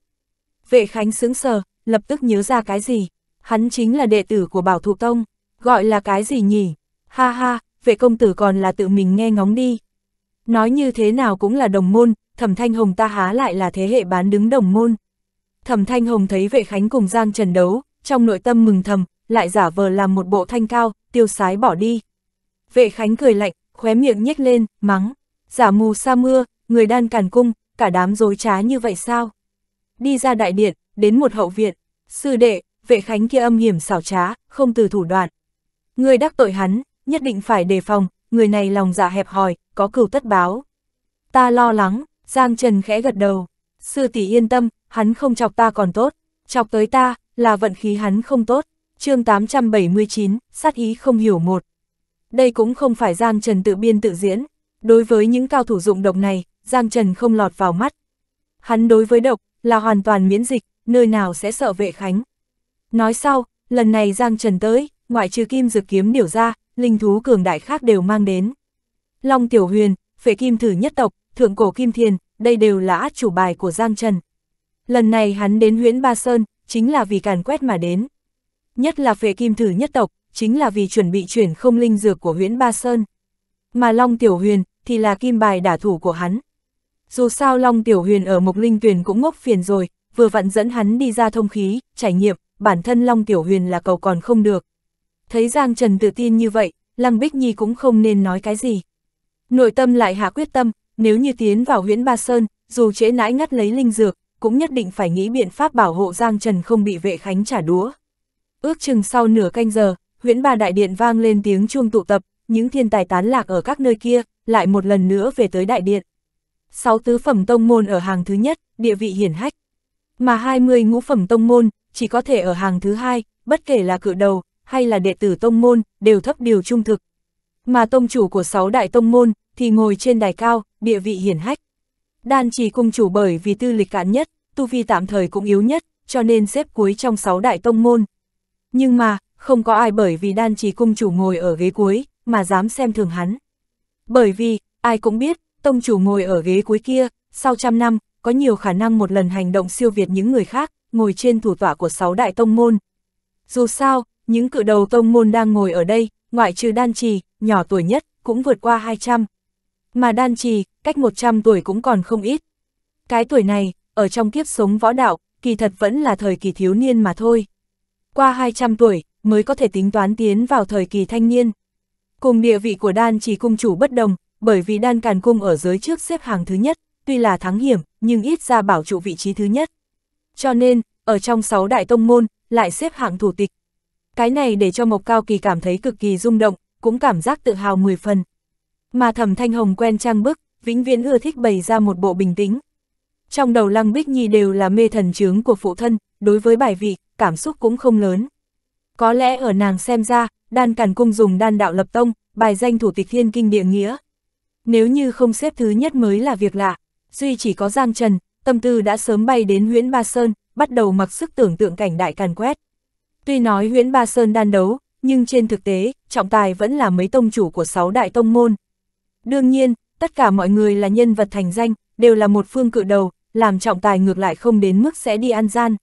Vệ Khánh sững sờ, lập tức nhớ ra cái gì hắn chính là đệ tử của bảo thụ tông, gọi là cái gì nhỉ? Ha ha, vệ công tử còn là tự mình nghe ngóng đi. Nói như thế nào cũng là đồng môn, thẩm thanh hồng ta há lại là thế hệ bán đứng đồng môn. Thẩm thanh hồng thấy vệ khánh cùng Giang Trần đấu, trong nội tâm mừng thầm, lại giả vờ làm một bộ thanh cao, tiêu sái bỏ đi. Vệ khánh cười lạnh, khóe miệng nhếch lên, mắng, giả mù sa mưa, người đan càn cung, cả đám dối trá như vậy sao? Đi ra đại điện, đến một hậu viện, sư đệ, vệ khánh kia âm hiểm xảo trá, không từ thủ đoạn. Người đắc tội hắn, nhất định phải đề phòng, người này lòng dạ hẹp hòi, có cửu tất báo. Ta lo lắng, Giang Trần khẽ gật đầu. Sư tỷ yên tâm, hắn không chọc ta còn tốt, chọc tới ta, là vận khí hắn không tốt. chương 879, sát ý không hiểu một. Đây cũng không phải Giang Trần tự biên tự diễn. Đối với những cao thủ dụng độc này, Giang Trần không lọt vào mắt. Hắn đối với độc, là hoàn toàn miễn dịch, nơi nào sẽ sợ vệ khánh. Nói sau, lần này Giang Trần tới, ngoại trừ kim dược kiếm điểu ra, linh thú cường đại khác đều mang đến. Long Tiểu Huyền, phệ kim thử nhất tộc, thượng cổ kim thiền, đây đều là át chủ bài của Giang Trần. Lần này hắn đến huyễn Ba Sơn, chính là vì càn quét mà đến. Nhất là phệ kim thử nhất tộc, chính là vì chuẩn bị chuyển không linh dược của huyễn Ba Sơn. Mà Long Tiểu Huyền, thì là kim bài đả thủ của hắn. Dù sao Long Tiểu Huyền ở Mộc Linh Tuyền cũng ngốc phiền rồi, vừa vặn dẫn hắn đi ra thông khí, trải nghiệm, bản thân Long Tiểu Huyền là cầu còn không được. Thấy Giang Trần tự tin như vậy, Lăng Bích Nhi cũng không nên nói cái gì. Nội tâm lại hạ quyết tâm, nếu như tiến vào huyễn Ba Sơn, dù trễ nãi ngắt lấy linh dược, cũng nhất định phải nghĩ biện pháp bảo hộ Giang Trần không bị vệ khánh trả đũa Ước chừng sau nửa canh giờ, huyễn Ba Đại Điện vang lên tiếng chuông tụ tập, những thiên tài tán lạc ở các nơi kia, lại một lần nữa về tới Đại Điện. Sáu tứ phẩm tông môn ở hàng thứ nhất, địa vị hiển hách. Mà hai mươi ngũ phẩm tông môn, chỉ có thể ở hàng thứ hai, bất kể là cự đầu, hay là đệ tử tông môn, đều thấp điều trung thực. Mà tông chủ của sáu đại tông môn, thì ngồi trên đài cao, địa vị hiển hách. Đan chỉ cung chủ bởi vì tư lịch cạn nhất, tu vi tạm thời cũng yếu nhất, cho nên xếp cuối trong sáu đại tông môn. Nhưng mà, không có ai bởi vì đan chỉ cung chủ ngồi ở ghế cuối, mà dám xem thường hắn. Bởi vì, ai cũng biết, tông chủ ngồi ở ghế cuối kia, sau trăm năm, có nhiều khả năng một lần hành động siêu việt những người khác, ngồi trên thủ tọa của sáu đại tông môn. Dù sao, những cự đầu tông môn đang ngồi ở đây, ngoại trừ đan trì, nhỏ tuổi nhất, cũng vượt qua 200. Mà đan trì, cách 100 tuổi cũng còn không ít. Cái tuổi này, ở trong kiếp sống võ đạo, kỳ thật vẫn là thời kỳ thiếu niên mà thôi. Qua 200 tuổi, mới có thể tính toán tiến vào thời kỳ thanh niên. Cùng địa vị của đan trì cung chủ bất đồng, bởi vì đan càn cung ở dưới trước xếp hàng thứ nhất, tuy là thắng hiểm, nhưng ít ra bảo trụ vị trí thứ nhất. Cho nên, ở trong sáu đại tông môn, lại xếp hạng thủ tịch. Cái này để cho Mộc Cao Kỳ cảm thấy cực kỳ rung động, cũng cảm giác tự hào mười phần. Mà Thẩm Thanh Hồng quen trang bức, vĩnh viễn ưa thích bày ra một bộ bình tĩnh. Trong đầu Lăng Bích Nhi đều là mê thần chướng của phụ thân, đối với bài vị, cảm xúc cũng không lớn. Có lẽ ở nàng xem ra, đan càn cung dùng đan đạo lập tông, bài danh thủ tịch thiên kinh địa nghĩa. Nếu như không xếp thứ nhất mới là việc lạ, duy chỉ có Giang Trần, tâm tư đã sớm bay đến huyễn Ba Sơn, bắt đầu mặc sức tưởng tượng cảnh đại càn quét. Tuy nói huyễn Ba Sơn đan đấu, nhưng trên thực tế, trọng tài vẫn là mấy tông chủ của sáu đại tông môn. Đương nhiên, tất cả mọi người là nhân vật thành danh, đều là một phương cự đầu, làm trọng tài ngược lại không đến mức sẽ đi ăn gian.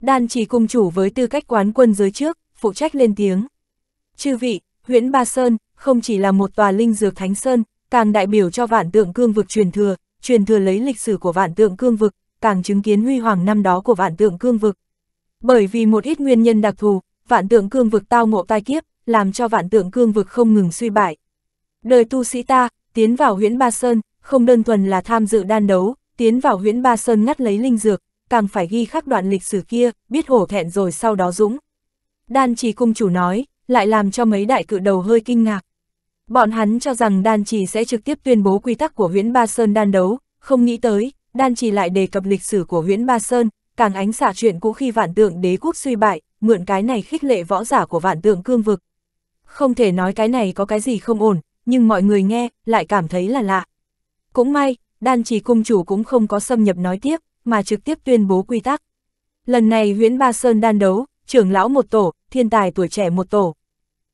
Đan chỉ cung chủ với tư cách quán quân giới trước, phụ trách lên tiếng. Chư vị, huyễn Ba Sơn, không chỉ là một tòa linh dược thánh sơn, càng đại biểu cho vạn tượng cương vực truyền thừa, truyền thừa lấy lịch sử của vạn tượng cương vực, càng chứng kiến huy hoàng năm đó của vạn tượng cương vực. Bởi vì một ít nguyên nhân đặc thù, vạn tượng cương vực tao ngộ tai kiếp, làm cho vạn tượng cương vực không ngừng suy bại. Đời tu sĩ ta, tiến vào huyễn Ba Sơn, không đơn thuần là tham dự đan đấu, tiến vào huyễn Ba Sơn ngắt lấy linh dược, càng phải ghi khắc đoạn lịch sử kia, biết hổ thẹn rồi sau đó dũng. Đan trì cung chủ nói, lại làm cho mấy đại cự đầu hơi kinh ngạc. Bọn hắn cho rằng đan trì sẽ trực tiếp tuyên bố quy tắc của huyễn Ba Sơn đan đấu, không nghĩ tới, đan trì lại đề cập lịch sử của huyễn Ba Sơn, càng ánh xạ chuyện cũ khi vạn tượng đế quốc suy bại, mượn cái này khích lệ võ giả của vạn tượng cương vực. Không thể nói cái này có cái gì không ổn, nhưng mọi người nghe, lại cảm thấy là lạ. Cũng may, đan trì cung chủ cũng không có xâm nhập nói tiếp, mà trực tiếp tuyên bố quy tắc. Lần này huyễn Ba Sơn đan đấu, trưởng lão một tổ, thiên tài tuổi trẻ một tổ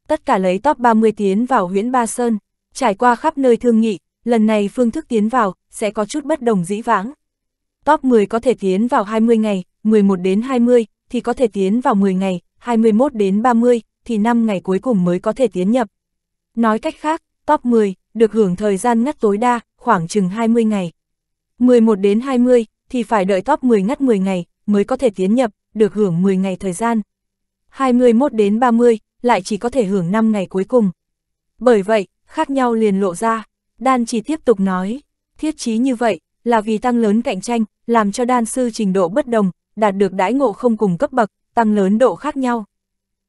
tất cả lấy top 30 tiến vào huyễn Ba Sơn, trải qua khắp nơi thương nghị, lần này phương thức tiến vào sẽ có chút bất đồng dĩ vãng. Top 10 có thể tiến vào 20 ngày, 11 đến 20 thì có thể tiến vào 10 ngày, 21 đến 30 thì 5 ngày cuối cùng mới có thể tiến nhập. Nói cách khác, top 10 được hưởng thời gian ngắt tối đa khoảng chừng 20 ngày. 11 đến 20 thì phải đợi top 10 ngắt 10 ngày mới có thể tiến nhập, được hưởng 10 ngày thời gian. 21 đến 30, lại chỉ có thể hưởng 5 ngày cuối cùng. Bởi vậy, khác nhau liền lộ ra, đan chỉ tiếp tục nói, thiết chí như vậy, là vì tăng lớn cạnh tranh, làm cho đan sư trình độ bất đồng, đạt được đãi ngộ không cùng cấp bậc, tăng lớn độ khác nhau.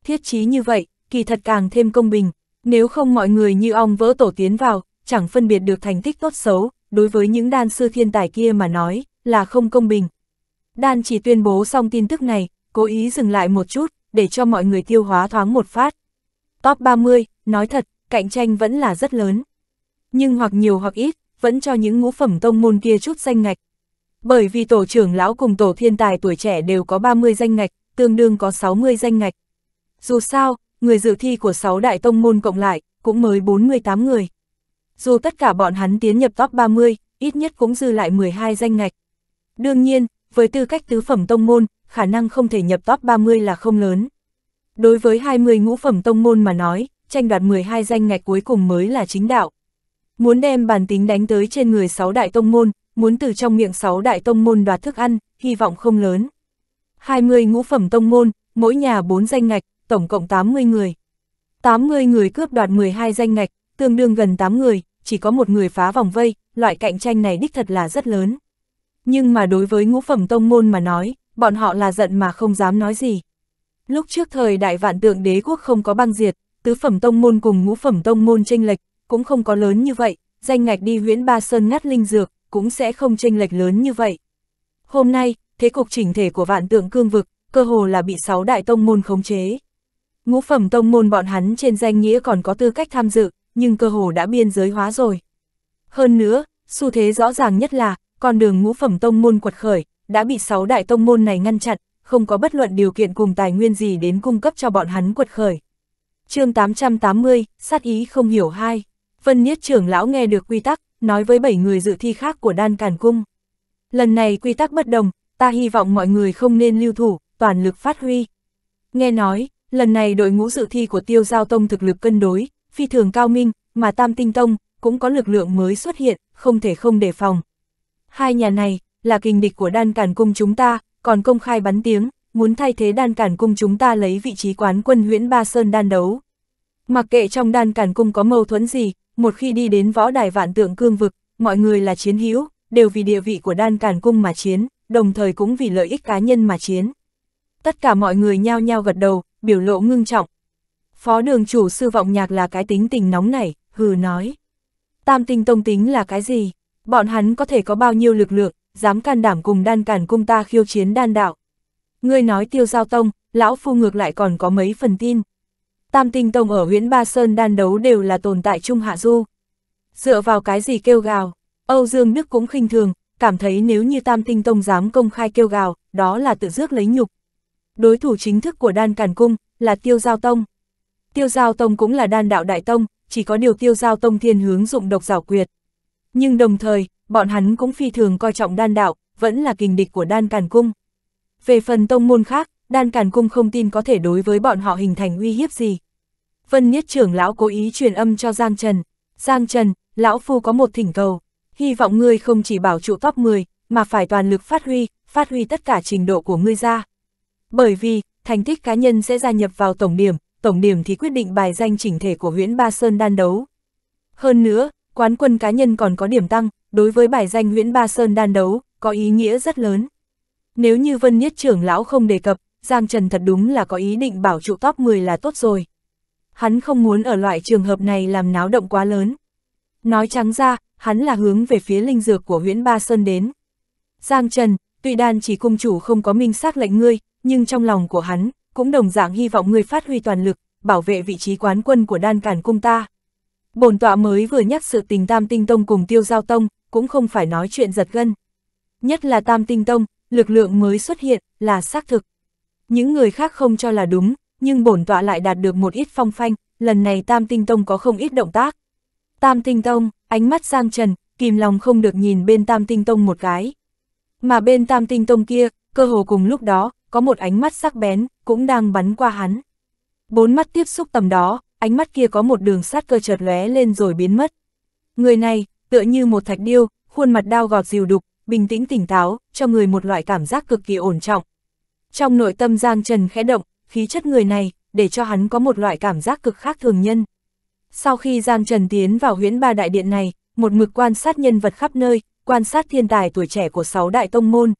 Thiết chí như vậy, kỳ thật càng thêm công bình, nếu không mọi người như ong vỡ tổ tiến vào, chẳng phân biệt được thành tích tốt xấu, đối với những đan sư thiên tài kia mà nói, là không công bình. Đan chỉ tuyên bố xong tin tức này, cố ý dừng lại một chút, để cho mọi người tiêu hóa thoáng một phát. Top 30, nói thật, cạnh tranh vẫn là rất lớn. Nhưng hoặc nhiều hoặc ít, vẫn cho những ngũ phẩm tông môn kia chút danh ngạch. Bởi vì tổ trưởng lão cùng tổ thiên tài tuổi trẻ đều có 30 danh ngạch, tương đương có 60 danh ngạch. Dù sao, người dự thi của 6 đại tông môn cộng lại, cũng mới 48 người. Dù tất cả bọn hắn tiến nhập top 30, ít nhất cũng dư lại 12 danh ngạch. Đương nhiên, với tư cách tứ phẩm tông môn, khả năng không thể nhập top 30 là không lớn. Đối với 20 ngũ phẩm tông môn mà nói, tranh đoạt 12 danh ngạch cuối cùng mới là chính đạo. Muốn đem bản tính đánh tới trên người 6 đại tông môn, muốn từ trong miệng 6 đại tông môn đoạt thức ăn, hy vọng không lớn. 20 ngũ phẩm tông môn, mỗi nhà 4 danh ngạch, tổng cộng 80 người. 80 người cướp đoạt 12 danh ngạch, tương đương gần 8 người, chỉ có một người phá vòng vây, loại cạnh tranh này đích thật là rất lớn. Nhưng mà đối với ngũ phẩm tông môn mà nói, bọn họ là giận mà không dám nói gì. Lúc trước thời đại vạn tượng đế quốc không có băng diệt, tứ phẩm tông môn cùng ngũ phẩm tông môn tranh lệch, cũng không có lớn như vậy, danh ngạch đi huyễn ba sơn ngắt linh dược, cũng sẽ không tranh lệch lớn như vậy. Hôm nay, thế cục chỉnh thể của vạn tượng cương vực, cơ hồ là bị sáu đại tông môn khống chế. Ngũ phẩm tông môn bọn hắn trên danh nghĩa còn có tư cách tham dự, nhưng cơ hồ đã biên giới hóa rồi. Hơn nữa, xu thế rõ ràng nhất là, con đường ngũ phẩm tông môn quật khởi, đã bị sáu đại tông môn này ngăn chặn, không có bất luận điều kiện cùng tài nguyên gì đến cung cấp cho bọn hắn quật khởi. chương 880, sát ý không hiểu hai. Vân Niết trưởng lão nghe được quy tắc, nói với bảy người dự thi khác của đan càn cung. Lần này quy tắc bất đồng, ta hy vọng mọi người không nên lưu thủ, toàn lực phát huy. Nghe nói, lần này đội ngũ dự thi của tiêu giao tông thực lực cân đối, phi thường cao minh, mà tam tinh tông, cũng có lực lượng mới xuất hiện, không thể không đề phòng. Hai nhà này, là kình địch của đan cản cung chúng ta, còn công khai bắn tiếng, muốn thay thế đan cản cung chúng ta lấy vị trí quán quân huyễn Ba Sơn đan đấu. Mặc kệ trong đan cản cung có mâu thuẫn gì, một khi đi đến võ đài vạn tượng cương vực, mọi người là chiến hữu, đều vì địa vị của đan cản cung mà chiến, đồng thời cũng vì lợi ích cá nhân mà chiến. Tất cả mọi người nhao nhao gật đầu, biểu lộ ngưng trọng. Phó đường chủ sư vọng nhạc là cái tính tình nóng nảy, hừ nói. Tam tinh tông tính là cái gì? Bọn hắn có thể có bao nhiêu lực lượng, dám can đảm cùng đan cản cung ta khiêu chiến đan đạo. Ngươi nói tiêu giao tông, lão phu ngược lại còn có mấy phần tin. Tam tinh tông ở huyện Ba Sơn đan đấu đều là tồn tại trung hạ du. Dựa vào cái gì kêu gào, Âu Dương Đức cũng khinh thường, cảm thấy nếu như tam tinh tông dám công khai kêu gào, đó là tự dước lấy nhục. Đối thủ chính thức của đan cản cung là tiêu giao tông. Tiêu giao tông cũng là đan đạo đại tông, chỉ có điều tiêu giao tông thiên hướng dụng độc giảo quyệt. Nhưng đồng thời, bọn hắn cũng phi thường coi trọng đan đạo, vẫn là kình địch của đan càn cung. Về phần tông môn khác, đan càn cung không tin có thể đối với bọn họ hình thành uy hiếp gì. Vân Niết trưởng lão cố ý truyền âm cho Giang Trần. Giang Trần, lão phu có một thỉnh cầu, hy vọng ngươi không chỉ bảo trụ top 10, mà phải toàn lực phát huy, phát huy tất cả trình độ của ngươi ra. Bởi vì, thành tích cá nhân sẽ gia nhập vào tổng điểm, tổng điểm thì quyết định bài danh chỉnh thể của huyễn Ba Sơn đan đấu. Hơn nữa, quán quân cá nhân còn có điểm tăng, đối với bài danh Nguyễn Ba Sơn đan đấu, có ý nghĩa rất lớn. Nếu như Vân Nhất trưởng lão không đề cập, Giang Trần thật đúng là có ý định bảo trụ top 10 là tốt rồi. Hắn không muốn ở loại trường hợp này làm náo động quá lớn. Nói trắng ra, hắn là hướng về phía linh dược của Huyễn Ba Sơn đến. Giang Trần, tuy đan chỉ cung chủ không có minh xác lệnh ngươi, nhưng trong lòng của hắn, cũng đồng dạng hy vọng ngươi phát huy toàn lực, bảo vệ vị trí quán quân của đan cản cung ta. Bồn tọa mới vừa nhắc sự tình tam tinh tông cùng tiêu giao tông, cũng không phải nói chuyện giật gân. Nhất là tam tinh tông, lực lượng mới xuất hiện, là xác thực. Những người khác không cho là đúng, nhưng bổn tọa lại đạt được một ít phong phanh, lần này tam tinh tông có không ít động tác. Tam tinh tông, ánh mắt sang trần, kìm lòng không được nhìn bên tam tinh tông một cái. Mà bên tam tinh tông kia, cơ hồ cùng lúc đó, có một ánh mắt sắc bén, cũng đang bắn qua hắn. Bốn mắt tiếp xúc tầm đó, ánh mắt kia có một đường sát cơ chợt lóe lên rồi biến mất. Người này, tựa như một thạch điêu, khuôn mặt đao gọt dìu đục, bình tĩnh tỉnh táo, cho người một loại cảm giác cực kỳ ổn trọng. Trong nội tâm Giang Trần khẽ động, khí chất người này, để cho hắn có một loại cảm giác cực khác thường nhân. Sau khi Giang Trần tiến vào huyễn ba đại điện này, một mực quan sát nhân vật khắp nơi, quan sát thiên tài tuổi trẻ của sáu đại tông môn.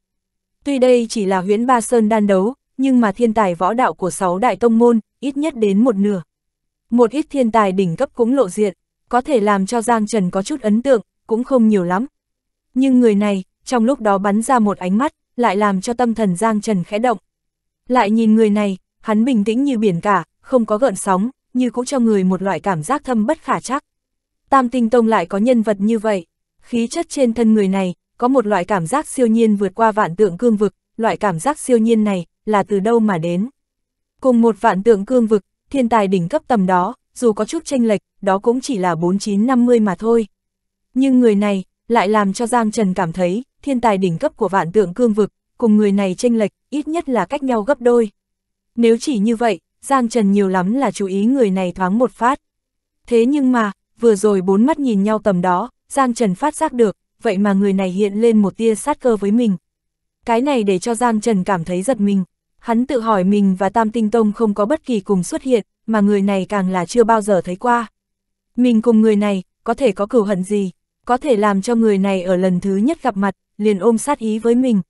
Tuy đây chỉ là huyễn ba sơn đan đấu, nhưng mà thiên tài võ đạo của sáu đại tông môn, ít nhất đến một nửa. Một ít thiên tài đỉnh cấp cũng lộ diện, có thể làm cho Giang Trần có chút ấn tượng, cũng không nhiều lắm. Nhưng người này, trong lúc đó bắn ra một ánh mắt, lại làm cho tâm thần Giang Trần khẽ động. Lại nhìn người này, hắn bình tĩnh như biển cả, không có gợn sóng, như cũng cho người một loại cảm giác thâm bất khả chắc. Tam Tinh Tông lại có nhân vật như vậy, khí chất trên thân người này, có một loại cảm giác siêu nhiên vượt qua vạn tượng cương vực, loại cảm giác siêu nhiên này, là từ đâu mà đến. Cùng một vạn tượng cương vực, thiên tài đỉnh cấp tầm đó, dù có chút tranh lệch, đó cũng chỉ là 4950 mà thôi. Nhưng người này, lại làm cho Giang Trần cảm thấy, thiên tài đỉnh cấp của vạn tượng cương vực, cùng người này tranh lệch, ít nhất là cách nhau gấp đôi. Nếu chỉ như vậy, Giang Trần nhiều lắm là chú ý người này thoáng một phát. Thế nhưng mà, vừa rồi bốn mắt nhìn nhau tầm đó, Giang Trần phát giác được, vậy mà người này hiện lên một tia sát cơ với mình. Cái này để cho Giang Trần cảm thấy giật mình, Hắn tự hỏi mình và Tam Tinh Tông không có bất kỳ cùng xuất hiện, mà người này càng là chưa bao giờ thấy qua. Mình cùng người này, có thể có cửu hận gì, có thể làm cho người này ở lần thứ nhất gặp mặt, liền ôm sát ý với mình.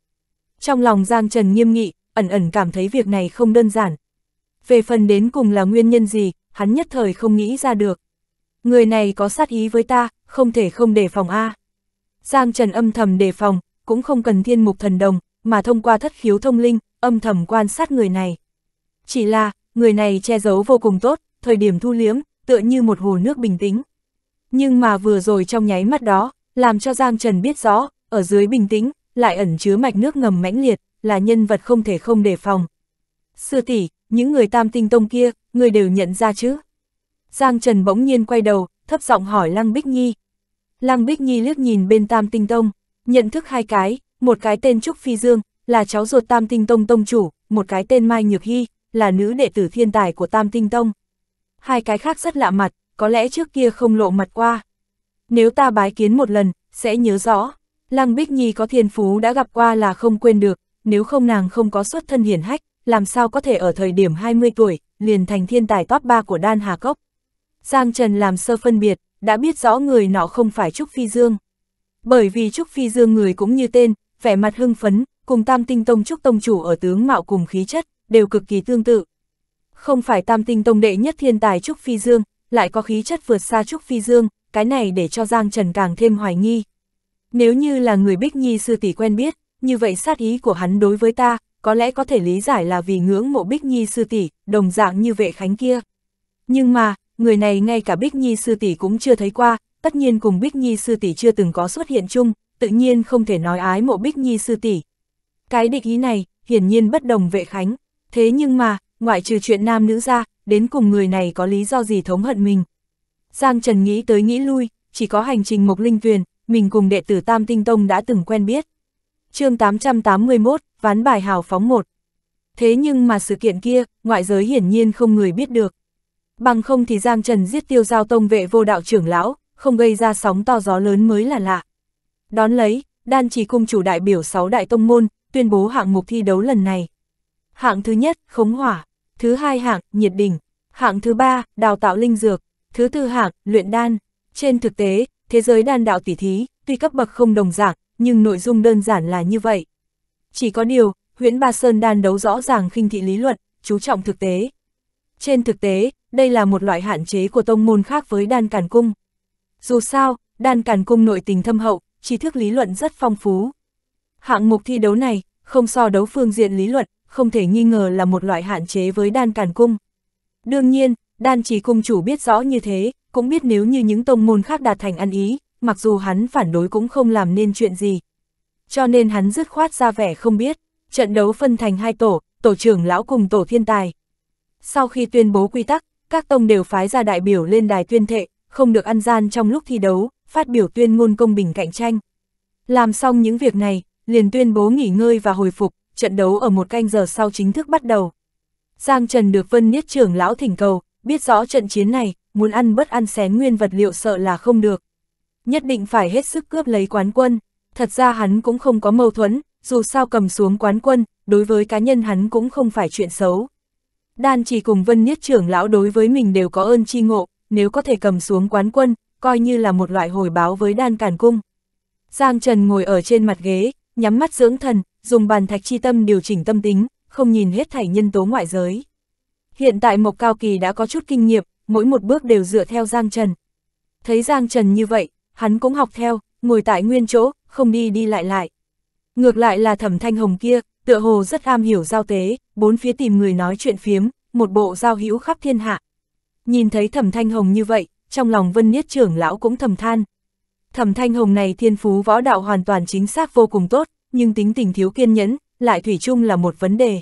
Trong lòng Giang Trần nghiêm nghị, ẩn ẩn cảm thấy việc này không đơn giản. Về phần đến cùng là nguyên nhân gì, hắn nhất thời không nghĩ ra được. Người này có sát ý với ta, không thể không đề phòng A. Giang Trần âm thầm đề phòng, cũng không cần thiên mục thần đồng, mà thông qua thất khiếu thông linh, âm thầm quan sát người này. Chỉ là, người này che giấu vô cùng tốt, thời điểm thu liếm, tựa như một hồ nước bình tĩnh. Nhưng mà vừa rồi trong nháy mắt đó, làm cho Giang Trần biết rõ, ở dưới bình tĩnh, lại ẩn chứa mạch nước ngầm mãnh liệt, là nhân vật không thể không đề phòng. Sư tỷ, những người tam tinh tông kia, người đều nhận ra chứ? Giang Trần bỗng nhiên quay đầu, thấp giọng hỏi Lăng Bích Nhi. Lăng Bích Nhi liếc nhìn bên tam tinh tông, nhận thức hai cái, một cái tên Trúc Phi Dương, là cháu ruột Tam Tinh Tông Tông chủ, một cái tên Mai Nhược Hy, là nữ đệ tử thiên tài của Tam Tinh Tông. Hai cái khác rất lạ mặt, có lẽ trước kia không lộ mặt qua. Nếu ta bái kiến một lần, sẽ nhớ rõ. Lăng Bích Nhi có thiên phú đã gặp qua là không quên được, nếu không nàng không có xuất thân hiển hách, làm sao có thể ở thời điểm 20 tuổi, liền thành thiên tài top 3 của Đan Hà Cốc. Giang Trần làm sơ phân biệt, đã biết rõ người nọ không phải Trúc Phi Dương. Bởi vì Trúc Phi Dương người cũng như tên, vẻ mặt hưng phấn, cùng tam tinh tông trúc tông chủ ở tướng mạo cùng khí chất, đều cực kỳ tương tự. Không phải tam tinh tông đệ nhất thiên tài trúc phi dương, lại có khí chất vượt xa trúc phi dương, cái này để cho Giang Trần càng thêm hoài nghi. Nếu như là người Bích Nhi sư tỷ quen biết, như vậy sát ý của hắn đối với ta, có lẽ có thể lý giải là vì ngưỡng mộ Bích Nhi sư tỷ, đồng dạng như vệ khánh kia. Nhưng mà, người này ngay cả Bích Nhi sư tỷ cũng chưa thấy qua, tất nhiên cùng Bích Nhi sư tỷ chưa từng có xuất hiện chung, tự nhiên không thể nói ái mộ Bích Nhi sư tỷ, cái định ý này, hiển nhiên bất đồng vệ khánh. Thế nhưng mà, ngoại trừ chuyện nam nữ ra, đến cùng người này có lý do gì thống hận mình. Giang Trần nghĩ tới nghĩ lui, chỉ có hành trình Mộc Linh Tuyền, mình cùng đệ tử Tam Tinh Tông đã từng quen biết. chương 881, ván bài hào phóng 1. Thế nhưng mà sự kiện kia, ngoại giới hiển nhiên không người biết được. Bằng không thì Giang Trần giết tiêu giao tông vệ vô đạo trưởng lão, không gây ra sóng to gió lớn mới là lạ. Đón lấy, đan chỉ cung chủ đại biểu 6 đại tông môn, tuyên bố hạng mục thi đấu lần này. Hạng thứ nhất, khống hỏa, thứ hai hạng, nhiệt đỉnh, hạng thứ ba, đào tạo linh dược, thứ tư hạng, luyện đan. Trên thực tế, thế giới đan đạo tỷ thí, tuy cấp bậc không đồng dạng, nhưng nội dung đơn giản là như vậy. Chỉ có điều, huyện Ba Sơn đan đấu rõ ràng khinh thị lý luận, chú trọng thực tế. Trên thực tế, đây là một loại hạn chế của tông môn khác với đan càn cung. Dù sao, đan càn cung nội tình thâm hậu, tri thức lý luận rất phong phú, Hạng mục thi đấu này, không so đấu phương diện lý luận, không thể nghi ngờ là một loại hạn chế với đan cản cung. Đương nhiên, đan chỉ cung chủ biết rõ như thế, cũng biết nếu như những tông môn khác đạt thành ăn ý, mặc dù hắn phản đối cũng không làm nên chuyện gì. Cho nên hắn dứt khoát ra vẻ không biết, trận đấu phân thành hai tổ, tổ trưởng lão cùng tổ thiên tài. Sau khi tuyên bố quy tắc, các tông đều phái ra đại biểu lên đài tuyên thệ, không được ăn gian trong lúc thi đấu, phát biểu tuyên ngôn công bình cạnh tranh. Làm xong những việc này, liền tuyên bố nghỉ ngơi và hồi phục, trận đấu ở một canh giờ sau chính thức bắt đầu. Giang Trần được Vân Niết trưởng lão thỉnh cầu, biết rõ trận chiến này, muốn ăn bất ăn xén nguyên vật liệu sợ là không được. Nhất định phải hết sức cướp lấy quán quân, thật ra hắn cũng không có mâu thuẫn, dù sao cầm xuống quán quân, đối với cá nhân hắn cũng không phải chuyện xấu. Đan chỉ cùng Vân Niết trưởng lão đối với mình đều có ơn chi ngộ, nếu có thể cầm xuống quán quân, coi như là một loại hồi báo với đan cản cung. Giang Trần ngồi ở trên mặt ghế, nhắm mắt dưỡng thần, dùng bàn thạch chi tâm điều chỉnh tâm tính, không nhìn hết thảy nhân tố ngoại giới. Hiện tại Mộc Cao Kỳ đã có chút kinh nghiệm, mỗi một bước đều dựa theo Giang Trần. Thấy Giang Trần như vậy, hắn cũng học theo, ngồi tại nguyên chỗ, không đi đi lại lại. Ngược lại là thẩm thanh hồng kia, tựa hồ rất am hiểu giao tế, bốn phía tìm người nói chuyện phiếm, một bộ giao hữu khắp thiên hạ. Nhìn thấy thẩm thanh hồng như vậy, trong lòng vân niết trưởng lão cũng thầm than, Thẩm Thanh Hồng này thiên phú võ đạo hoàn toàn chính xác vô cùng tốt, nhưng tính tình thiếu kiên nhẫn, lại thủy chung là một vấn đề.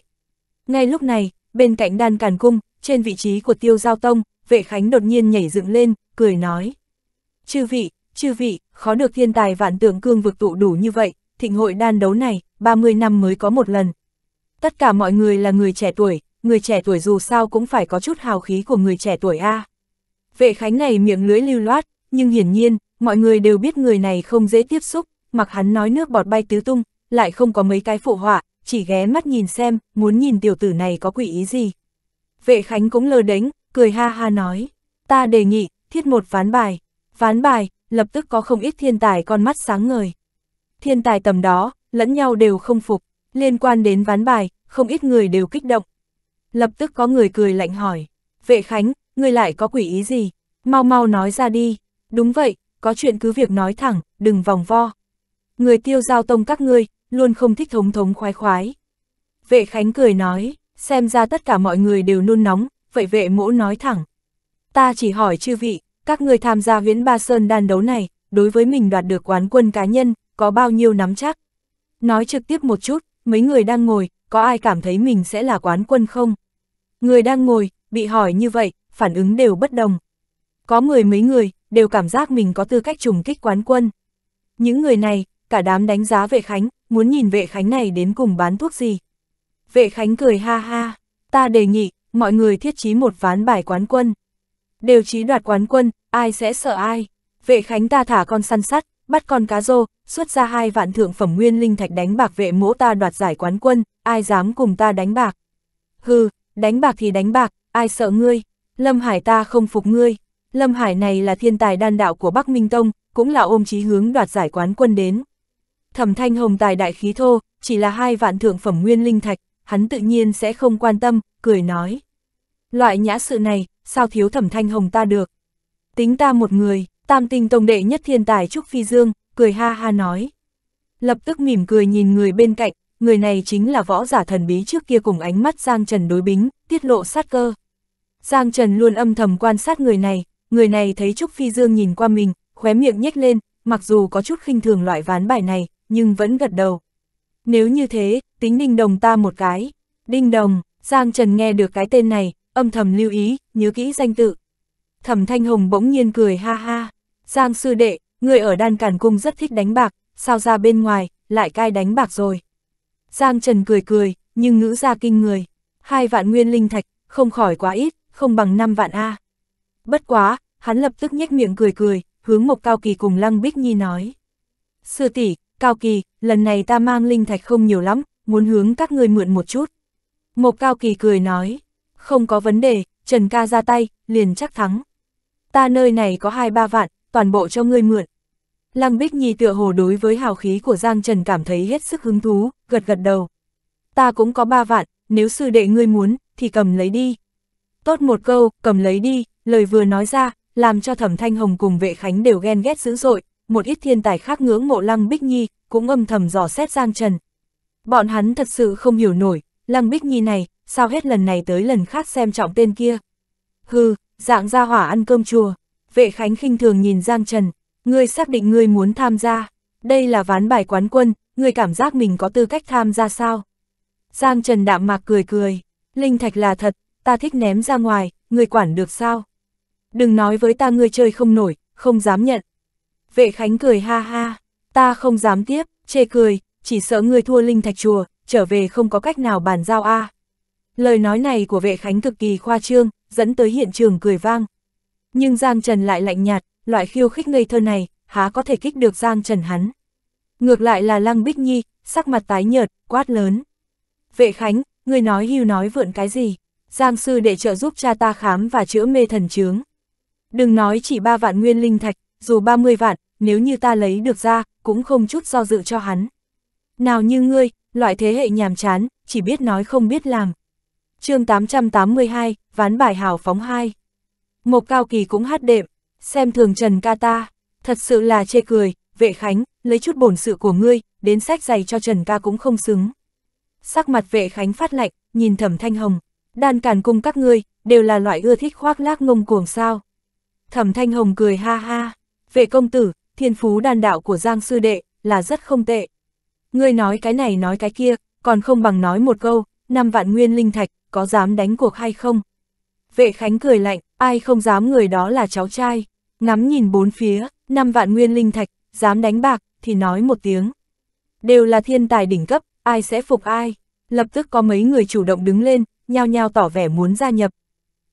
Ngay lúc này, bên cạnh đan càn cung, trên vị trí của tiêu giao tông, vệ khánh đột nhiên nhảy dựng lên, cười nói. Chư vị, chư vị, khó được thiên tài vạn tượng cương vực tụ đủ như vậy, thịnh hội đan đấu này, 30 năm mới có một lần. Tất cả mọi người là người trẻ tuổi, người trẻ tuổi dù sao cũng phải có chút hào khí của người trẻ tuổi A. Vệ khánh này miệng lưỡi lưu loát, nhưng hiển nhiên, mọi người đều biết người này không dễ tiếp xúc, mặc hắn nói nước bọt bay tứ tung, lại không có mấy cái phụ họa, chỉ ghé mắt nhìn xem, muốn nhìn tiểu tử này có quỷ ý gì. Vệ Khánh cũng lơ đánh, cười ha ha nói, ta đề nghị, thiết một ván bài, ván bài, lập tức có không ít thiên tài con mắt sáng ngời. Thiên tài tầm đó, lẫn nhau đều không phục, liên quan đến ván bài, không ít người đều kích động. Lập tức có người cười lạnh hỏi, vệ Khánh, ngươi lại có quỷ ý gì, mau mau nói ra đi, đúng vậy, có chuyện cứ việc nói thẳng, đừng vòng vo. Người tiêu giao tông các ngươi, luôn không thích thống thống khoái khoái. Vệ Khánh cười nói, xem ra tất cả mọi người đều nôn nóng, vậy vệ mỗ nói thẳng. Ta chỉ hỏi chư vị, các ngươi tham gia huyễn Ba Sơn đan đấu này, đối với mình đoạt được quán quân cá nhân, có bao nhiêu nắm chắc? Nói trực tiếp một chút, mấy người đang ngồi, có ai cảm thấy mình sẽ là quán quân không? Người đang ngồi, bị hỏi như vậy, phản ứng đều bất đồng. Có mười mấy người, đều cảm giác mình có tư cách trùng kích quán quân. Những người này, cả đám đánh giá vệ khánh, muốn nhìn vệ khánh này đến cùng bán thuốc gì. Vệ khánh cười ha ha, ta đề nghị, mọi người thiết trí một ván bài quán quân. Đều trí đoạt quán quân, ai sẽ sợ ai. Vệ khánh ta thả con săn sắt, bắt con cá rô, xuất ra hai vạn thượng phẩm nguyên linh thạch đánh bạc vệ mỗ ta đoạt giải quán quân, ai dám cùng ta đánh bạc. Hừ, đánh bạc thì đánh bạc, ai sợ ngươi, Lâm Hải ta không phục ngươi. Lâm Hải này là thiên tài đan đạo của Bắc Minh Tông, cũng là ôm chí hướng đoạt giải quán quân đến. Thẩm Thanh Hồng tài đại khí thô, chỉ là hai vạn thượng phẩm nguyên linh thạch, hắn tự nhiên sẽ không quan tâm, cười nói. Loại nhã sự này, sao thiếu Thẩm Thanh Hồng ta được? Tính ta một người, tam tinh tông đệ nhất thiên tài Trúc Phi Dương, cười ha ha nói. Lập tức mỉm cười nhìn người bên cạnh, người này chính là võ giả thần bí trước kia cùng ánh mắt Giang Trần đối bính, tiết lộ sát cơ. Giang Trần luôn âm thầm quan sát người này, người này thấy Trúc Phi Dương nhìn qua mình, khóe miệng nhếch lên, mặc dù có chút khinh thường loại ván bài này, nhưng vẫn gật đầu. Nếu như thế, tính đinh đồng ta một cái. Đinh đồng, Giang Trần nghe được cái tên này, âm thầm lưu ý, nhớ kỹ danh tự. Thẩm Thanh Hồng bỗng nhiên cười ha ha. Giang sư đệ, người ở đan cản cung rất thích đánh bạc, sao ra bên ngoài, lại cai đánh bạc rồi. Giang Trần cười cười, nhưng ngữ ra kinh người. Hai vạn nguyên linh thạch, không khỏi quá ít, không bằng năm vạn A bất quá, hắn lập tức nhếch miệng cười cười, hướng Mộc Cao Kỳ cùng Lăng Bích Nhi nói. Sư tỷ, Cao Kỳ, lần này ta mang linh thạch không nhiều lắm, muốn hướng các ngươi mượn một chút. Mộc Cao Kỳ cười nói, không có vấn đề, Trần Ca ra tay, liền chắc thắng. Ta nơi này có hai ba vạn, toàn bộ cho ngươi mượn. Lăng Bích Nhi tựa hồ đối với hào khí của Giang Trần cảm thấy hết sức hứng thú, gật gật đầu. Ta cũng có ba vạn, nếu sư đệ ngươi muốn, thì cầm lấy đi tốt một câu, cầm lấy đi, lời vừa nói ra, làm cho Thẩm Thanh Hồng cùng Vệ Khánh đều ghen ghét dữ dội, một ít thiên tài khác ngưỡng mộ Lăng Bích Nhi, cũng âm thầm dò xét Giang Trần. Bọn hắn thật sự không hiểu nổi, Lăng Bích Nhi này, sao hết lần này tới lần khác xem trọng tên kia. Hừ, dạng ra hỏa ăn cơm chùa, Vệ Khánh khinh thường nhìn Giang Trần, ngươi xác định ngươi muốn tham gia, đây là ván bài quán quân, ngươi cảm giác mình có tư cách tham gia sao? Giang Trần đạm mạc cười cười, linh thạch là thật, ta thích ném ra ngoài, người quản được sao? Đừng nói với ta người chơi không nổi, không dám nhận. Vệ Khánh cười ha ha, ta không dám tiếp, chê cười, chỉ sợ người thua linh thạch chùa, trở về không có cách nào bàn giao a. À. Lời nói này của vệ Khánh cực kỳ khoa trương, dẫn tới hiện trường cười vang. Nhưng Giang Trần lại lạnh nhạt, loại khiêu khích ngây thơ này, há có thể kích được Giang Trần hắn. Ngược lại là Lăng Bích Nhi, sắc mặt tái nhợt, quát lớn. Vệ Khánh, ngươi nói hưu nói vượn cái gì? Giang sư để trợ giúp cha ta khám và chữa mê thần chướng. Đừng nói chỉ ba vạn nguyên linh thạch, dù ba mươi vạn, nếu như ta lấy được ra, cũng không chút do dự cho hắn. Nào như ngươi, loại thế hệ nhàm chán, chỉ biết nói không biết làm. chương 882, ván bài hào phóng 2. một Cao Kỳ cũng hát đệm, xem thường Trần ca ta, thật sự là chê cười, vệ khánh, lấy chút bổn sự của ngươi, đến sách giày cho Trần ca cũng không xứng. Sắc mặt vệ khánh phát lạnh, nhìn thẩm thanh hồng, đan càn cung các ngươi đều là loại ưa thích khoác lác ngông cuồng sao. Thẩm Thanh Hồng cười ha ha, vệ công tử, thiên phú đan đạo của Giang Sư Đệ là rất không tệ. Ngươi nói cái này nói cái kia, còn không bằng nói một câu, năm vạn nguyên linh thạch, có dám đánh cuộc hay không? Vệ Khánh cười lạnh, ai không dám người đó là cháu trai, ngắm nhìn bốn phía, năm vạn nguyên linh thạch, dám đánh bạc, thì nói một tiếng. Đều là thiên tài đỉnh cấp, ai sẽ phục ai? Lập tức có mấy người chủ động đứng lên, nhao nhao tỏ vẻ muốn gia nhập.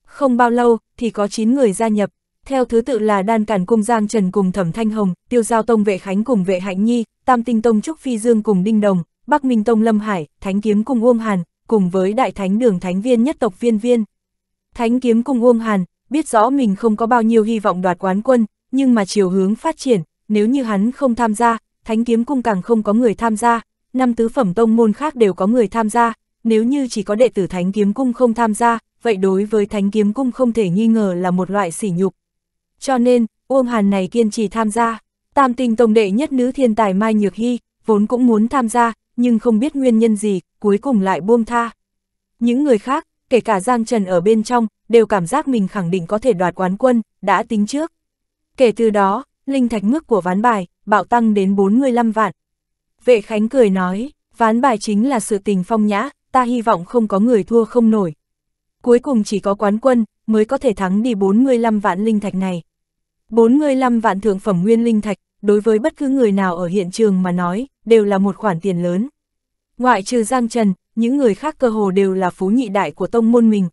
Không bao lâu, thì có 9 người gia nhập, theo thứ tự là Đan Cản Cung Giang Trần cùng Thẩm Thanh Hồng, Tiêu Giao Tông Vệ Khánh cùng Vệ Hạnh Nhi, Tam Tinh Tông Trúc Phi Dương cùng Đinh Đồng, Bắc Minh Tông Lâm Hải, Thánh Kiếm Cung Uông Hàn, cùng với Đại Thánh Đường Thánh Viên nhất tộc Viên Viên. Thánh Kiếm Cung Uông Hàn, biết rõ mình không có bao nhiêu hy vọng đoạt quán quân, nhưng mà chiều hướng phát triển, nếu như hắn không tham gia, Thánh Kiếm Cung càng không có người tham gia, năm tứ phẩm tông môn khác đều có người tham gia, nếu như chỉ có đệ tử Thánh Kiếm Cung không tham gia, vậy đối với Thánh Kiếm Cung không thể nghi ngờ là một loại sỉ nhục. Cho nên, Uông Hàn này kiên trì tham gia, tam tình tổng đệ nhất nữ thiên tài Mai Nhược Hy, vốn cũng muốn tham gia, nhưng không biết nguyên nhân gì, cuối cùng lại buông tha. Những người khác, kể cả Giang Trần ở bên trong, đều cảm giác mình khẳng định có thể đoạt quán quân, đã tính trước. Kể từ đó, linh thạch mức của ván bài, bạo tăng đến 45 vạn. Vệ Khánh cười nói, ván bài chính là sự tình phong nhã, ta hy vọng không có người thua không nổi. Cuối cùng chỉ có quán quân, mới có thể thắng đi 45 vạn linh thạch này. 45 vạn thượng phẩm nguyên linh thạch, đối với bất cứ người nào ở hiện trường mà nói, đều là một khoản tiền lớn. Ngoại trừ Giang Trần, những người khác cơ hồ đều là phú nhị đại của tông môn mình.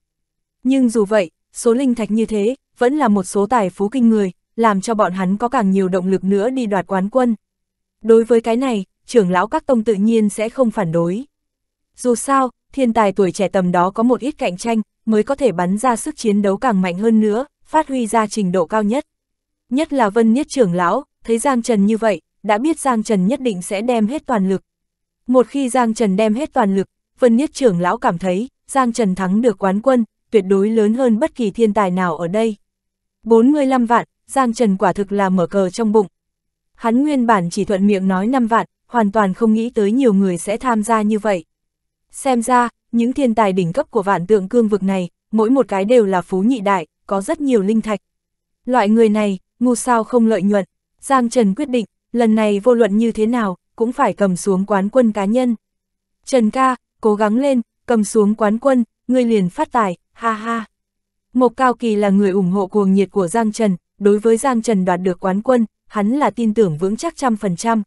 Nhưng dù vậy, số linh thạch như thế, vẫn là một số tài phú kinh người, làm cho bọn hắn có càng nhiều động lực nữa đi đoạt quán quân. Đối với cái này, trưởng lão các tông tự nhiên sẽ không phản đối. Dù sao, thiên tài tuổi trẻ tầm đó có một ít cạnh tranh, mới có thể bắn ra sức chiến đấu càng mạnh hơn nữa, phát huy ra trình độ cao nhất. Nhất là Vân Niết trưởng lão, thấy Giang Trần như vậy, đã biết Giang Trần nhất định sẽ đem hết toàn lực. Một khi Giang Trần đem hết toàn lực, Vân Niết trưởng lão cảm thấy, Giang Trần thắng được quán quân, tuyệt đối lớn hơn bất kỳ thiên tài nào ở đây. 45 vạn, Giang Trần quả thực là mở cờ trong bụng. Hắn nguyên bản chỉ thuận miệng nói 5 vạn, hoàn toàn không nghĩ tới nhiều người sẽ tham gia như vậy. Xem ra, những thiên tài đỉnh cấp của vạn tượng cương vực này, mỗi một cái đều là phú nhị đại, có rất nhiều linh thạch. Loại người này, ngu sao không lợi nhuận, Giang Trần quyết định, lần này vô luận như thế nào, cũng phải cầm xuống quán quân cá nhân. Trần ca, cố gắng lên, cầm xuống quán quân, ngươi liền phát tài, ha ha. Mộc Cao Kỳ là người ủng hộ cuồng nhiệt của Giang Trần, đối với Giang Trần đoạt được quán quân, hắn là tin tưởng vững chắc trăm phần trăm.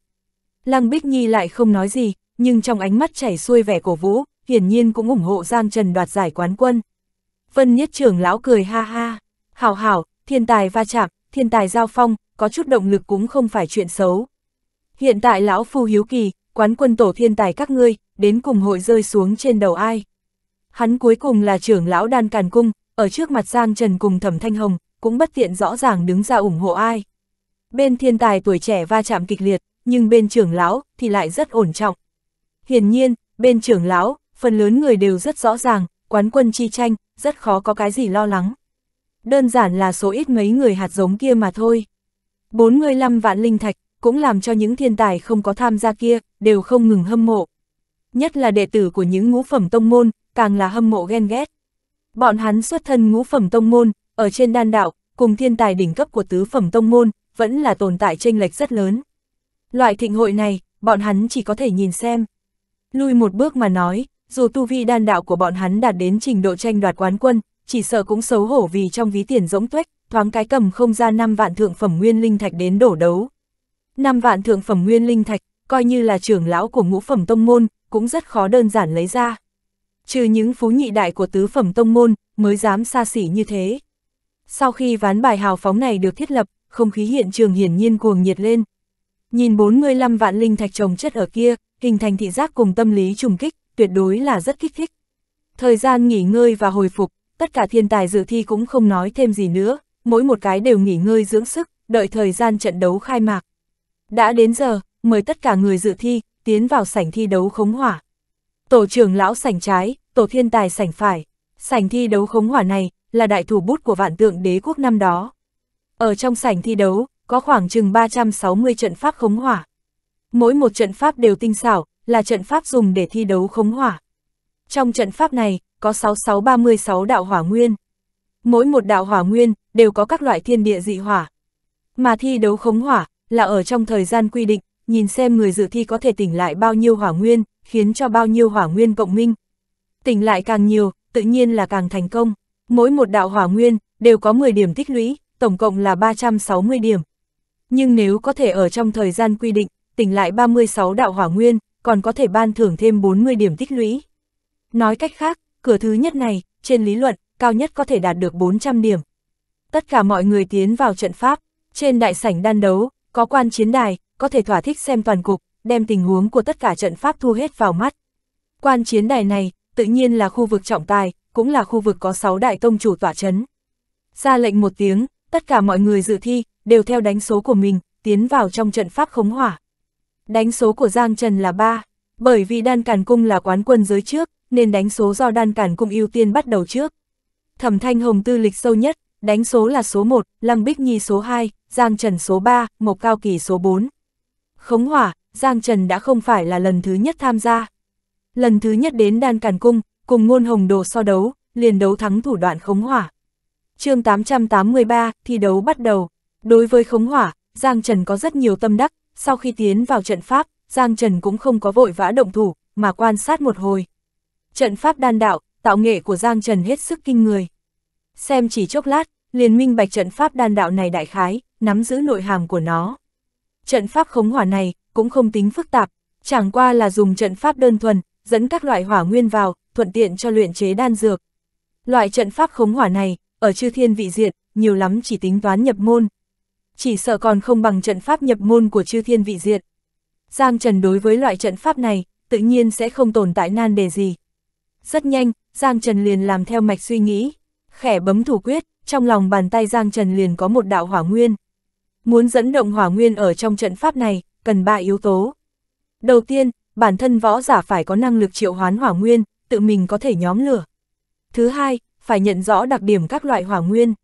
Lăng Bích Nhi lại không nói gì, nhưng trong ánh mắt chảy xuôi vẻ cổ vũ, hiển nhiên cũng ủng hộ Giang Trần đoạt giải quán quân. Vân Nhất Trường lão cười ha ha, hảo hảo, thiên tài va chạm, thiên tài giao phong, có chút động lực cũng không phải chuyện xấu. Hiện tại lão phu hiếu kỳ, quán quân tổ thiên tài các ngươi, đến cùng hội rơi xuống trên đầu ai. Hắn cuối cùng là trưởng lão đan càn cung, ở trước mặt Giang Trần cùng Thẩm Thanh Hồng, cũng bất tiện rõ ràng đứng ra ủng hộ ai. Bên thiên tài tuổi trẻ va chạm kịch liệt, nhưng bên trưởng lão thì lại rất ổn trọng, Hiển nhiên, bên trưởng lão, phần lớn người đều rất rõ ràng, quán quân chi tranh, rất khó có cái gì lo lắng. Đơn giản là số ít mấy người hạt giống kia mà thôi. 45 vạn linh thạch, cũng làm cho những thiên tài không có tham gia kia, đều không ngừng hâm mộ. Nhất là đệ tử của những ngũ phẩm tông môn, càng là hâm mộ ghen ghét. Bọn hắn xuất thân ngũ phẩm tông môn, ở trên đan đạo, cùng thiên tài đỉnh cấp của tứ phẩm tông môn, vẫn là tồn tại chênh lệch rất lớn. Loại thịnh hội này, bọn hắn chỉ có thể nhìn xem. Lui một bước mà nói, dù tu vi đan đạo của bọn hắn đạt đến trình độ tranh đoạt quán quân, chỉ sợ cũng xấu hổ vì trong ví tiền rỗng tuếch, thoáng cái cầm không ra 5 vạn thượng phẩm nguyên linh thạch đến đổ đấu. 5 vạn thượng phẩm nguyên linh thạch, coi như là trưởng lão của ngũ phẩm tông môn, cũng rất khó đơn giản lấy ra. Trừ những phú nhị đại của tứ phẩm tông môn, mới dám xa xỉ như thế. Sau khi ván bài hào phóng này được thiết lập, không khí hiện trường hiển nhiên cuồng nhiệt lên. Nhìn 45 vạn linh thạch trồng chất ở kia, hình thành thị giác cùng tâm lý trùng kích, tuyệt đối là rất kích thích. Thời gian nghỉ ngơi và hồi phục, tất cả thiên tài dự thi cũng không nói thêm gì nữa, mỗi một cái đều nghỉ ngơi dưỡng sức, đợi thời gian trận đấu khai mạc. Đã đến giờ, mời tất cả người dự thi, tiến vào sảnh thi đấu khống hỏa. Tổ trưởng lão sảnh trái, tổ thiên tài sảnh phải. Sảnh thi đấu khống hỏa này, là đại thủ bút của vạn tượng đế quốc năm đó. Ở trong sảnh thi đấu, có khoảng chừng 360 trận pháp khống hỏa. Mỗi một trận pháp đều tinh xảo, là trận pháp dùng để thi đấu khống hỏa. Trong trận pháp này, có 6636 đạo hỏa nguyên. Mỗi một đạo hỏa nguyên đều có các loại thiên địa dị hỏa. Mà thi đấu khống hỏa là ở trong thời gian quy định, nhìn xem người dự thi có thể tỉnh lại bao nhiêu hỏa nguyên, khiến cho bao nhiêu hỏa nguyên cộng minh. Tỉnh lại càng nhiều, tự nhiên là càng thành công. Mỗi một đạo hỏa nguyên đều có 10 điểm tích lũy, tổng cộng là 360 điểm nhưng nếu có thể ở trong thời gian quy định, tỉnh lại 36 đạo hỏa nguyên, còn có thể ban thưởng thêm 40 điểm tích lũy. Nói cách khác, cửa thứ nhất này, trên lý luận, cao nhất có thể đạt được 400 điểm. Tất cả mọi người tiến vào trận pháp, trên đại sảnh đan đấu, có quan chiến đài, có thể thỏa thích xem toàn cục, đem tình huống của tất cả trận pháp thu hết vào mắt. Quan chiến đài này, tự nhiên là khu vực trọng tài, cũng là khu vực có 6 đại tông chủ tỏa chấn. Ra lệnh một tiếng, tất cả mọi người dự thi, đều theo đánh số của mình, tiến vào trong trận pháp khống hỏa. Đánh số của Giang Trần là 3, bởi vì đan càn cung là quán quân giới trước, nên đánh số do đan càn cung ưu tiên bắt đầu trước. Thẩm Thanh Hồng tư lịch sâu nhất, đánh số là số 1, Lăng Bích Nhi số 2, Giang Trần số 3, Mộc Cao Kỳ số 4. Khống hỏa, Giang Trần đã không phải là lần thứ nhất tham gia. Lần thứ nhất đến đan càn cung, cùng ngôn hồng đồ so đấu, liền đấu thắng thủ đoạn khống hỏa. chương 883, thi đấu bắt đầu. Đối với khống hỏa, Giang Trần có rất nhiều tâm đắc, sau khi tiến vào trận pháp, Giang Trần cũng không có vội vã động thủ, mà quan sát một hồi. Trận pháp đan đạo, tạo nghệ của Giang Trần hết sức kinh người. Xem chỉ chốc lát, liền minh bạch trận pháp đan đạo này đại khái, nắm giữ nội hàm của nó. Trận pháp khống hỏa này cũng không tính phức tạp, chẳng qua là dùng trận pháp đơn thuần, dẫn các loại hỏa nguyên vào, thuận tiện cho luyện chế đan dược. Loại trận pháp khống hỏa này, ở chư thiên vị diện, nhiều lắm chỉ tính toán nhập môn, chỉ sợ còn không bằng trận pháp nhập môn của chư thiên vị diệt. Giang Trần đối với loại trận pháp này, tự nhiên sẽ không tồn tại nan đề gì. Rất nhanh, Giang Trần liền làm theo mạch suy nghĩ, khẽ bấm thủ quyết, trong lòng bàn tay Giang Trần liền có một đạo hỏa nguyên. Muốn dẫn động hỏa nguyên ở trong trận pháp này, cần ba yếu tố. Đầu tiên, bản thân võ giả phải có năng lực triệu hoán hỏa nguyên, tự mình có thể nhóm lửa. Thứ hai, phải nhận rõ đặc điểm các loại hỏa nguyên.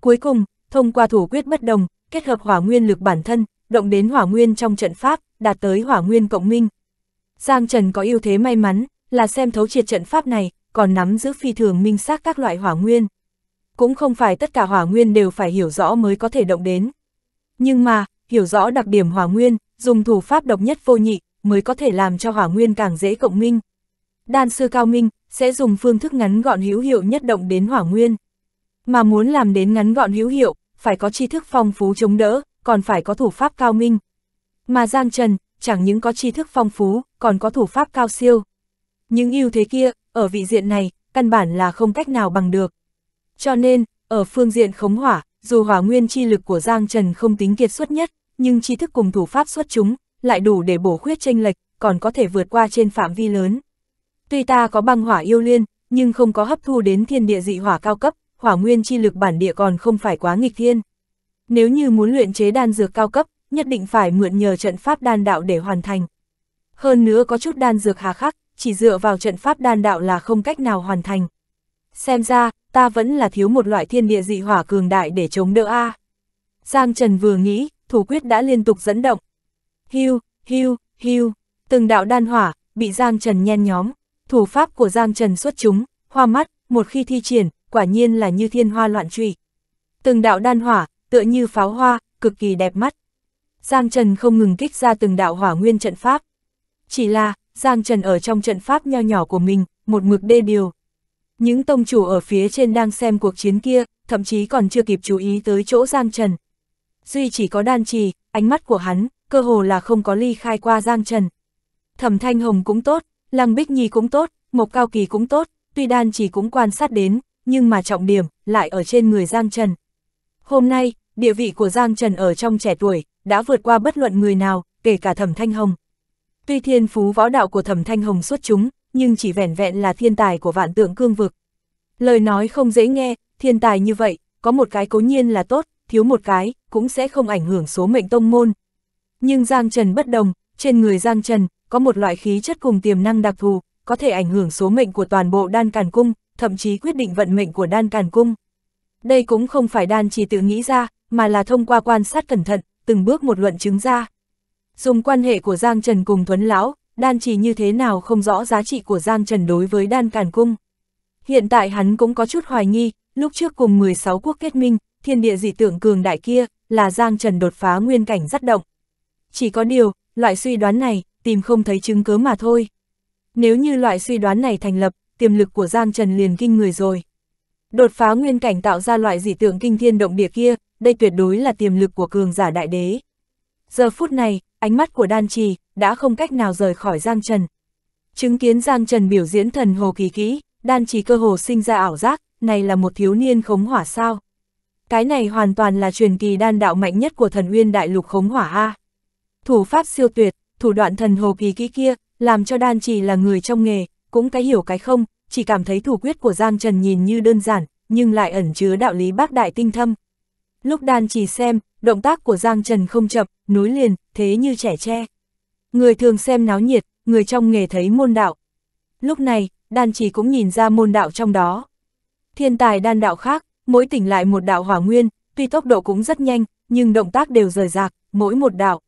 Cuối cùng, thông qua thủ quyết bất đồng, kết hợp hỏa nguyên lực bản thân, động đến hỏa nguyên trong trận pháp, đạt tới hỏa nguyên cộng minh. Giang Trần có ưu thế may mắn, là xem thấu triệt trận pháp này, còn nắm giữ phi thường minh xác các loại hỏa nguyên. Cũng không phải tất cả hỏa nguyên đều phải hiểu rõ mới có thể động đến. Nhưng mà, hiểu rõ đặc điểm hỏa nguyên, dùng thủ pháp độc nhất vô nhị, mới có thể làm cho hỏa nguyên càng dễ cộng minh. Đan sư cao minh, sẽ dùng phương thức ngắn gọn hữu hiệu nhất động đến hỏa nguyên. Mà muốn làm đến ngắn gọn hữu hiệu, phải có tri thức phong phú chống đỡ, còn phải có thủ pháp cao minh. Mà Giang Trần, chẳng những có tri thức phong phú, còn có thủ pháp cao siêu. Những ưu thế kia, ở vị diện này, căn bản là không cách nào bằng được. Cho nên, ở phương diện khống hỏa, dù hỏa nguyên chi lực của Giang Trần không tính kiệt xuất nhất, nhưng tri thức cùng thủ pháp xuất chúng, lại đủ để bổ khuyết tranh lệch, còn có thể vượt qua trên phạm vi lớn. Tuy ta có băng hỏa yêu liên, nhưng không có hấp thu đến thiên địa dị hỏa cao cấp, hỏa nguyên chi lực bản địa còn không phải quá nghịch thiên. Nếu như muốn luyện chế đan dược cao cấp, nhất định phải mượn nhờ trận pháp đan đạo để hoàn thành. Hơn nữa có chút đan dược hà khắc, chỉ dựa vào trận pháp đan đạo là không cách nào hoàn thành. Xem ra, ta vẫn là thiếu một loại thiên địa dị hỏa cường đại để chống đỡ A. Giang Trần vừa nghĩ, thủ quyết đã liên tục dẫn động. Hưu, hưu, hưu, từng đạo đan hỏa, bị Giang Trần nhen nhóm. Thủ pháp của Giang Trần xuất chúng, hoa mắt, một khi thi triển, quả nhiên là như thiên hoa loạn truy. Từng đạo đan hỏa, tựa như pháo hoa, cực kỳ đẹp mắt. Giang Trần không ngừng kích ra từng đạo hỏa nguyên trận pháp. Chỉ là, Giang Trần ở trong trận pháp nho nhỏ của mình, một mực đê điều. Những tông chủ ở phía trên đang xem cuộc chiến kia, thậm chí còn chưa kịp chú ý tới chỗ Giang Trần. Duy chỉ có đan trì, ánh mắt của hắn, cơ hồ là không có ly khai qua Giang Trần. Thẩm Thanh Hồng cũng tốt, Lăng Bích Nhi cũng tốt, Mộc Cao Kỳ cũng tốt, tuy đan chỉ cũng quan sát đến, nhưng mà trọng điểm lại ở trên người Giang Trần. Hôm nay, địa vị của Giang Trần ở trong trẻ tuổi đã vượt qua bất luận người nào, kể cả Thẩm Thanh Hồng. Tuy thiên phú võ đạo của Thẩm Thanh Hồng xuất chúng, nhưng chỉ vẻn vẹn là thiên tài của vạn tượng cương vực. Lời nói không dễ nghe, thiên tài như vậy, có một cái cố nhiên là tốt, thiếu một cái, cũng sẽ không ảnh hưởng số mệnh tông môn. Nhưng Giang Trần bất đồng, trên người Giang Trần, có một loại khí chất cùng tiềm năng đặc thù, có thể ảnh hưởng số mệnh của toàn bộ đan càn cung, thậm chí quyết định vận mệnh của đan càn cung. Đây cũng không phải đan chỉ tự nghĩ ra, mà là thông qua quan sát cẩn thận, từng bước một luận chứng ra. Dùng quan hệ của Giang Trần cùng Thuấn Lão, đan chỉ như thế nào không rõ giá trị của Giang Trần đối với đan càn cung. Hiện tại hắn cũng có chút hoài nghi, lúc trước cùng 16 quốc kết minh, thiên địa dị tượng cường đại kia, là Giang Trần đột phá nguyên cảnh rất động. Chỉ có điều, loại suy đoán này, tìm không thấy chứng cứ mà thôi. Nếu như loại suy đoán này thành lập, tiềm lực của Giang Trần liền kinh người rồi. Đột phá nguyên cảnh tạo ra loại dị tượng kinh thiên động địa kia, đây tuyệt đối là tiềm lực của cường giả đại đế. Giờ phút này, ánh mắt của đan trì, đã không cách nào rời khỏi Giang Trần. Chứng kiến Giang Trần biểu diễn thần hồ kỳ kỹ, đan trì cơ hồ sinh ra ảo giác, này là một thiếu niên khống hỏa sao. Cái này hoàn toàn là truyền kỳ đan đạo mạnh nhất của thần uyên đại lục khống hỏa A. Thủ pháp siêu tuyệt, thủ đoạn thần hồ kỳ kỹ kia, làm cho đan trì là người trong nghề, cũng cái hiểu cái không, chỉ cảm thấy thủ quyết của Giang Trần nhìn như đơn giản, nhưng lại ẩn chứa đạo lý bác đại tinh thâm. Lúc đan chỉ xem, động tác của Giang Trần không chậm, nối liền, thế như trẻ tre. Người thường xem náo nhiệt, người trong nghề thấy môn đạo. Lúc này, đan chỉ cũng nhìn ra môn đạo trong đó. Thiên tài đan đạo khác, mỗi tỉnh lại một đạo hỏa nguyên, tuy tốc độ cũng rất nhanh, nhưng động tác đều rời rạc, mỗi một đạo